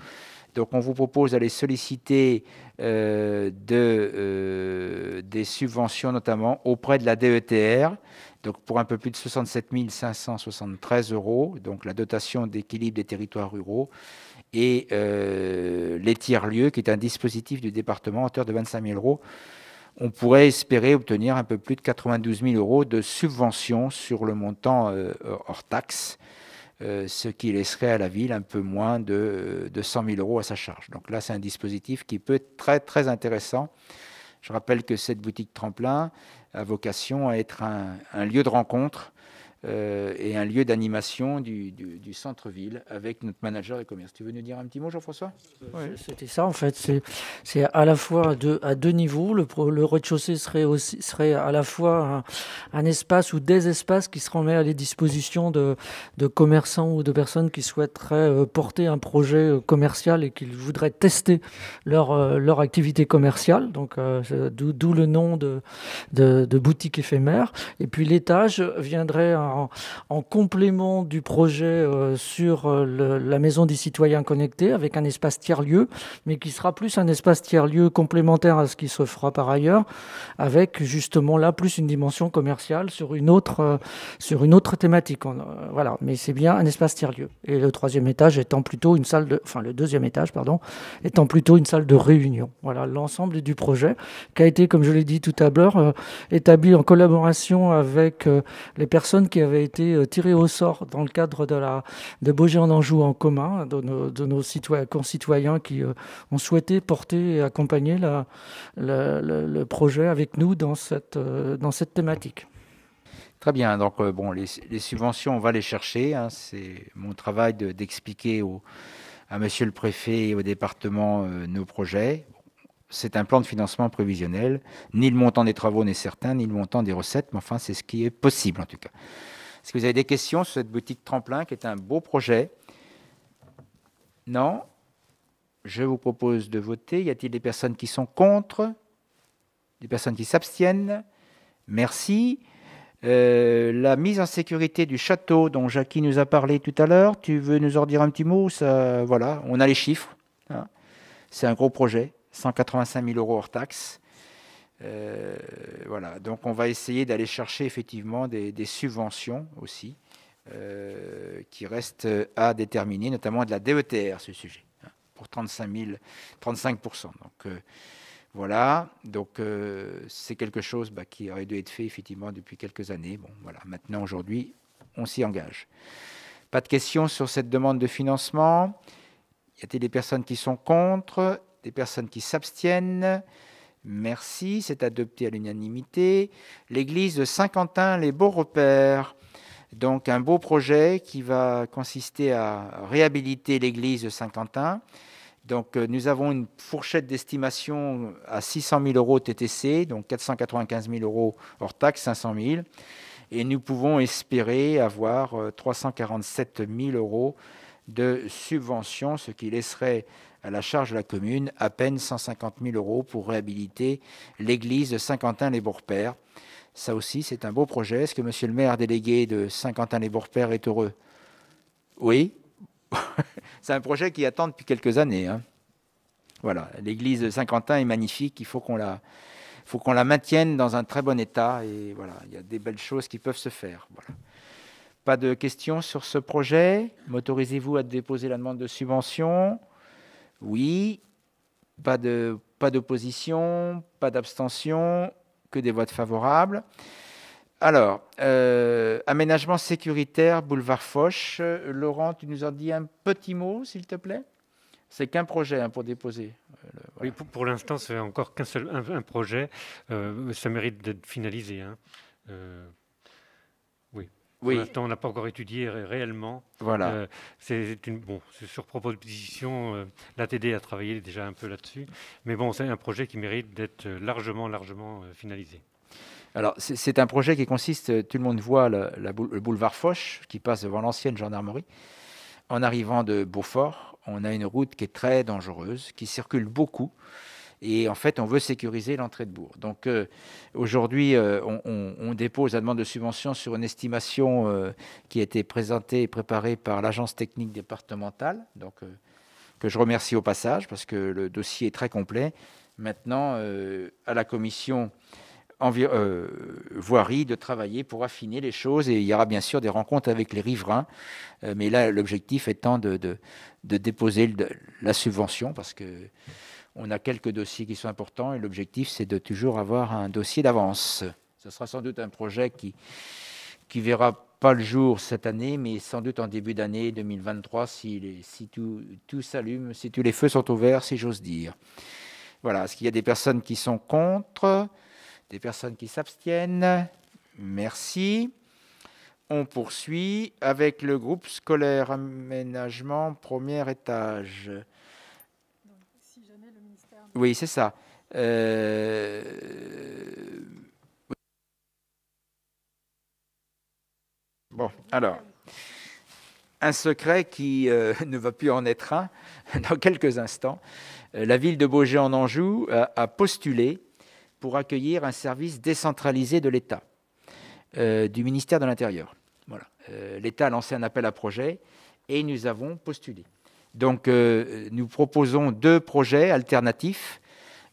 Donc on vous propose d'aller solliciter euh, de, euh, des subventions, notamment auprès de la DETR, donc pour un peu plus de 67 573 euros, donc la dotation d'équilibre des territoires ruraux, et euh, les tiers-lieux, qui est un dispositif du département à hauteur de 25 000 euros. On pourrait espérer obtenir un peu plus de 92 000 euros de subventions sur le montant hors taxe. Euh, ce qui laisserait à la ville un peu moins de, de 100 000 euros à sa charge. Donc là, c'est un dispositif qui peut être très, très intéressant. Je rappelle que cette boutique tremplin a vocation à être un lieu de rencontre euh, et un lieu d'animation du, centre-ville avec notre manager des commerces. Tu veux nous dire un petit mot, Jean-François oui. C'était ça, en fait. C'est à la fois de, à deux niveaux. Le, le rez-de-chaussée serait, aussi, serait à la fois un, espace ou des espaces qui seront mis à la disposition de, commerçants ou de personnes qui souhaiteraient euh, porter un projet euh, commercial et qui voudraient tester leur, leur activité commerciale. Donc, d'où le nom de, de, boutique éphémère. Et puis, l'étage viendrait... à en, complément du projet euh, sur euh, la maison des citoyens connectés avec un espace tiers-lieu, mais qui sera plus un espace tiers-lieu complémentaire à ce qui se fera par ailleurs, avec justement là plus une dimension commerciale sur une autre, euh, sur une autre thématique. voilà, mais c'est bien un espace tiers-lieu. Et le troisième étage étant plutôt une salle de, enfin le deuxième étage, pardon, étant plutôt une salle de réunion. Voilà, l'ensemble du projet qui a été, comme je l'ai dit tout à l'heure, établi en collaboration avec les personnes qui avait été euh, tiré au sort dans le cadre de, la, de en Anjou en commun, hein, de nos, de nos citoyens, concitoyens qui euh, ont souhaité porter et accompagner la, le, le projet avec nous dans cette, euh, dans cette thématique. Très bien. Donc, bon, les, subventions, on va les chercher. Hein. c'est mon travail d'expliquer à monsieur le préfet et au département nos projets. C'est un plan de financement prévisionnel. Ni le montant des travaux n'est certain, ni le montant des recettes, mais enfin, c'est ce qui est possible en tout cas. Est-ce que vous avez des questions sur cette boutique Tremplin qui est un beau projet Non Je vous propose de voter. Y a-t-il des personnes qui sont contre Des personnes qui s'abstiennent Merci. Euh, la mise en sécurité du château dont Jackie nous a parlé tout à l'heure, tu veux nous en dire un petit mot Voilà, on a les chiffres. Hein. C'est un gros projet, 185 000 euros hors taxes. Euh, voilà, donc on va essayer d'aller chercher effectivement des, subventions aussi, euh, qui restent à déterminer, notamment de la DETR, ce sujet, hein, pour 35 000, 35 Donc euh, voilà, donc c'est quelque chose bah, qui aurait dû être fait effectivement depuis quelques années. Bon, voilà, maintenant aujourd'hui, on s'y engage. Pas de questions sur cette demande de financement. Y a-t-il des personnes qui sont contre, des personnes qui s'abstiennent Merci, c'est adopté à l'unanimité. L'église de Saint-Quentin, les beaux repères. Donc un beau projet qui va consister à réhabiliter l'église de Saint-Quentin. Donc euh, nous avons une fourchette d'estimation à 600 000 euros TTC, donc 495 000 euros hors taxe, 500 000. Et nous pouvons espérer avoir 347 euh, 000 euros de subvention, ce qui laisserait à la charge de la commune, à peine 150 000 euros pour réhabiliter l'église de Saint-Quentin-les-Bourpères. Ça aussi, c'est un beau projet. Est-ce que M. le maire délégué de Saint-Quentin-les-Bourpères est heureux Oui C'est un projet qui attend depuis quelques années. Hein. Voilà, l'église de Saint-Quentin est magnifique, il faut qu'on la, faut qu'on la maintienne dans un très bon état. Et voilà, il y a des belles choses qui peuvent se faire. Pas de questions sur ce projet M'autorisez-vous à déposer la demande de subvention oui, pas de pas d'opposition, pas d'abstention, que des votes favorables. Alors, euh, aménagement sécuritaire, boulevard Foch. Laurent, tu nous en dis un petit mot, s'il te plaît c'est qu'un projet hein, pour déposer. Euh, oui, pour, l'instant, c'est encore qu'un seul un, projet. Euh, ça mérite d'être finalisé. Hein on n'a pas encore étudié réellement. Voilà. Euh, c'est une bon, sur proposition. Euh, la L'ATD a travaillé déjà un peu là-dessus, mais bon, c'est un projet qui mérite d'être euh, largement, largement finalisé. Alors, c'est un projet qui consiste, tout le monde voit le, le boulevard Foch qui passe devant l'ancienne gendarmerie. En arrivant de Beaufort, on a une route qui est très dangereuse, qui circule beaucoup. Et en fait, on veut sécuriser l'entrée de bourg. Donc euh, aujourd'hui, euh, on, dépose la demande de subvention sur une estimation euh, qui a été présentée et préparée par l'agence technique départementale, donc, que je remercie au passage parce que le dossier est très complet. Maintenant, à la commission euh, voirie de travailler pour affiner les choses et il y aura bien sûr des rencontres avec les riverains, mais là l'objectif étant de, de déposer la subvention parce que on a quelques dossiers qui sont importants et l'objectif, c'est de toujours avoir un dossier d'avance. Ce sera sans doute un projet qui qui verra pas le jour cette année, mais sans doute en début d'année 2023, si, si tout, tout s'allume, si tous les feux sont ouverts, si j'ose dire. Voilà, est-ce qu'il y a des personnes qui sont contre, des personnes qui s'abstiennent Merci. On poursuit avec le groupe scolaire aménagement premier étage. Oui, c'est ça. Euh, bon, alors, un secret qui euh, ne va plus en être un dans quelques instants. Euh, la ville de Beaugé en Anjou a, postulé pour accueillir un service décentralisé de l'État, du ministère de l'Intérieur. Voilà. L'État a lancé un appel à projet et nous avons postulé. Donc euh, nous proposons deux projets alternatifs,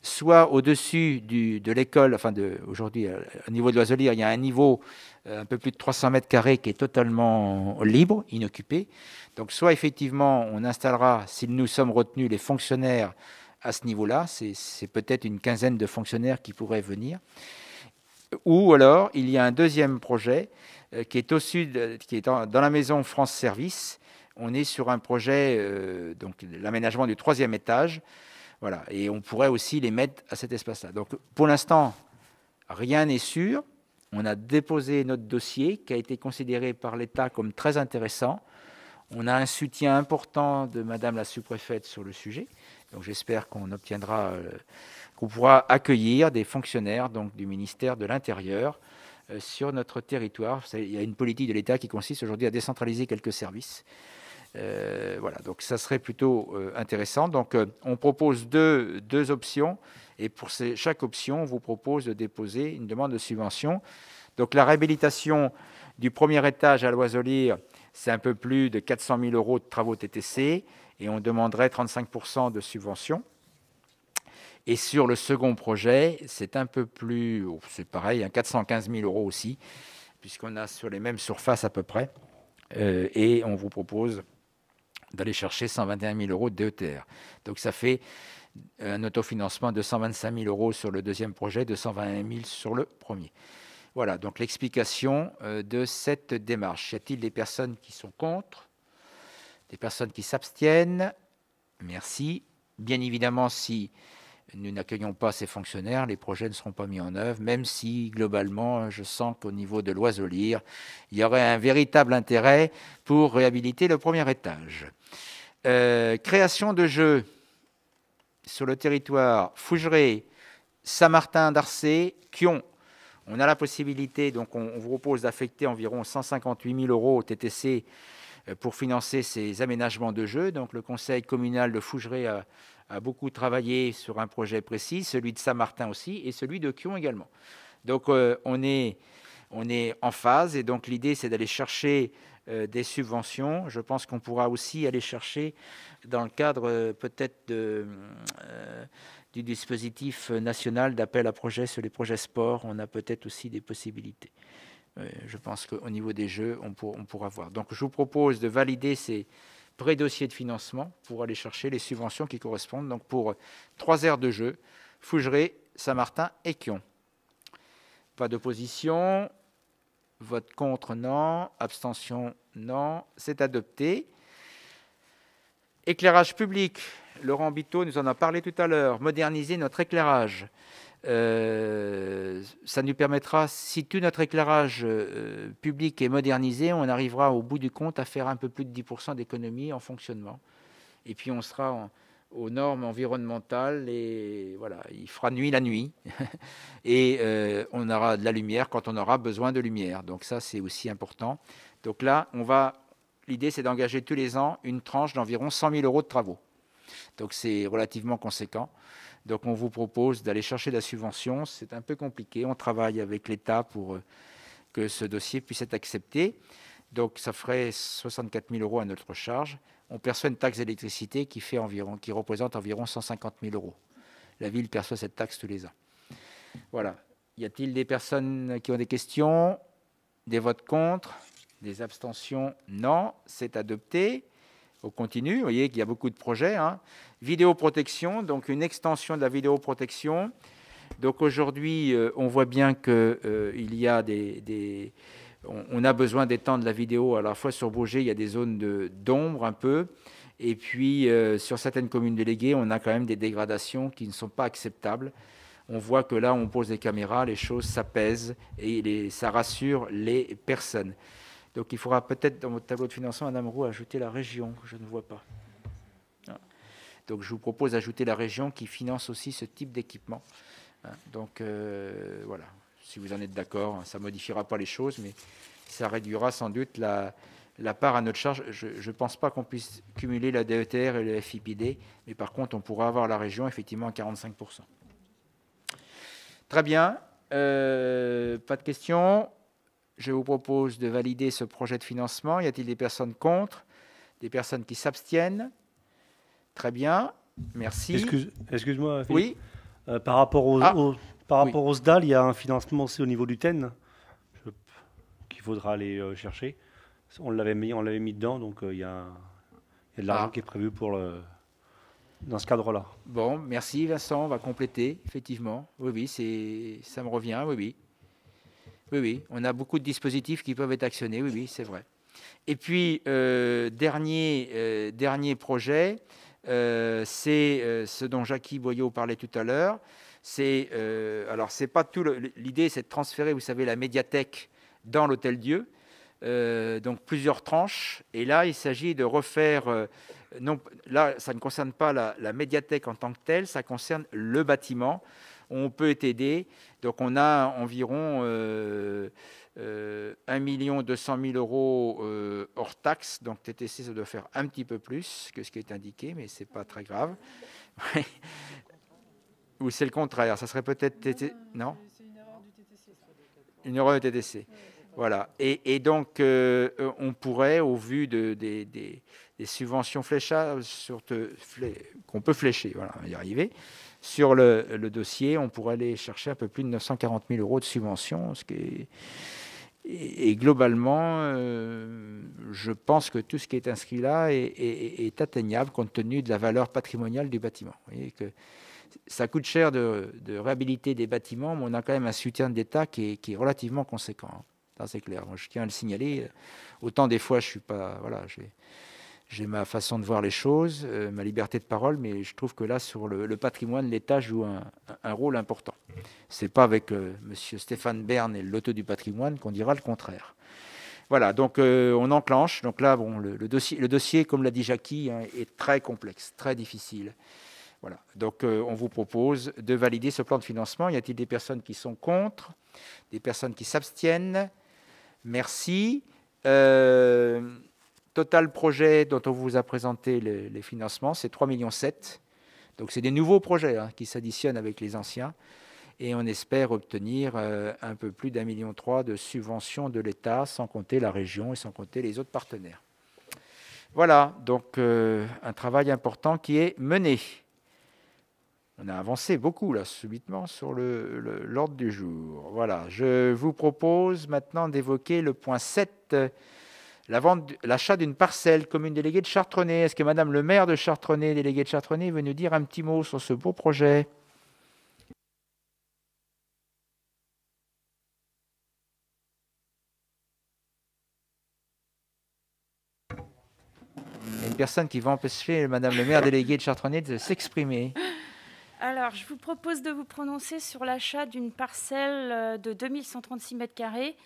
soit au-dessus de l'école, enfin aujourd'hui euh, au niveau de l'Oiselière, il y a un niveau euh, un peu plus de 300 mètres carrés qui est totalement libre, inoccupé. Donc soit effectivement on installera, si nous sommes retenus, les fonctionnaires à ce niveau-là, c'est peut-être une quinzaine de fonctionnaires qui pourraient venir. Ou alors il y a un deuxième projet qui est au sud, qui est dans la maison France Service, on est sur un projet, euh, donc l'aménagement du troisième étage. Voilà. Et on pourrait aussi les mettre à cet espace-là. Donc pour l'instant, rien n'est sûr. On a déposé notre dossier qui a été considéré par l'État comme très intéressant. On a un soutien important de Madame la sous-préfète sur le sujet. Donc j'espère qu'on obtiendra, euh, qu'on pourra accueillir des fonctionnaires donc, du ministère de l'Intérieur euh, sur notre territoire. Il y a une politique de l'État qui consiste aujourd'hui à décentraliser quelques services. Euh, voilà, donc ça serait plutôt euh, intéressant. Donc euh, on propose deux, deux, options et pour chaque option, on vous propose de déposer une demande de subvention. Donc la réhabilitation du premier étage à Loiselier, c'est un peu plus de 400 000 euros de travaux TTC et on demanderait 35 de subvention. Et sur le second projet, c'est un peu plus, oh, c'est pareil, 415 hein, 000 euros aussi, puisqu'on a sur les mêmes surfaces à peu près. et on vous propose d'aller chercher 121 000 euros de DETR. Donc ça fait euh, un autofinancement de 125 000 euros sur le deuxième projet, de 121 000 sur le premier. Voilà donc l'explication euh, de cette démarche. Y a-t-il des personnes qui sont contre Des personnes qui s'abstiennent Merci. Bien évidemment, si nous n'accueillons pas ces fonctionnaires, les projets ne seront pas mis en œuvre, même si globalement, je sens qu'au niveau de Lire, il y aurait un véritable intérêt pour réhabiliter le premier étage. Euh, création de jeux sur le territoire Fougeray, Saint-Martin d'Arcé, Quion. On a la possibilité, donc on, vous propose d'affecter environ 158 000 euros au TTC euh, pour financer ces aménagements de jeux. Donc le conseil communal de Fougeray a, a beaucoup travaillé sur un projet précis, celui de Saint-Martin aussi, et celui de Kion également. Donc euh, on, est, on est en phase, et donc l'idée c'est d'aller chercher euh, des subventions. Je pense qu'on pourra aussi aller chercher dans le cadre euh, peut-être du dispositif national d'appel à projets sur les projets sports. on a peut-être aussi des possibilités. Je pense qu'au niveau des jeux, on, on pourra voir. Donc je vous propose de valider ces, Vrai dossier de financement pour aller chercher les subventions qui correspondent. Donc pour trois aires de jeu, Fougeray, Saint-Martin et Quion. Pas d'opposition. Vote contre, non. Abstention, non. C'est adopté. Éclairage public. Laurent Biteau nous en a parlé tout à l'heure. Moderniser notre éclairage. Euh, ça nous permettra, si tout notre éclairage euh, public est modernisé, on arrivera au bout du compte à faire un peu plus de 10% d'économie en fonctionnement. Et puis on sera aux normes environnementales et voilà, il fera nuit la nuit et euh, on aura de la lumière quand on aura besoin de lumière. Donc ça c'est aussi important. Donc là, on va, l'idée c'est d'engager tous les ans une tranche d'environ 100 000 euros de travaux. Donc c'est relativement conséquent. Donc on vous propose d'aller chercher la subvention. C'est un peu compliqué. On travaille avec l'État pour euh, que ce dossier puisse être accepté. Donc ça ferait 64 000 euros à notre charge. On perçoit une taxe d'électricité qui, fait environ, qui représente environ 150 000 euros. La ville perçoit cette taxe tous les ans. Voilà. Y a-t-il des personnes qui ont des questions Des votes contre Des abstentions Non. C'est adopté. On continue. Vous voyez qu'il y a beaucoup de projets. Hein. Vidéoprotection, donc une extension de la vidéoprotection. Donc aujourd'hui, euh, on voit bien qu'il euh, y a des, on, a besoin d'étendre la vidéo. À la fois sur Bourget, il y a des zones d'ombre un peu, et puis euh, sur certaines communes déléguées, on a quand même des dégradations qui ne sont pas acceptables. On voit que là, on pose des caméras, les choses s'apaisent et ça rassure les personnes. Donc il faudra peut-être dans votre tableau de financement, Madame Roux, ajouter la région je ne vois pas. Donc je vous propose d'ajouter la région qui finance aussi ce type d'équipement. Hein, donc euh, voilà, si vous en êtes d'accord, hein, ça ne modifiera pas les choses, mais ça réduira sans doute la, part à notre charge. Je ne pense pas qu'on puisse cumuler la DETR et le FIPD, mais par contre, on pourra avoir la région effectivement à 45%. Très bien, euh, pas de questions. Je vous propose de valider ce projet de financement. Y a-t-il des personnes contre Des personnes qui s'abstiennent Très bien, merci. Excuse, moi Oui. Euh, par rapport, au ah. par rapport SDAL, il y a un financement au niveau du TEN qu'il faudra aller euh, chercher. On l'avait mis, on l'avait mis dedans, donc euh, il, y a, de l'argent ah. qui est prévu pour dans ce cadre-là. Bon, merci Vincent, on va compléter, effectivement. Oui, oui, c'est, ça me revient, oui, oui. Oui, oui, on a beaucoup de dispositifs qui peuvent être actionnés, oui, oui, c'est vrai. Et puis, dernier, dernier projet, euh, c'est euh, ce dont Jackie Boyot parlait tout à l'heure. C'est euh, alors c'est pas tout l'idée, c'est de transférer, vous savez, la médiathèque dans l'Hôtel Dieu. donc plusieurs tranches. Et là, il s'agit de refaire. non, là, ça ne concerne pas la, médiathèque en tant que telle, ça concerne le bâtiment. On peut être aidé. Donc, on a environ euh, 1 200 000 euros euh, hors taxe. Donc TTC, ça doit faire un petit peu plus que ce qui est indiqué, mais ce n'est pas très grave. Ou c'est le contraire, ça serait peut-être... Non, euh, C'est une erreur du TTC. Une erreur du TTC. Voilà. Et, donc, euh, on pourrait, au vu de, des, subventions fléchables qu'on peut flécher, voilà, on va y arriver, sur le, le, dossier, on pourrait aller chercher un peu plus de 940 000 euros de subventions, ce qui est et, globalement, euh, je pense que tout ce qui est inscrit là est, atteignable compte tenu de la valeur patrimoniale du bâtiment. Vous que ça coûte cher de, réhabiliter des bâtiments, mais on a quand même un soutien d'État qui, est, relativement conséquent. Hein. C'est clair. Moi, je tiens à le signaler. Autant des fois, je suis pas. Voilà, je j'ai ma façon de voir les choses, euh, ma liberté de parole, mais je trouve que là, sur le, patrimoine, l'État joue un, rôle important. Ce n'est pas avec euh, M. Stéphane Bern et l'auto du patrimoine qu'on dira le contraire. Voilà, donc euh, on enclenche. Donc là, le, dossier, le dossier, comme l'a dit Jackie, hein, est très complexe, très difficile. Voilà, donc on vous propose de valider ce plan de financement. Y a-t-il des personnes qui sont contre Des personnes qui s'abstiennent Merci. Total projet dont on vous a présenté les, financements, c'est 3,7 millions. Donc c'est des nouveaux projets hein, qui s'additionnent avec les anciens. Et on espère obtenir euh, un peu plus d'un million trois de subventions de l'État, sans compter la région et sans compter les autres partenaires. Voilà, donc euh, un travail important qui est mené. On a avancé beaucoup là, subitement, sur l'ordre du jour. Voilà, je vous propose maintenant d'évoquer le point 7 l'achat d'une parcelle, commune déléguée de Chartrenay. Est-ce que Madame le maire de Chartrenay, déléguée de Chartrenay, veut nous dire un petit mot sur ce beau projet Il y une personne qui va empêcher Madame le maire déléguée de Chartrenay, de s'exprimer. Alors, je vous propose de vous prononcer sur l'achat d'une parcelle euh, de 2136 mètres carrés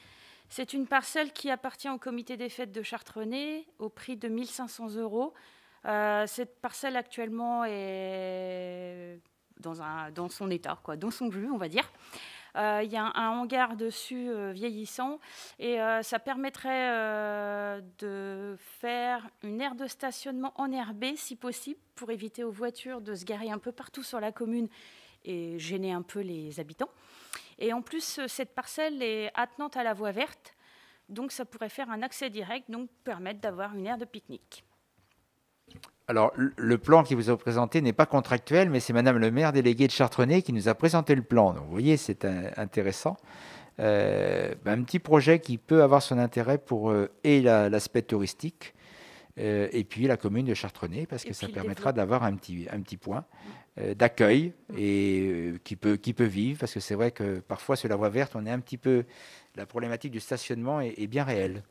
c'est une parcelle qui appartient au comité des fêtes de Chartrenay au prix de 1500 euros. Euh, cette parcelle actuellement est dans, son état, dans son jus, on va dire. Euh, il y a un, hangar dessus euh, vieillissant et ça permettrait de faire une aire de stationnement en herbe, si possible pour éviter aux voitures de se garer un peu partout sur la commune et gêner un peu les habitants. Et en plus, euh, cette parcelle est attenante à la voie verte, donc ça pourrait faire un accès direct, donc permettre d'avoir une aire de pique-nique. Alors, le plan qui vous a présenté n'est pas contractuel, mais c'est Madame le maire déléguée de Chartrenay qui nous a présenté le plan. Donc, vous voyez, c'est intéressant. Euh, un petit projet qui peut avoir son intérêt pour euh, et l'aspect touristique et puis la commune de Chartrenay parce que ça permettra d'avoir un petit, un petit point mm. Euh, d'accueil et euh, qui peut, qui peut vivre, parce que c'est vrai que parfois sur la voie verte, on est un petit peu... La problématique du stationnement est, bien réelle.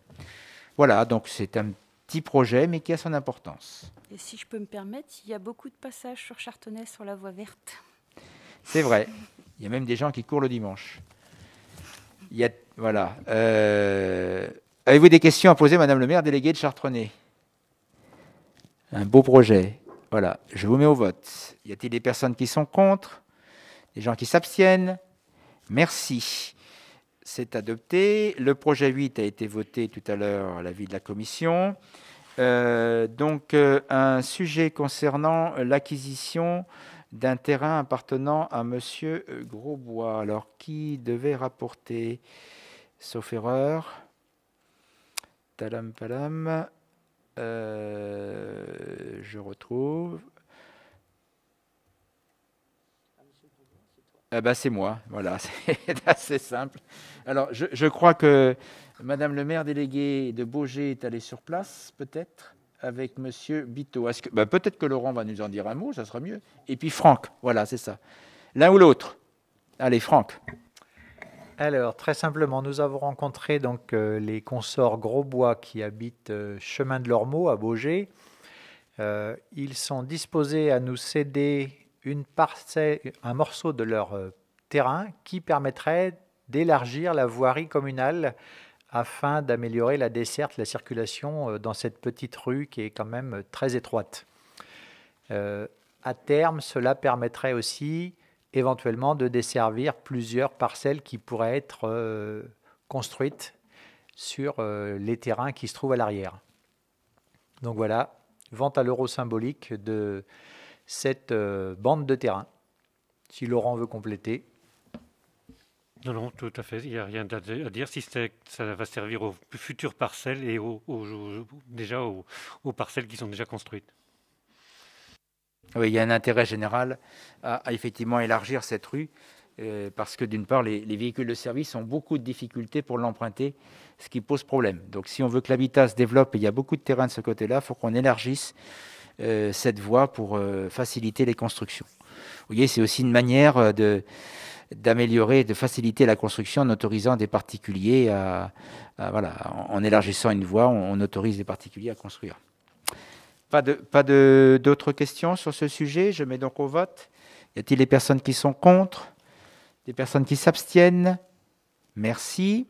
Voilà, donc c'est un petit projet, mais qui a son importance. Et si je peux me permettre, il y a beaucoup de passages sur Chartonnay sur la voie verte. C'est vrai. Il y a même des gens qui courent le dimanche. Il y a, voilà. Euh, avez-vous des questions à poser, Madame le maire déléguée de Chartonnay Un beau projet. Voilà, je vous mets au vote. Y a-t-il des personnes qui sont contre Des gens qui s'abstiennent Merci. C'est adopté. Le projet 8 a été voté tout à l'heure à l'avis de la commission. Euh, donc, euh, un sujet concernant l'acquisition d'un terrain appartenant à Monsieur Grosbois. Alors, qui devait rapporter, sauf erreur Talam palam. Euh, je retrouve. Ah bah, c'est moi, voilà, c'est assez simple. Alors, je, crois que Madame le maire délégué de Beaugé est allée sur place, peut-être, avec Monsieur Bito. Bah, peut-être que Laurent va nous en dire un mot, ça sera mieux. Et puis Franck, voilà, c'est ça. L'un ou l'autre. Allez, Franck très simplement, nous avons rencontré donc euh, les consorts Grosbois qui habitent euh, Chemin de l'Ormeau à Beaugé. Euh, ils sont disposés à nous céder une un morceau de leur terrain qui permettrait d'élargir la voirie communale afin d'améliorer la desserte, la circulation dans cette petite rue qui est quand même très étroite. à terme, cela permettrait aussi éventuellement de desservir plusieurs parcelles qui pourraient être euh, construites sur euh, les terrains qui se trouvent à l'arrière. Donc voilà, vente à l'euro symbolique de cette euh, bande de terrain. Si Laurent veut compléter. Non, non, tout à fait. Il n'y a rien à dire, si ça va servir aux futures parcelles et déjà aux parcelles qui sont déjà construites. Oui, il y a un intérêt général à, effectivement élargir cette rue euh, parce que d'une part, les, véhicules de service ont beaucoup de difficultés pour l'emprunter, ce qui pose problème. Donc si on veut que l'habitat se développe, et il y a beaucoup de terrain de ce côté-là, il faut qu'on élargisse euh, cette voie pour euh, faciliter les constructions. Vous voyez, c'est aussi une manière de d'améliorer, de faciliter la construction en autorisant des particuliers à, voilà, en, élargissant une voie, on, autorise des particuliers à construire. Pas de, pas d'autres questions sur ce sujet. Je mets donc au vote. Y a-t-il des personnes qui sont contre Des personnes qui s'abstiennent Merci.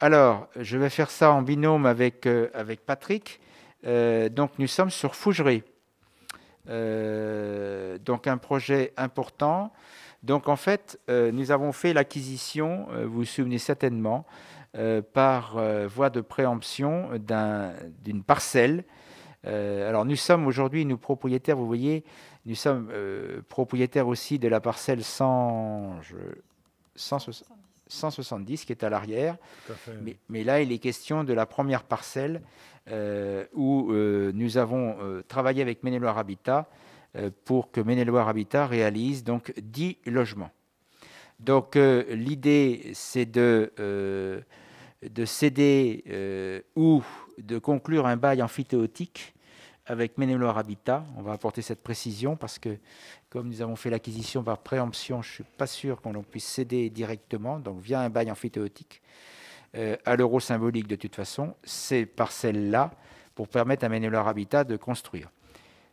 Alors, je vais faire ça en binôme avec, euh, avec Patrick. Euh, donc, nous sommes sur Fougerie. Euh, donc, un projet important. Donc, en fait, nous avons fait l'acquisition, vous vous souvenez certainement, par voie de préemption d'une parcelle euh, alors nous sommes aujourd'hui, nous propriétaires, vous voyez, nous sommes euh, propriétaires aussi de la parcelle 170, qui est à l'arrière. Mais, là, il est question de la première parcelle euh, où nous avons travaillé avec Ménéloire Habitat pour que Ménéloire Habitat réalise donc 10 logements. Donc l'idée, c'est de céder ou de conclure un bail amphithéotique avec Ménéloire Habitat. On va apporter cette précision parce que, comme nous avons fait l'acquisition par préemption, je ne suis pas sûr qu'on puisse céder directement, donc via un bail amphithéotique, euh, à l'euro symbolique de toute façon, ces parcelles-là pour permettre à Ménéloire Habitat de construire.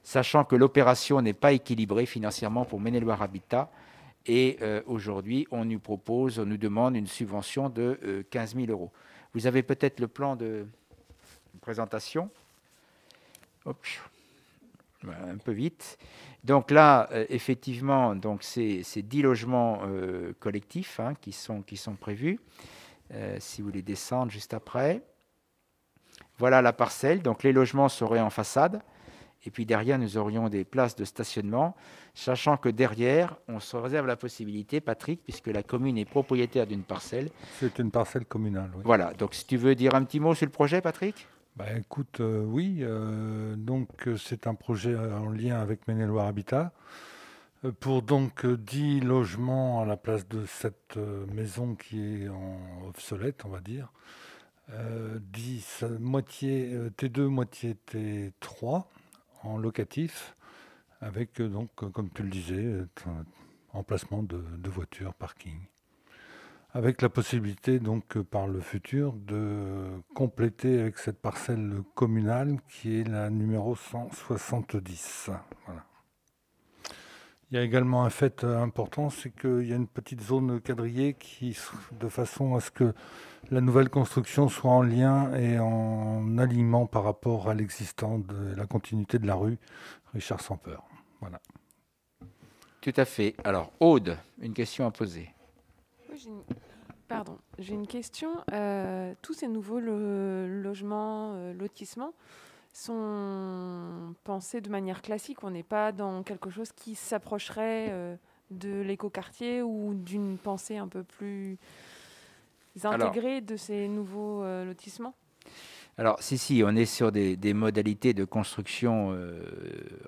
Sachant que l'opération n'est pas équilibrée financièrement pour Ménéloir Habitat, et euh, aujourd'hui, on nous propose, on nous demande une subvention de 15 euh, 000 euros. Vous avez peut-être le plan de présentation un peu vite. Donc là, euh, effectivement, donc c'est 10 logements euh, collectifs hein, qui, sont, qui sont prévus. Euh, si vous voulez descendre juste après. Voilà la parcelle. Donc les logements seraient en façade. Et puis derrière, nous aurions des places de stationnement, sachant que derrière, on se réserve la possibilité, Patrick, puisque la commune est propriétaire d'une parcelle. C'est une parcelle communale, Voilà, donc si tu veux dire un petit mot sur le projet, Patrick bah, Écoute, euh, oui. Euh, donc, euh, c'est un projet en lien avec Ménéloir Habitat pour donc 10 logements à la place de cette maison qui est obsolète, on va dire. 10, moitié T2, moitié T3 en locatif, avec donc, comme tu le disais, emplacement de, de voitures, parking avec la possibilité donc euh, par le futur de compléter avec cette parcelle communale qui est la numéro 170. Voilà. Il y a également un fait euh, important, c'est qu'il y a une petite zone quadrillée qui, de façon à ce que la nouvelle construction soit en lien et en alignement par rapport à l'existant de la continuité de la rue Richard peur Voilà. Tout à fait. Alors, Aude, une question à poser j'ai Pardon, j'ai une question. Euh, tous ces nouveaux logements, euh, lotissements, sont pensés de manière classique. On n'est pas dans quelque chose qui s'approcherait euh, de l'écoquartier ou d'une pensée un peu plus intégrée de ces nouveaux lotissements alors, si, si, on est sur des, modalités de construction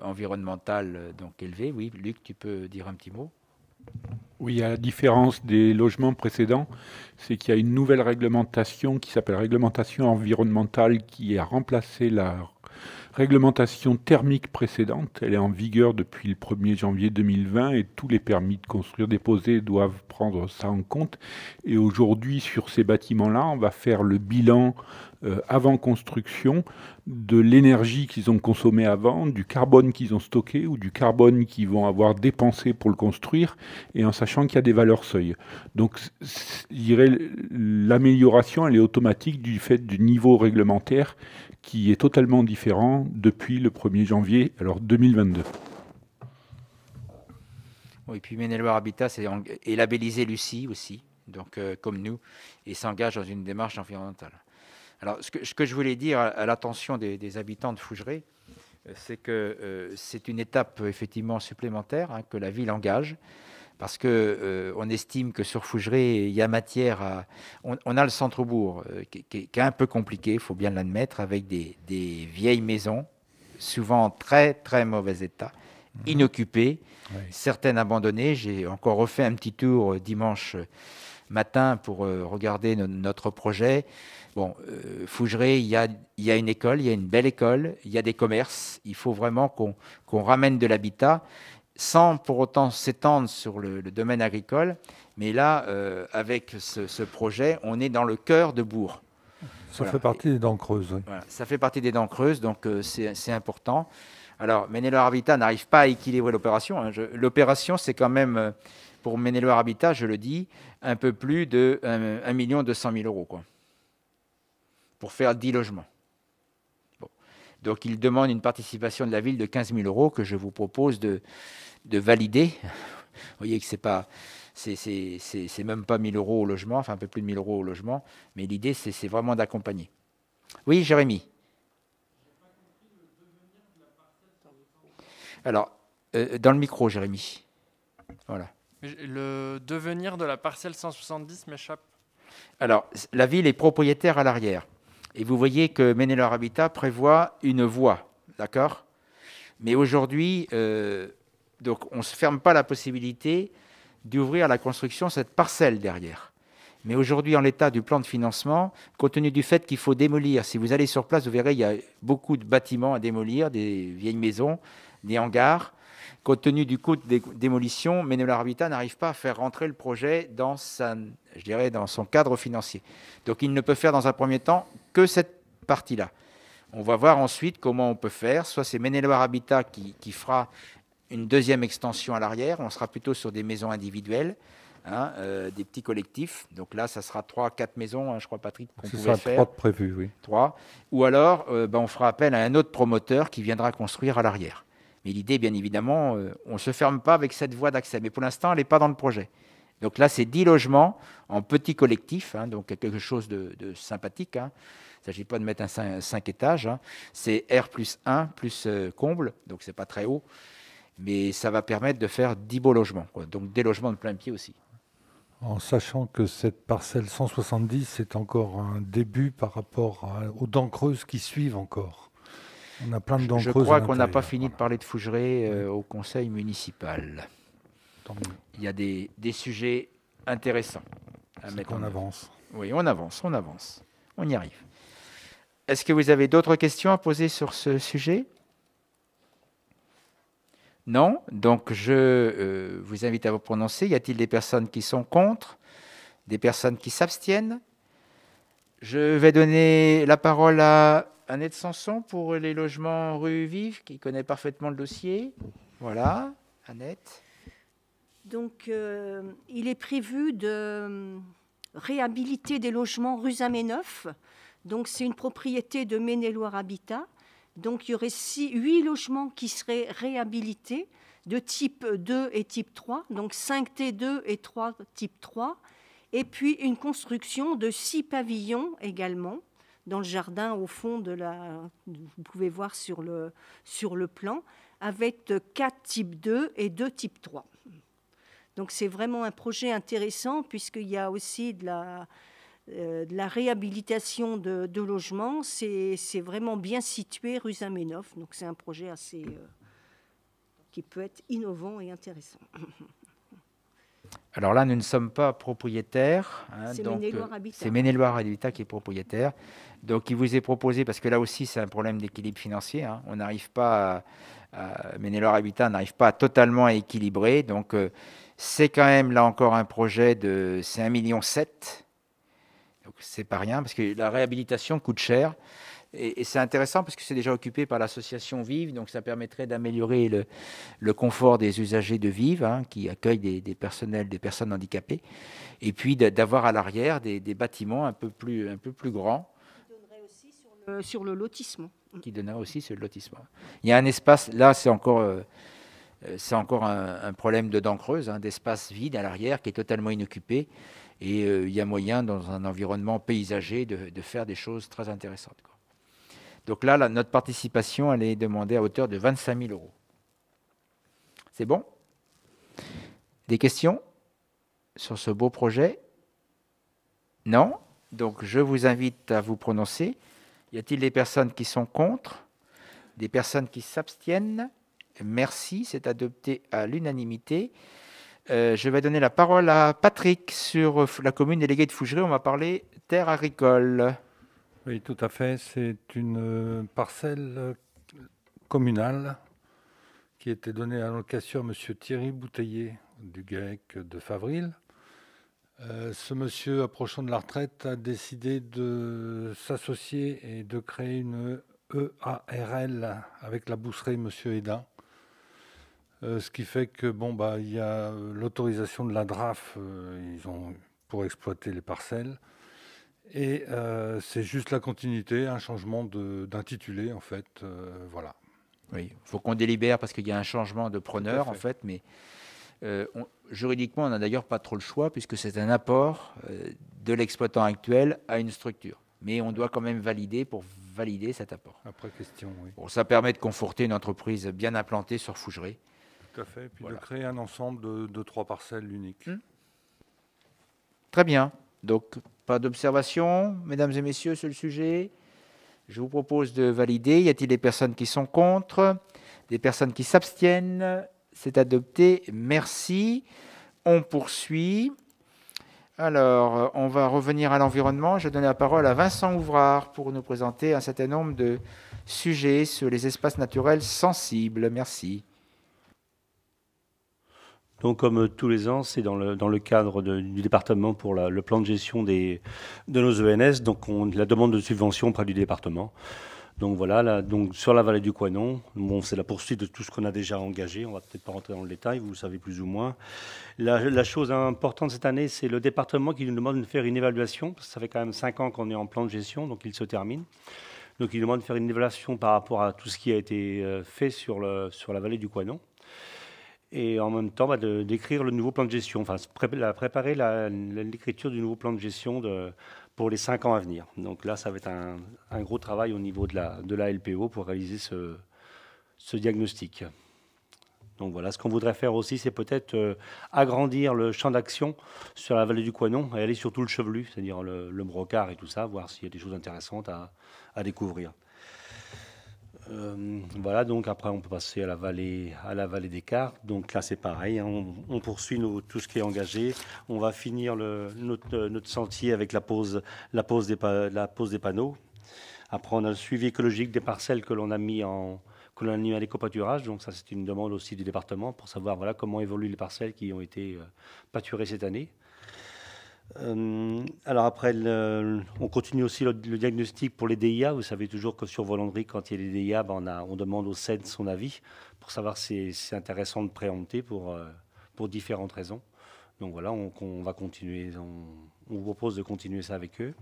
environnementale donc élevées. Oui, Luc, tu peux dire un petit mot oui, à la différence des logements précédents, c'est qu'il y a une nouvelle réglementation qui s'appelle réglementation environnementale qui a remplacé la réglementation thermique précédente. Elle est en vigueur depuis le 1er janvier 2020 et tous les permis de construire déposés doivent prendre ça en compte. Et aujourd'hui, sur ces bâtiments-là, on va faire le bilan euh, avant construction de l'énergie qu'ils ont consommée avant, du carbone qu'ils ont stocké ou du carbone qu'ils vont avoir dépensé pour le construire, et en sachant qu'il y a des valeurs seuil. Donc, je l'amélioration, elle est automatique du fait du niveau réglementaire qui est totalement différent depuis le 1er janvier alors 2022. Et puis Ménéloir Habitat est, labellisé Lucie aussi, donc euh, comme nous, et s'engage dans une démarche environnementale. Alors, ce que, je voulais dire à, l'attention des, habitants de Fougeray, euh, c'est que euh, c'est une étape effectivement supplémentaire hein, que la ville engage. Parce que euh, on estime que sur Fougeray, il y a matière à. On, a le centre-bourg qui, est un peu compliqué, il faut bien l'admettre, avec des, vieilles maisons, souvent en très très mauvais état, mhm. inoccupées, certaines abandonnées. J'ai encore refait un petit tour dimanche matin pour regarder notre projet. Bon, euh, Fougeray, il y, a, une école, il y a une belle école, il y a des commerces. Il faut vraiment qu'on ramène de l'habitat sans pour autant s'étendre sur le, domaine agricole. Mais là, euh, avec ce, projet, on est dans le cœur de Bourg. Ça fait partie des dents creuses. ça fait partie des dents creuses, donc euh, c'est important. Alors, Ménéloir Habitat n'arrive pas à équilibrer l'opération. Hein. L'opération, c'est quand même, pour Ménéloir Habitat, je le dis, un peu plus de 1 200 000 euros. Quoi pour faire 10 logements. Donc il demande une participation de la ville de 15 000 euros que je vous propose de, valider. Vous voyez que c'est pas... même pas 000 euros au logement, enfin un peu plus de 000 euros au logement, mais l'idée c'est vraiment d'accompagner. Oui, Jérémy Alors, euh, dans le micro, Jérémy. Voilà. Le devenir de la parcelle 170 m'échappe. Alors, la ville est propriétaire à l'arrière. Et vous voyez que Ménélor Habitat prévoit une voie, d'accord Mais aujourd'hui, euh, donc on ne se ferme pas la possibilité d'ouvrir la construction cette parcelle derrière. Mais aujourd'hui, en l'état du plan de financement, compte tenu du fait qu'il faut démolir, si vous allez sur place, vous verrez, il y a beaucoup de bâtiments à démolir, des vieilles maisons, des hangars. Compte tenu du coût des démolitions, Ménéleur Habitat n'arrive pas à faire rentrer le projet dans, sa, je dirais, dans son cadre financier. Donc il ne peut faire dans un premier temps que cette partie-là. On va voir ensuite comment on peut faire. Soit c'est Ménéloir Habitat qui, fera une deuxième extension à l'arrière. On sera plutôt sur des maisons individuelles, hein, euh, des petits collectifs. Donc là, ça sera 3 quatre maisons, hein, je crois, Patrick, qu'on pouvait sera ça, trois de prévu, oui. Trois. Ou alors, euh, ben, on fera appel à un autre promoteur qui viendra construire à l'arrière. Mais l'idée, bien évidemment, euh, on ne se ferme pas avec cette voie d'accès. Mais pour l'instant, elle n'est pas dans le projet. Donc là, c'est 10 logements en petits collectifs, hein, donc quelque chose de, de sympathique. Hein. Il ne s'agit pas de mettre un 5, étages. Hein. C'est R plus 1 plus euh, comble, donc c'est pas très haut. Mais ça va permettre de faire 10 beaux logements, donc des logements de plein pied aussi. En sachant que cette parcelle 170 c'est encore un début par rapport aux dents creuses qui suivent encore. On a plein de dents creuses. Je crois qu'on n'a pas fini de parler de Fougeray euh, au conseil municipal. Il y a des, sujets intéressants à mettre. avance. Oui, on avance, on avance. On y arrive. Est-ce que vous avez d'autres questions à poser sur ce sujet Non Donc je euh, vous invite à vous prononcer. Y a-t-il des personnes qui sont contre Des personnes qui s'abstiennent Je vais donner la parole à Annette Sanson pour les logements rue Vive, qui connaît parfaitement le dossier. Voilà, Annette. Donc, euh, il est prévu de réhabiliter des logements rue Zaméneuf, donc c'est une propriété de maine Habitat. Donc il y aurait six, huit logements qui seraient réhabilités de type 2 et type 3, donc 5 T2 et 3 type 3, et puis une construction de six pavillons également dans le jardin au fond de la vous pouvez voir sur le sur le plan avec 4 types 2 et 2 type 3. Donc c'est vraiment un projet intéressant puisqu'il y a aussi de la euh, de la réhabilitation de, logements, c'est vraiment bien situé rue Zamenhof. Donc c'est un projet assez euh, qui peut être innovant et intéressant. Alors là, nous ne sommes pas propriétaires. Hein, c'est Ménéloir euh, Habitat. qui est propriétaire. Donc il vous est proposé, parce que là aussi c'est un problème d'équilibre financier, hein. on n'arrive pas, à, Habitat n'arrive pas totalement à équilibrer. Donc c'est quand même là encore un projet de, c'est millions million. 7 c'est pas rien, parce que la réhabilitation coûte cher. Et, c'est intéressant parce que c'est déjà occupé par l'association Vive, donc ça permettrait d'améliorer le, confort des usagers de Vive, hein, qui accueillent des, personnels, des personnes handicapées, et puis d'avoir à l'arrière des, bâtiments un peu plus, un peu plus grands. Qui donnerait aussi sur le, lotissement. Mm. Qui donnerait aussi sur le lotissement. Il y a un espace, là c'est encore... Euh, encore un, problème de dent creuse, hein, d'espace vide à l'arrière qui est totalement inoccupé. Et euh, il y a moyen, dans un environnement paysager, de, faire des choses très intéressantes. Donc là, notre participation, elle est demandée à hauteur de 25 000 euros. C'est bon Des questions sur ce beau projet Non Donc je vous invite à vous prononcer. Y a-t-il des personnes qui sont contre Des personnes qui s'abstiennent Merci, c'est adopté à l'unanimité. Euh, je vais donner la parole à Patrick sur euh, la commune déléguée de Fougerie. On va parler terre agricole. Oui, tout à fait. C'est une euh, parcelle communale qui était donnée à location à M. Thierry Bouteiller du GAEC de Favril. ce monsieur, approchant de la retraite, a décidé de s'associer et de créer une EARL avec la bousserie M. Hédin euh, ce qui fait que bon bah il y a euh, l'autorisation de la DRAF, euh, ils ont pour exploiter les parcelles. Et c'est juste la continuité, un changement d'intitulé en fait, voilà. Oui, il faut qu'on délibère parce qu'il y a un changement de preneur en fait, mais juridiquement on n'a d'ailleurs pas trop le choix puisque c'est un apport de l'exploitant actuel à une structure. Mais on doit quand même valider pour valider cet apport. Après question, oui. ça permet de conforter une entreprise bien implantée sur Fougeray. Tout à fait. Et puis de créer un ensemble de, trois parcelles uniques. Hmm. Très bien. Donc, pas d'observation, mesdames et messieurs, sur le sujet. Je vous propose de valider. Y a-t-il des personnes qui sont contre Des personnes qui s'abstiennent C'est adopté. Merci. On poursuit. Alors, on va revenir à l'environnement. Je donne la parole à Vincent Ouvrard pour nous présenter un certain nombre de sujets sur les espaces naturels sensibles. Merci. Donc, comme euh, tous les ans, c'est dans le, cadre du département pour le plan de gestion des, de nos ENS, donc on, la demande de subvention auprès du département. Donc voilà, donc sur la vallée du Coinon, bon, c'est la poursuite de tout ce qu'on a déjà engagé. On ne va peut-être pas rentrer dans le détail, vous le savez plus ou moins. La, chose importante cette année, c'est le département qui nous demande de faire une évaluation. ça fait quand même cinq ans qu'on est en plan de gestion, donc il se termine. Donc il nous demande de faire une évaluation par rapport à tout ce qui a été euh, fait sur, la vallée du quoinon et en même temps bah, d'écrire le nouveau plan de gestion, enfin préparer l'écriture du nouveau plan de gestion pour les cinq ans à venir. Donc là, ça va être un, gros travail au niveau de la, LPO pour réaliser ce, diagnostic. Donc voilà, ce qu'on voudrait faire aussi, c'est peut-être euh, agrandir le champ d'action sur la vallée du Quanon et aller sur tout le chevelu, c'est-à-dire le, brocard et tout ça, voir s'il y a des choses intéressantes à découvrir. Euh, voilà, donc après on peut passer à la vallée, à la vallée des cartes. Donc là c'est pareil, hein. on, poursuit tout ce qui est engagé. On va finir euh, notre, sentier avec la pose, la, pose des, la pose des panneaux. Après on a le suivi écologique des parcelles que l'on a mis en que l'on a mis à léco Donc ça c'est une demande aussi du département pour savoir voilà comment évoluent les parcelles qui ont été euh, pâturées cette année. Euh, alors après, on continue aussi le, diagnostic pour les DIA. Vous savez toujours que sur Volandry, quand il y a des DIA, ben, on, a, on, demande au SED son avis pour savoir si c'est intéressant de préempter pour, euh, pour différentes raisons. Donc voilà, on, va continuer, on, vous propose de continuer ça avec eux.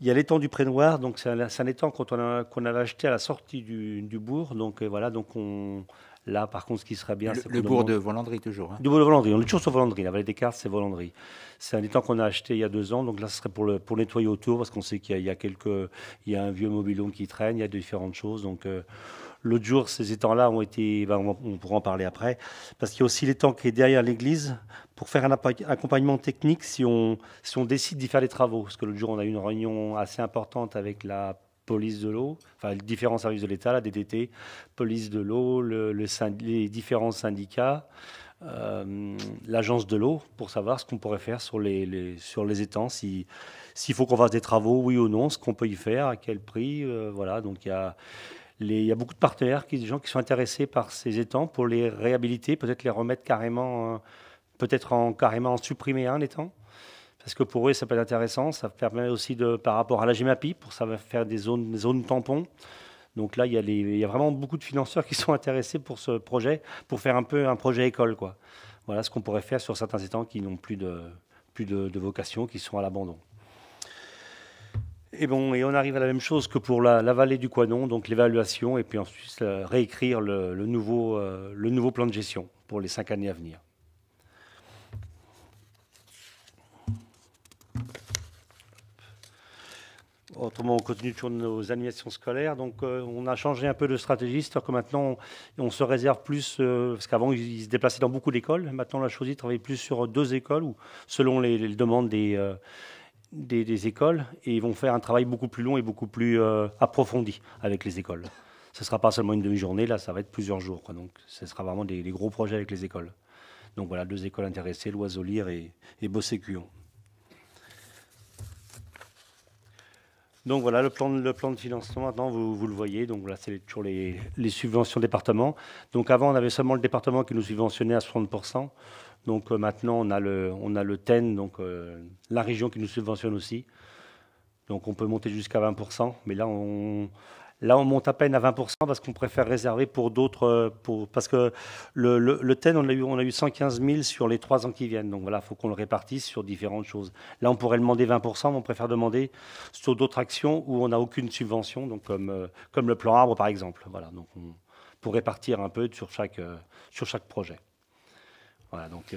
Il y a l'étang du Pré-Noir, donc c'est un, étang qu'on avait acheté à la sortie du, bourg. Donc euh, voilà, donc on, Là, par contre, ce qui serait bien, c'est le, bourg de Volandry toujours. Le hein. bourg de Volandry, on est toujours sur Volandry. La vallée des Cartes, c'est Volandry. C'est un étang qu'on a acheté il y a deux ans. Donc là, ce serait pour le pour nettoyer autour, parce qu'on sait qu'il y, a quelques, il y a un vieux mobilon qui traîne, il y a différentes choses. Donc euh, l'autre jour, ces étangs-là ont été, ben, on, pourra en parler après, parce qu'il y a aussi l'étang qui est derrière l'église pour faire un accompagnement technique si on si on décide d'y faire les travaux. Parce que l'autre jour, on a eu une réunion assez importante avec la police de l'eau, enfin les différents services de l'État, la DDT, police de l'eau, le, les différents syndicats, euh, l'agence de l'eau, pour savoir ce qu'on pourrait faire sur les, sur les étangs, s'il faut qu'on fasse des travaux, oui ou non, ce qu'on peut y faire, à quel prix, euh, voilà. Donc il y a il y a beaucoup de partenaires, des gens qui sont intéressés par ces étangs pour les réhabiliter, peut-être les remettre carrément, euh, peut-être en, carrément en supprimer un étang parce que pour eux, ça peut être intéressant. Ça permet aussi, de, par rapport à la GEMAPI, pour ça faire des zones, des zones tampons. Donc là, il y, a vraiment beaucoup de financeurs qui sont intéressés pour ce projet, pour faire un peu un projet école. Quoi. Voilà ce qu'on pourrait faire sur certains étangs qui n'ont plus, de, vocation, qui sont à l'abandon. Et bon, et on arrive à la même chose que pour la, vallée du Quanon, donc l'évaluation, et puis ensuite euh, réécrire le, nouveau, euh, le nouveau plan de gestion pour les cinq années à venir. Autrement, on continue toujours nos animations scolaires. Donc, euh, on a changé un peu de stratégie, c'est-à-dire que maintenant, on, se réserve plus, euh, parce qu'avant, ils, se déplaçaient dans beaucoup d'écoles. Maintenant, on a choisi de travailler plus sur deux écoles, ou selon les, demandes euh, des, écoles, et ils vont faire un travail beaucoup plus long et beaucoup plus approfondi avec les écoles. Ce ne sera pas seulement une demi-journée, là, ça va être plusieurs jours. Donc, ce sera vraiment des, gros projets avec les écoles. Donc, voilà, deux écoles intéressées, l'Oiseau et, et Bossécuon. Donc voilà, le plan, le plan de financement, maintenant, vous, vous le voyez. Donc là, c'est toujours les, subventions département. Donc avant, on avait seulement le département qui nous subventionnait à 60%. Donc euh, maintenant, on a le, on a le TEN, donc euh, la région qui nous subventionne aussi. Donc on peut monter jusqu'à 20%. Mais là, on, Là, on monte à peine à 20% parce qu'on préfère réserver pour d'autres. Euh, parce que le, TEN, on a, eu, on a eu 115 000 sur les trois ans qui viennent. Donc voilà, il faut qu'on le répartisse sur différentes choses. Là, on pourrait demander 20%, mais on préfère demander sur d'autres actions où on n'a aucune subvention, donc comme, euh, comme le plan arbre, par exemple. Voilà, donc on, pour répartir un peu sur chaque, euh, sur chaque projet. Voilà, donc,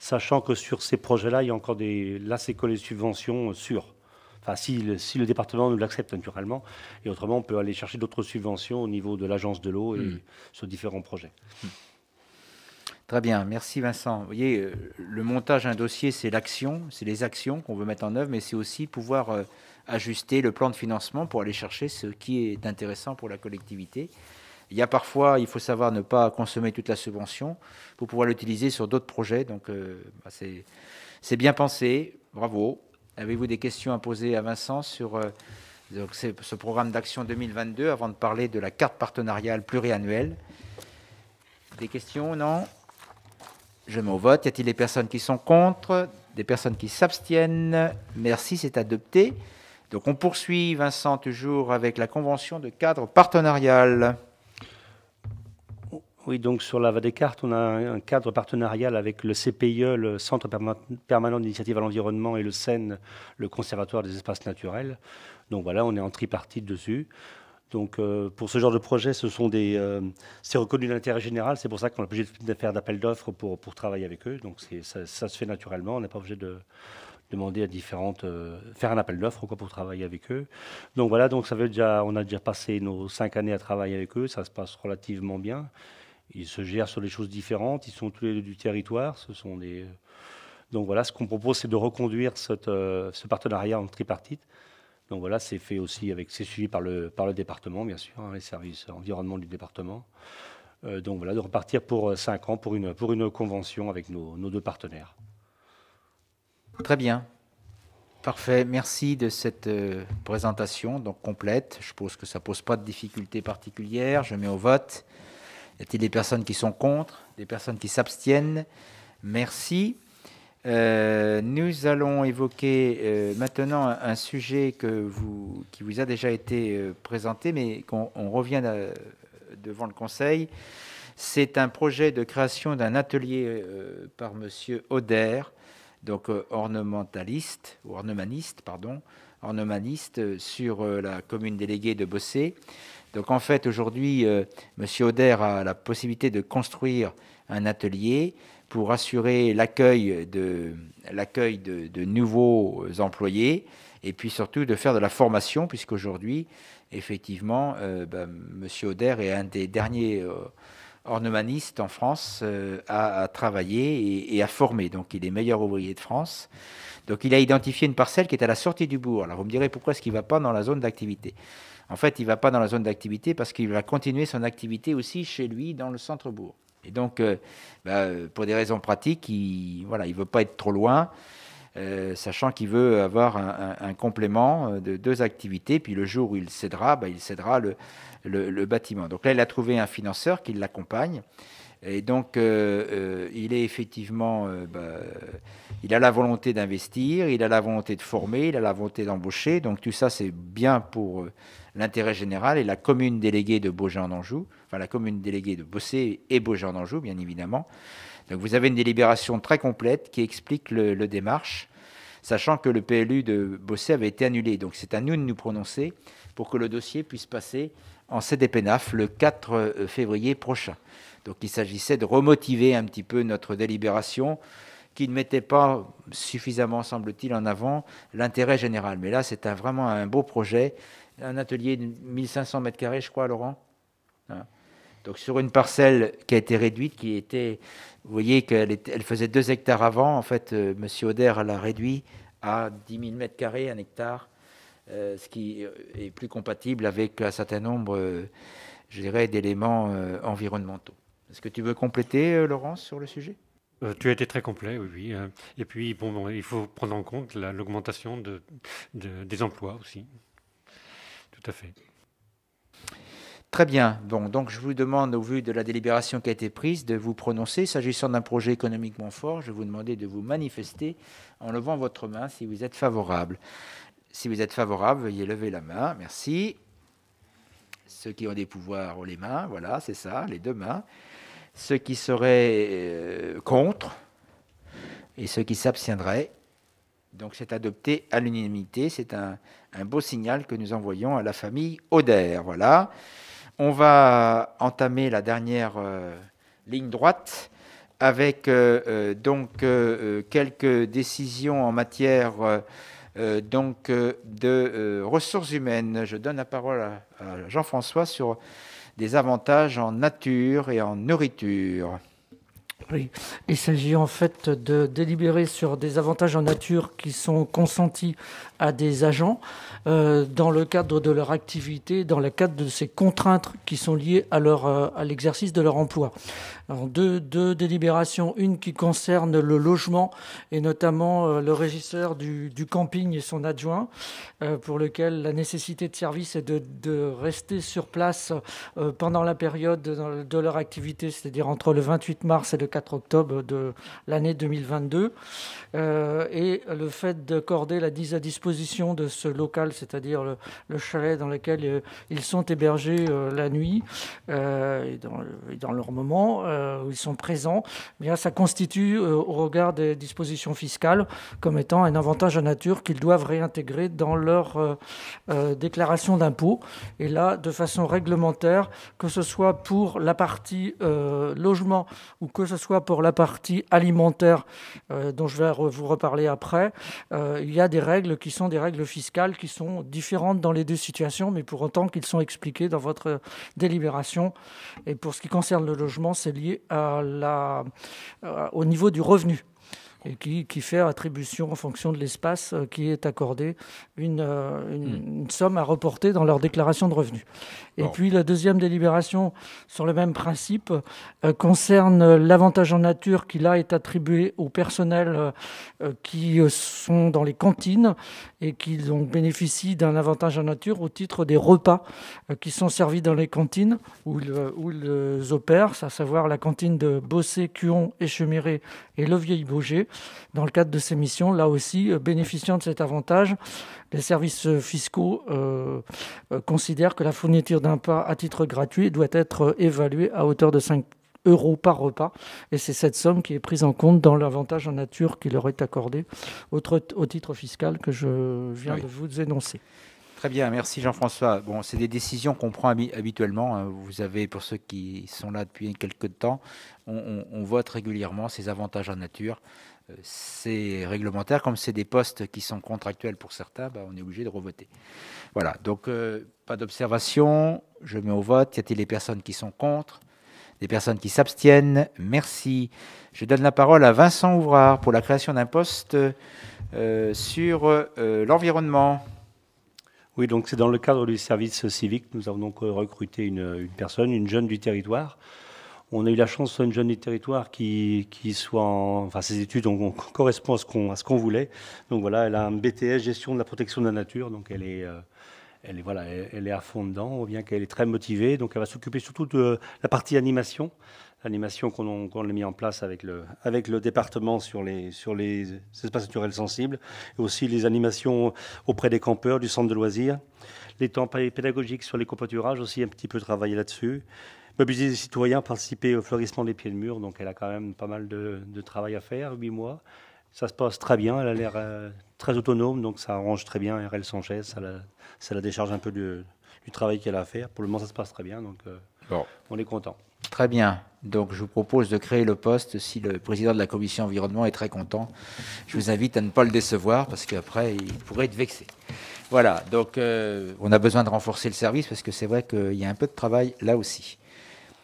Sachant que sur ces projets-là, il y a encore des. Là, c'est que les subventions sûres. Enfin, si le, département nous l'accepte naturellement. Et autrement, on peut aller chercher d'autres subventions au niveau de l'agence de l'eau et hmm. sur différents projets. Hmm. Très bien, merci Vincent. Vous voyez, euh, le montage d'un dossier, c'est l'action, c'est les actions qu'on veut mettre en œuvre, mais c'est aussi pouvoir euh, ajuster le plan de financement pour aller chercher ce qui est intéressant pour la collectivité. Il y a parfois, il faut savoir ne pas consommer toute la subvention pour pouvoir l'utiliser sur d'autres projets. Donc, euh, bah, c'est bien pensé, bravo. Avez-vous des questions à poser à Vincent sur euh, ce programme d'action 2022 avant de parler de la carte partenariale pluriannuelle Des questions Non Je mets au vote. Y a-t-il des personnes qui sont contre Des personnes qui s'abstiennent Merci, c'est adopté. Donc on poursuit, Vincent, toujours avec la convention de cadre partenarial. Oui, donc sur la cartes, on a un cadre partenarial avec le CPIE, le Centre permanent d'initiative à l'environnement, et le CEN, le Conservatoire des espaces naturels. Donc voilà, on est en tripartite dessus. Donc euh, pour ce genre de projet, ce sont des, euh, c'est reconnu d'intérêt général. C'est pour ça qu'on a obligé de faire d'appel d'offres pour, pour travailler avec eux. Donc ça, se fait naturellement. On n'est pas obligé de demander à différentes, euh, faire un appel d'offres pour travailler avec eux. Donc voilà, donc ça veut on a déjà passé nos cinq années à travailler avec eux. Ça se passe relativement bien. Ils se gèrent sur des choses différentes, ils sont tous les deux du territoire, Donc voilà, ce qu'on propose, c'est de reconduire euh, ce partenariat en tripartite. Donc voilà, c'est fait aussi avec, c'est suivi par le, par le département, bien sûr, hein, les services environnement du département. Euh, donc voilà, de repartir pour 5 euh, ans pour une, pour une convention avec nos, nos deux partenaires. Très bien. Parfait, merci de cette présentation donc complète. Je pense que ça pose pas de difficultés particulières. Je mets au vote. Y a-t-il des personnes qui sont contre Des personnes qui s'abstiennent Merci. Euh, nous allons évoquer euh, maintenant un, sujet qui vous a déjà été euh, présenté, mais qu'on revient devant le Conseil. C'est un projet de création d'un atelier par M. Oder, donc ornementaliste, ou ornemaniste, pardon, ornemaniste sur la commune déléguée de Bossé. Donc en fait, aujourd'hui, euh, M. Auder a la possibilité de construire un atelier pour assurer l'accueil de, nouveaux employés et puis surtout de faire de la formation, puisqu'aujourd'hui, effectivement, euh, bah, M. Auder est un des derniers euh, ornementistes en France à, travailler et, et, à former. Donc il est meilleur ouvrier de France. Donc il a identifié une parcelle qui est à la sortie du bourg. Alors vous me direz pourquoi est-ce qu'il ne va pas dans la zone d'activité en fait, il ne va pas dans la zone d'activité parce qu'il va continuer son activité aussi chez lui dans le centre-bourg. Et donc, euh, bah, euh, pour des raisons pratiques, il ne voilà, il veut pas être trop loin, euh, sachant qu'il veut avoir un, complément de deux activités. Puis le jour où il cédera, bah, il cédera le, bâtiment. Donc là, il a trouvé un financeur qui l'accompagne. Et donc, il est effectivement, bah, il a la volonté d'investir, il a la volonté de former, il a la volonté d'embaucher. Donc tout ça, c'est bien pour l'intérêt général et la commune déléguée de beaujean joux enfin la commune déléguée de Bossé et Beaujard-en-Joux, bien évidemment. Donc vous avez une délibération très complète qui explique le, démarche, sachant que le PLU de Bossé avait été annulé. Donc c'est à nous de nous prononcer pour que le dossier puisse passer en CDPNAF le 4 euh, février prochain. Donc il s'agissait de remotiver un petit peu notre délibération qui ne mettait pas suffisamment, semble-t-il, en avant l'intérêt général. Mais là, c'est vraiment un beau projet un atelier de 1500 m2, je crois, Laurent. Hein. Donc sur une parcelle qui a été réduite, qui était, vous voyez qu'elle elle faisait 2 hectares avant, en fait, M. Euh, Monsieur Auder l'a réduit à 10 000 mètres carrés, un hectare, euh, ce qui euh, est plus compatible avec un certain nombre, je dirais, d'éléments environnementaux. Est-ce que tu veux compléter, Laurent, sur le sujet tu as été très complet, oui. Hein. Et puis, bon, il faut prendre en compte l'augmentation des emplois aussi. Tout à fait. Très bien. Bon, donc je vous demande, au vu de la délibération qui a été prise, de vous prononcer. S'agissant d'un projet économiquement fort, je vous demander de vous manifester en levant votre main si vous êtes favorable. Si vous êtes favorable, veuillez lever la main. Merci. Ceux qui ont des pouvoirs ont les mains. Voilà, c'est ça, les deux mains. Ceux qui seraient euh, contre et ceux qui s'abstiendraient, donc c'est adopté à l'unanimité. C'est un, beau signal que nous envoyons à la famille Oder. Voilà. On va entamer la dernière euh, ligne droite avec euh, euh, donc quelques décisions en matière donc de ressources humaines. Je donne la parole à Jean-François sur des avantages en nature et en nourriture. Il s'agit en fait de délibérer sur des avantages en nature qui sont consentis à des agents euh, dans le cadre de leur activité, dans le cadre de ces contraintes qui sont liées à, leur, euh, à l'exercice de leur emploi. deux, délibérations, une qui concerne le logement et notamment euh, le régisseur du, camping et son adjoint, pour lequel la nécessité de service est de, rester sur place pendant la période de, leur activité, c'est-à-dire entre le 28 mars et le 4 octobre de l'année 2022. et le fait d'accorder la mise à disposition de ce local c'est-à-dire le, chalet dans lequel euh, ils sont hébergés euh, la nuit euh, et dans, leur moment où ils sont présents, eh ça constitue au regard des dispositions fiscales comme étant un avantage à nature qu'ils doivent réintégrer dans leur déclaration d'impôt. Et là, de façon réglementaire, que ce soit pour la partie logement ou que ce soit pour la partie alimentaire, dont je vais vous reparler après, il y a des règles qui sont des règles fiscales qui sont différentes dans les deux situations, mais pour autant qu'ils sont expliqués dans votre délibération. Et pour ce qui concerne le logement, c'est lié à la, euh, au niveau du revenu et qui, fait attribution en fonction de l'espace euh, qui est accordé euh, hmm. une, somme à reporter dans leur déclaration de revenus. Et puis la deuxième délibération sur le même principe euh, concerne l'avantage en nature qui là est attribué au personnel qui sont dans les cantines et qui donc bénéficient d'un avantage en nature au titre des repas qui sont servis dans les cantines où ils, opèrent, à savoir la cantine de Bossé, Cuon, Échemiré et Le Vieil Bauger dans le cadre de ces missions, là aussi, euh, bénéficiant de cet avantage, les services fiscaux euh, euh, considèrent que la fourniture d'un pas à titre gratuit doit être évaluée à hauteur de 5 euros par repas. Et c'est cette somme qui est prise en compte dans l'avantage en nature qui leur est accordé au, titre fiscal que je viens de vous énoncer. Très bien, merci Jean-François. Bon, c'est des décisions qu'on prend habituellement. Hein. Vous avez, pour ceux qui sont là depuis quelques temps, on, on vote régulièrement ces avantages en nature c'est réglementaire, comme c'est des postes qui sont contractuels pour certains, bah, on est obligé de revoter. Voilà, donc euh, pas d'observation, je mets au vote. Y a-t-il des personnes qui sont contre Des personnes qui s'abstiennent Merci. Je donne la parole à Vincent Ouvrard pour la création d'un poste euh, sur euh, l'environnement. Oui, donc c'est dans le cadre du service civique, nous avons donc recruté une personne, une jeune du territoire, on a eu la chance sur une jeune du territoire qui, qui soit en, enfin, ses études correspondent à ce qu'on, voulait. Donc voilà, elle a un BTS, gestion de la protection de la nature. Donc elle est, euh, elle voilà, elle, est à fond dedans. bien qu'elle est très motivée. Donc elle va s'occuper surtout de la partie animation. L'animation qu'on, a, qu'on mis en place avec le, avec le département sur les, sur les espaces naturels sensibles. Et aussi les animations auprès des campeurs, du centre de loisirs les temps pédagogiques sur les copaturages aussi un petit peu travailler là-dessus mobiliser les citoyens, participer au fleurissement des pieds de mur. Donc elle a quand même pas mal de, travail à faire, huit mois. Ça se passe très bien, elle a l'air euh, très autonome, donc ça arrange très bien RL Sanchez, ça la, ça la décharge un peu du, travail qu'elle a à faire. Pour le moment, ça se passe très bien, donc euh, on est content. Très bien. Donc, je vous propose de créer le poste si le président de la commission environnement est très content. Je vous invite à ne pas le décevoir parce qu'après, il pourrait être vexé. Voilà. Donc, euh, on a besoin de renforcer le service parce que c'est vrai qu'il y a un peu de travail là aussi.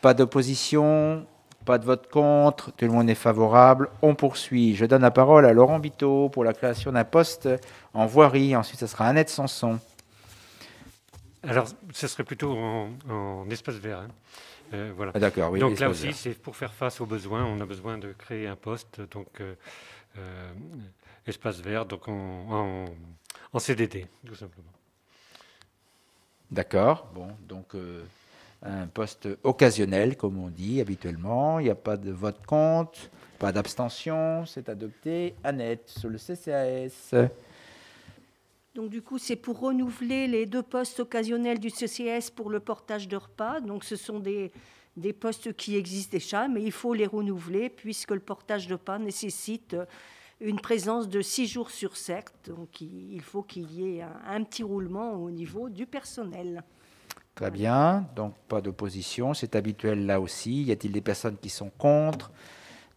Pas d'opposition Pas de vote contre Tout le monde est favorable On poursuit. Je donne la parole à Laurent Biteau pour la création d'un poste en voirie. Ensuite, ce sera Annette Sanson. Alors, ce serait plutôt en, espace vert. Hein. Euh, voilà. Ah, d'accord, oui. Donc là aussi, c'est pour faire face aux besoins. On a besoin de créer un poste, donc euh, euh, espace vert, donc en, CDT, CDD, tout simplement. D'accord. Bon, donc un poste occasionnel, comme on dit habituellement. Il n'y a pas de vote compte, pas d'abstention, c'est adopté. Annette, sur le CCAS. Donc du coup, c'est pour renouveler les deux postes occasionnels du CCS pour le portage de repas. Donc ce sont des, postes qui existent déjà, mais il faut les renouveler puisque le portage de repas nécessite une présence de six jours sur sept. Donc il faut qu'il y ait un petit roulement au niveau du personnel. Très bien, donc pas d'opposition, c'est habituel là aussi. Y a-t-il des personnes qui sont contre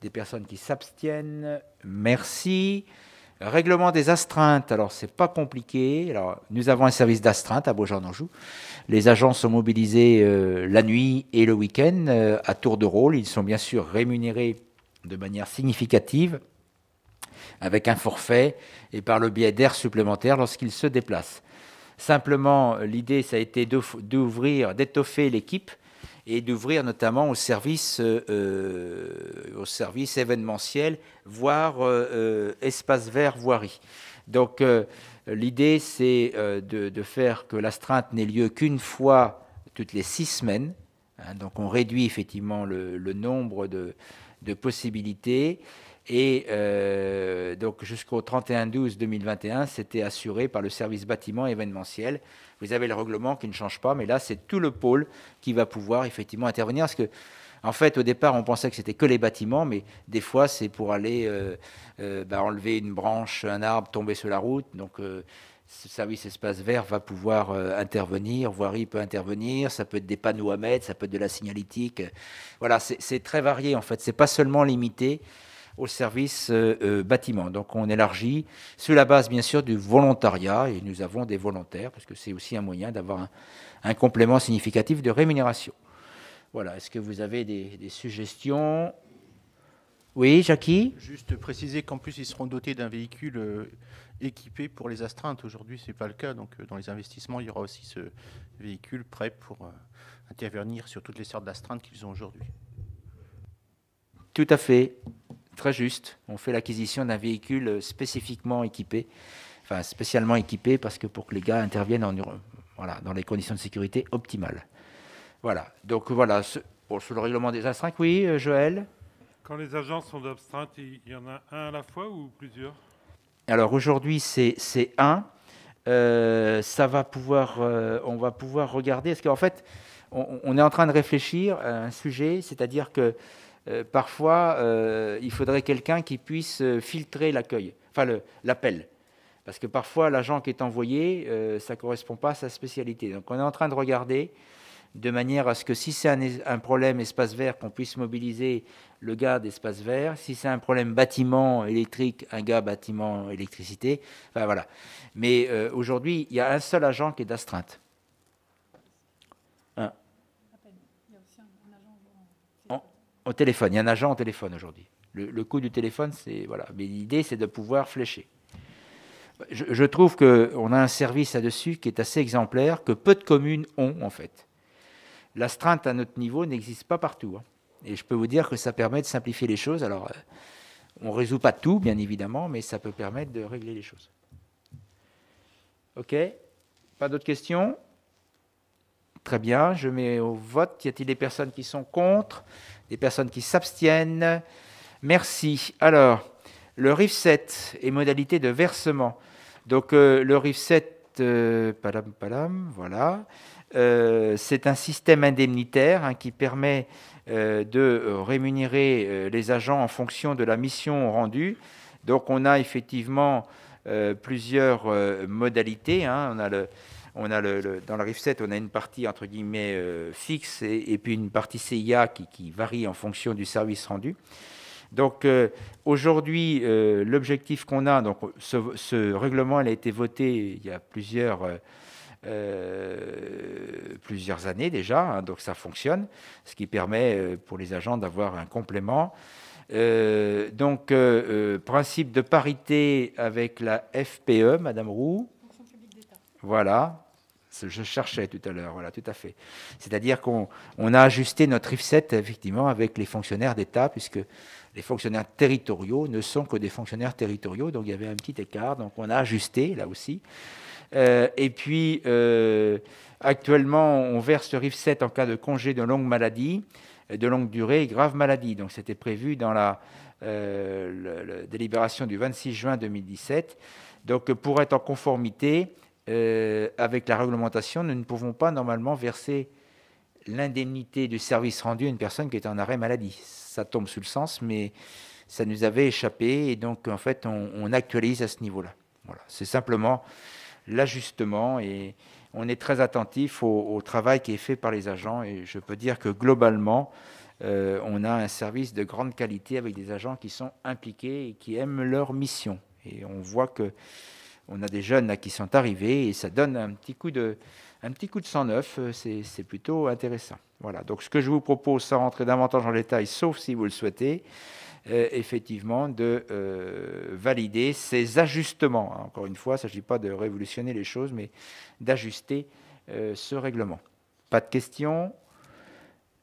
Des personnes qui s'abstiennent Merci. Règlement des astreintes, alors c'est pas compliqué. Alors, nous avons un service d'astreinte à Beaujean-Anjou. Les agents sont mobilisés euh, la nuit et le week-end euh, à tour de rôle. Ils sont bien sûr rémunérés de manière significative avec un forfait et par le biais d'air supplémentaire lorsqu'ils se déplacent. Simplement, euh, l'idée, ça a été d'ouvrir, d'étoffer l'équipe et d'ouvrir notamment au service, euh, euh au événementiel, voire euh, espace vert, voirie. Donc l'idée, c'est de, faire que l'astreinte n'ait lieu qu'une fois toutes les six semaines. Hein. donc on réduit effectivement le, nombre de possibilités. Et euh, donc jusqu'au 31-12-2021, c'était assuré par le service bâtiment événementiel. Vous avez le règlement qui ne change pas, mais là, c'est tout le pôle qui va pouvoir effectivement intervenir. Parce que, en fait, au départ, on pensait que c'était que les bâtiments, mais des fois, c'est pour aller euh, euh, bah, enlever une branche, un arbre tombé sur la route. Donc, ce service espace vert va pouvoir intervenir, voirie peut intervenir, ça peut être des panneaux à mettre, ça peut être de la signalétique. Voilà, c'est très varié en fait, c'est pas seulement limité au service euh, euh, bâtiment. Donc on élargit sur la base bien sûr du volontariat et nous avons des volontaires parce que c'est aussi un moyen d'avoir un, complément significatif de rémunération. Voilà, est-ce que vous avez des, suggestions Oui, Jackie Juste préciser qu'en plus ils seront dotés d'un véhicule euh, équipé pour les astreintes. Aujourd'hui ce n'est pas le cas, donc dans les investissements il y aura aussi ce véhicule prêt pour intervenir sur toutes les sortes d'astreintes qu'ils ont aujourd'hui. Tout à fait très juste. On fait l'acquisition d'un véhicule spécifiquement équipé, enfin spécialement équipé, parce que pour que les gars interviennent en, voilà, dans les conditions de sécurité optimales. Voilà. Donc voilà, ce, sur le règlement des astreintes, oui, euh, Joël Quand les agences sont d'abstreintes, il y en a un à la fois ou plusieurs Alors aujourd'hui, c'est un. Euh, ça va pouvoir, euh, on va pouvoir regarder, parce qu'en fait, on, on, est en train de réfléchir à un sujet, c'est-à-dire que euh, parfois, euh, il faudrait quelqu'un qui puisse euh, filtrer l'accueil, enfin l'appel. Parce que parfois, l'agent qui est envoyé, ça ne correspond pas à sa spécialité. Donc, on est en train de regarder de manière à ce que si c'est un, problème espace vert, qu'on puisse mobiliser le gars d'espace vert. Si c'est un problème bâtiment électrique, un gars bâtiment électricité. Enfin, voilà. Mais aujourd'hui, il y a un seul agent qui est d'astreinte. au téléphone. Il y a un agent au téléphone aujourd'hui. Le, coût du téléphone, c'est voilà. Mais l'idée, c'est de pouvoir flécher. Je, trouve qu'on a un service là-dessus qui est assez exemplaire, que peu de communes ont en fait. L'astreinte à notre niveau n'existe pas partout. Hein. Et je peux vous dire que ça permet de simplifier les choses. Alors, euh, on ne résout pas tout, bien évidemment, mais ça peut permettre de régler les choses. OK Pas d'autres questions Très bien, je mets au vote. Y a-t-il des personnes qui sont contre des personnes qui s'abstiennent. Merci. Alors, le RIFSET 7 et modalité de versement. Donc, euh, le RIF7, euh, palam, voilà. Euh, c'est un système indemnitaire hein, qui permet de rémunérer les agents en fonction de la mission rendue. Donc, on a effectivement plusieurs modalités. Hein. On a le, a le, dans la RIF 7, on a une partie entre guillemets euh, fixe et, puis une partie CIA qui, varie en fonction du service rendu. Donc euh, aujourd'hui, euh, l'objectif qu'on a, donc ce, règlement, elle a été voté il y a plusieurs, plusieurs années déjà, hein, donc ça fonctionne, ce qui permet pour les agents d'avoir un complément. donc, principe de parité avec la FPE, Madame Roux. Voilà, je cherchais tout à l'heure, voilà, tout à fait. C'est-à-dire qu'on a ajusté notre IFSET, effectivement, avec les fonctionnaires d'État, puisque les fonctionnaires territoriaux ne sont que des fonctionnaires territoriaux, donc il y avait un petit écart, donc on a ajusté, là aussi. Euh, et puis, euh, actuellement, on verse le RIF7 en cas de congé de longue maladie, euh, de longue durée et grave maladie. Donc, c'était prévu dans la, délibération du 26 juin 2017. Donc, pour être en conformité, euh, avec la réglementation, nous ne pouvons pas normalement verser l'indemnité du service rendu à une personne qui est en arrêt maladie. Ça tombe sous le sens, mais ça nous avait échappé et donc en fait on, actualise à ce niveau-là. Voilà, c'est simplement l'ajustement et on est très attentif au, travail qui est fait par les agents et je peux dire que globalement euh, on a un service de grande qualité avec des agents qui sont impliqués et qui aiment leur mission et on voit que on a des jeunes qui sont arrivés et ça donne un petit coup de, un petit coup de euh, c'est plutôt intéressant. Voilà, donc ce que je vous propose, sans rentrer davantage dans les détail, sauf si vous le souhaitez, euh, effectivement, de euh, valider ces ajustements. Encore une fois, il ne s'agit pas de révolutionner les choses, mais d'ajuster ce règlement. Pas de questions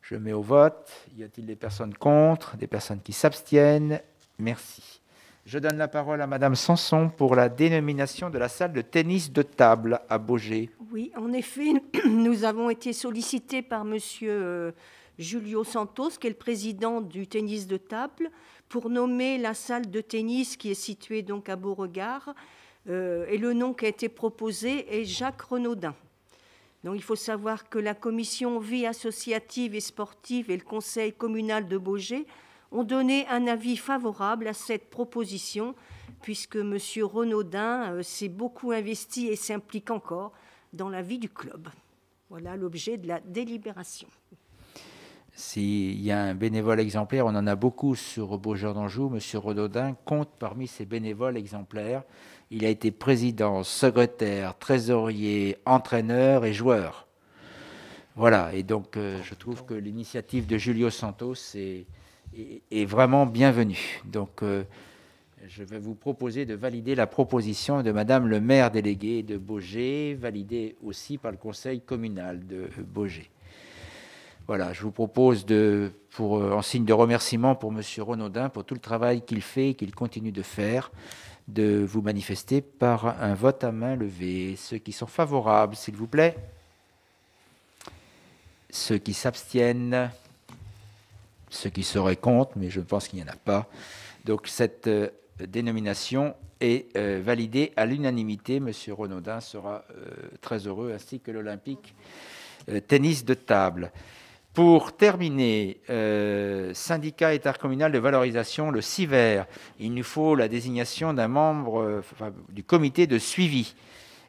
Je mets au vote. Y a-t-il des personnes contre Des personnes qui s'abstiennent Merci. Je donne la parole à Madame Sanson pour la dénomination de la salle de tennis de table à Beaugé. Oui, en effet, nous avons été sollicités par Monsieur euh, Julio Santos, qui est le président du tennis de table, pour nommer la salle de tennis qui est située donc à Beauregard. Euh, et le nom qui a été proposé est Jacques Renaudin. Donc il faut savoir que la commission vie associative et sportive et le conseil communal de Beaugé ont donné un avis favorable à cette proposition, puisque M. Renaudin euh, s'est beaucoup investi et s'implique encore dans la vie du club. Voilà l'objet de la délibération. S'il y a un bénévole exemplaire, on en a beaucoup sur beaujardin d'Anjou. Monsieur Renaudin compte parmi ses bénévoles exemplaires. Il a été président, secrétaire, trésorier, entraîneur et joueur. Voilà, et donc euh, je trouve que l'initiative de Julio Santos est, est vraiment bienvenue. Donc, euh, je vais vous proposer de valider la proposition de Madame le maire délégué de Baugé, validée aussi par le conseil communal de Baugé. Voilà, je vous propose de, pour, euh, en signe de remerciement pour Monsieur Renaudin pour tout le travail qu'il fait et qu'il continue de faire, de vous manifester par un vote à main levée. Ceux qui sont favorables, s'il vous plaît. Ceux qui s'abstiennent. Ce qui serait contre, mais je pense qu'il n'y en a pas. Donc cette euh, dénomination est euh, validée à l'unanimité. Monsieur Renaudin sera euh, très heureux, ainsi que l'Olympique tennis de table. Pour terminer, syndicat intercommunal de valorisation, le CIVER, il nous faut la désignation d'un membre du comité de suivi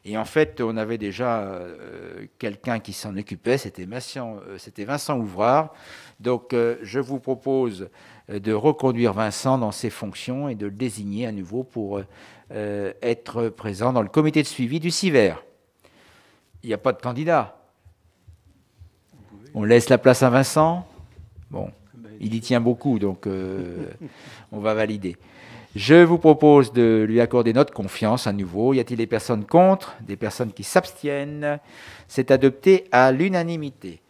et en fait, on avait déjà euh, quelqu'un qui s'en occupait, c'était Vincent, euh, Vincent Ouvrard. Donc, euh, je vous propose de reconduire Vincent dans ses fonctions et de le désigner à nouveau pour être présent dans le comité de suivi du CIVER. Il n'y a pas de candidat. On laisse la place à Vincent Bon, ben, il y tient beaucoup, donc on va valider. Je vous propose de lui accorder notre confiance à nouveau. Y a-t-il des personnes contre, des personnes qui s'abstiennent C'est adopté à l'unanimité.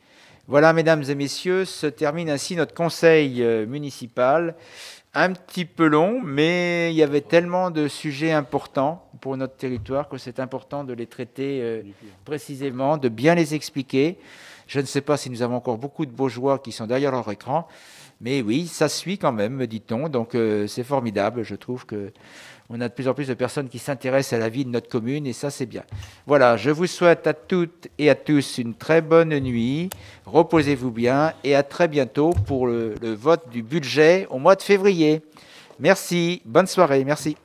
Voilà, mesdames et messieurs, se termine ainsi notre conseil euh, municipal. Un petit peu long, mais il y avait tellement de sujets importants pour notre territoire que c'est important de les traiter euh, précisément, de bien les expliquer. Je ne sais pas si nous avons encore beaucoup de bourgeois qui sont d'ailleurs leur écran. Mais oui, ça suit quand même, me dit-on. Donc euh, c'est formidable. Je trouve que on a de plus en plus de personnes qui s'intéressent à la vie de notre commune et ça c'est bien. Voilà, je vous souhaite à toutes et à tous une très bonne nuit. Reposez-vous bien et à très bientôt pour le vote du budget au mois de février. Merci, bonne soirée, merci.